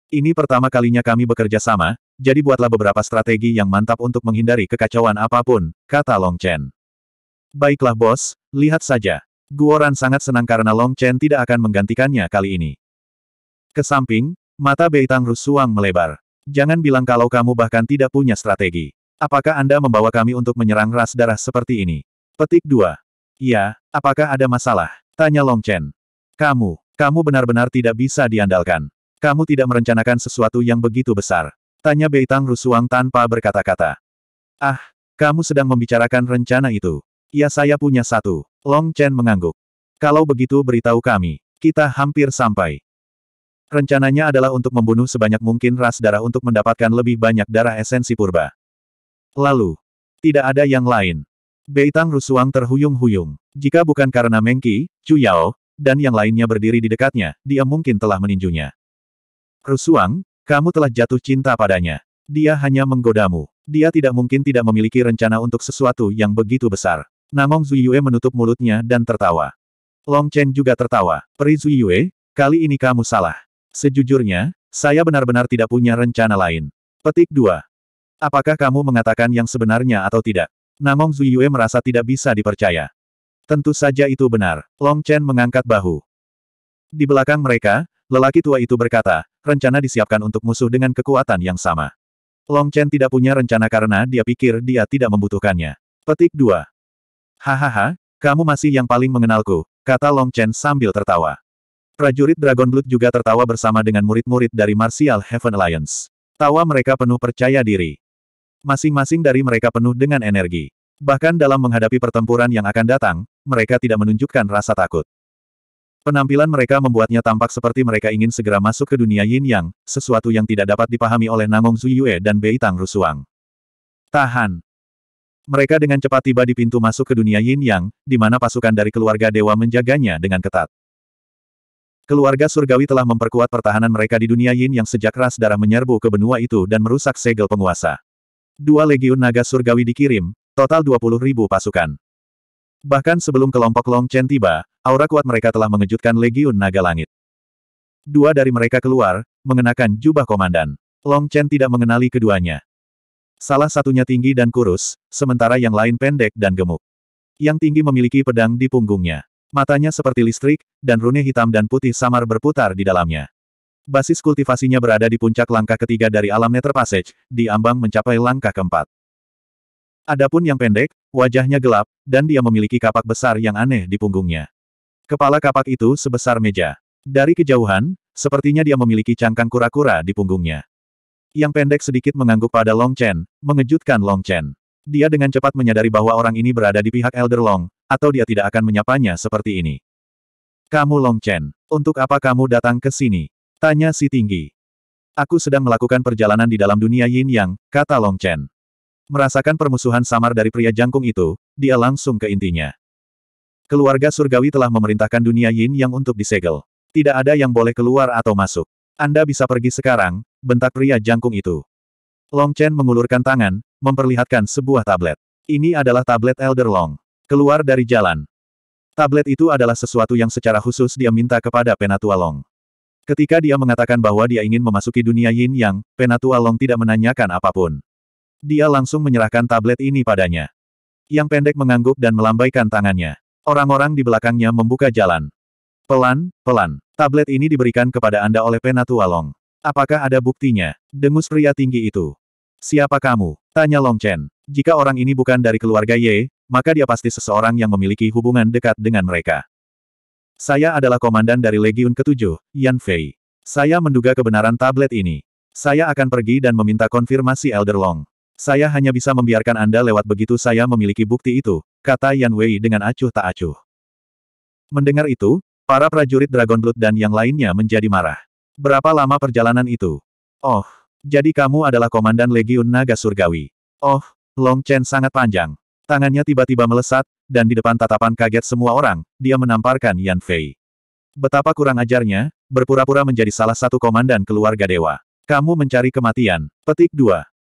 Ini pertama kalinya kami bekerja sama, jadi buatlah beberapa strategi yang mantap untuk menghindari kekacauan apapun, kata Long Chen. Baiklah bos, lihat saja. Guoran sangat senang karena Long Chen tidak akan menggantikannya kali ini. Kesamping, mata Beitang Rusuang melebar. Jangan bilang kalau kamu bahkan tidak punya strategi. Apakah Anda membawa kami untuk menyerang ras darah seperti ini? Petik 2. Iya, apakah ada masalah? Tanya Long Chen. Kamu, kamu benar-benar tidak bisa diandalkan. Kamu tidak merencanakan sesuatu yang begitu besar. Tanya Bei Tang Rusuang tanpa berkata-kata. Ah, kamu sedang membicarakan rencana itu. Ya saya punya satu. Long Chen mengangguk. Kalau begitu beritahu kami. Kita hampir sampai. Rencananya adalah untuk membunuh sebanyak mungkin ras darah untuk mendapatkan lebih banyak darah esensi purba. Lalu, tidak ada yang lain. Beitang Rusuang terhuyung-huyung. Jika bukan karena Mengki, Chu Yao, dan yang lainnya berdiri di dekatnya, dia mungkin telah meninjunya. Rusuang, kamu telah jatuh cinta padanya. Dia hanya menggodamu. Dia tidak mungkin tidak memiliki rencana untuk sesuatu yang begitu besar. Namong Zuyue menutup mulutnya dan tertawa. Long Chen juga tertawa. Peri Zuyue, kali ini kamu salah. Sejujurnya, saya benar-benar tidak punya rencana lain. Petik 2. Apakah kamu mengatakan yang sebenarnya atau tidak? Namong Zuyue merasa tidak bisa dipercaya. Tentu saja itu benar. Long Chen mengangkat bahu. Di belakang mereka, lelaki tua itu berkata, rencana disiapkan untuk musuh dengan kekuatan yang sama. Long Chen tidak punya rencana karena dia pikir dia tidak membutuhkannya. Petik 2. Hahaha, kamu masih yang paling mengenalku, kata Long Chen sambil tertawa. Prajurit Dragon Blood juga tertawa bersama dengan murid-murid dari Martial Heaven Alliance. Tawa mereka penuh percaya diri. Masing-masing dari mereka penuh dengan energi. Bahkan dalam menghadapi pertempuran yang akan datang, mereka tidak menunjukkan rasa takut. Penampilan mereka membuatnya tampak seperti mereka ingin segera masuk ke dunia yin yang, sesuatu yang tidak dapat dipahami oleh Nangong Zuyue dan Bei Tang Rusuang. Tahan! Mereka dengan cepat tiba di pintu masuk ke dunia yin yang, di mana pasukan dari keluarga dewa menjaganya dengan ketat. Keluarga surgawi telah memperkuat pertahanan mereka di dunia yin yang sejak ras darah menyerbu ke benua itu dan merusak segel penguasa. Dua legiun naga surgawi dikirim, total 20 ribu pasukan. Bahkan sebelum kelompok Long Chen tiba, aura kuat mereka telah mengejutkan legiun naga langit. Dua dari mereka keluar, mengenakan jubah komandan. Long Chen tidak mengenali keduanya. Salah satunya tinggi dan kurus, sementara yang lain pendek dan gemuk. Yang tinggi memiliki pedang di punggungnya. Matanya seperti listrik, dan rune hitam dan putih samar berputar di dalamnya. Basis kultivasinya berada di puncak langkah ketiga dari alam Nether Passage, di ambang mencapai langkah keempat. Adapun yang pendek, wajahnya gelap, dan dia memiliki kapak besar yang aneh di punggungnya. Kepala kapak itu sebesar meja. Dari kejauhan, sepertinya dia memiliki cangkang kura-kura di punggungnya. Yang pendek sedikit mengangguk pada Long Chen, mengejutkan Long Chen. Dia dengan cepat menyadari bahwa orang ini berada di pihak Elder Long, atau dia tidak akan menyapanya seperti ini. Kamu Long Chen, untuk apa kamu datang ke sini? Tanya si tinggi. Aku sedang melakukan perjalanan di dalam dunia yin yang, kata Long Chen. Merasakan permusuhan samar dari pria jangkung itu, dia langsung ke intinya. Keluarga surgawi telah memerintahkan dunia yin yang untuk disegel. Tidak ada yang boleh keluar atau masuk. Anda bisa pergi sekarang, bentak pria jangkung itu. Long Chen mengulurkan tangan, memperlihatkan sebuah tablet. Ini adalah tablet Elder Long. Keluar dari jalan. Tablet itu adalah sesuatu yang secara khusus dia minta kepada Penatua Long. Ketika dia mengatakan bahwa dia ingin memasuki dunia Yin Yang, Penatua Long tidak menanyakan apapun. Dia langsung menyerahkan tablet ini padanya. Yang pendek mengangguk dan melambaikan tangannya. Orang-orang di belakangnya membuka jalan. Pelan, pelan, tablet ini diberikan kepada Anda oleh Penatua Long. Apakah ada buktinya? Dengus pria tinggi itu. Siapa kamu? Tanya Long Chen. Jika orang ini bukan dari keluarga Ye, maka dia pasti seseorang yang memiliki hubungan dekat dengan mereka. Saya adalah komandan dari Legiun ke-7, Yan Fei. Saya menduga kebenaran tablet ini. Saya akan pergi dan meminta konfirmasi Elder Long. Saya hanya bisa membiarkan Anda lewat begitu saya memiliki bukti itu, kata Yan Wei dengan acuh tak acuh. Mendengar itu, para prajurit Dragon Blood dan yang lainnya menjadi marah. Berapa lama perjalanan itu? Oh, jadi kamu adalah komandan Legiun Naga Surgawi. Oh, Long Chen sangat panjang. Tangannya tiba-tiba melesat, dan di depan tatapan kaget semua orang, dia menamparkan Yan Fei. Betapa kurang ajarnya, berpura-pura menjadi salah satu komandan keluarga dewa. Kamu mencari kematian. Petik 2.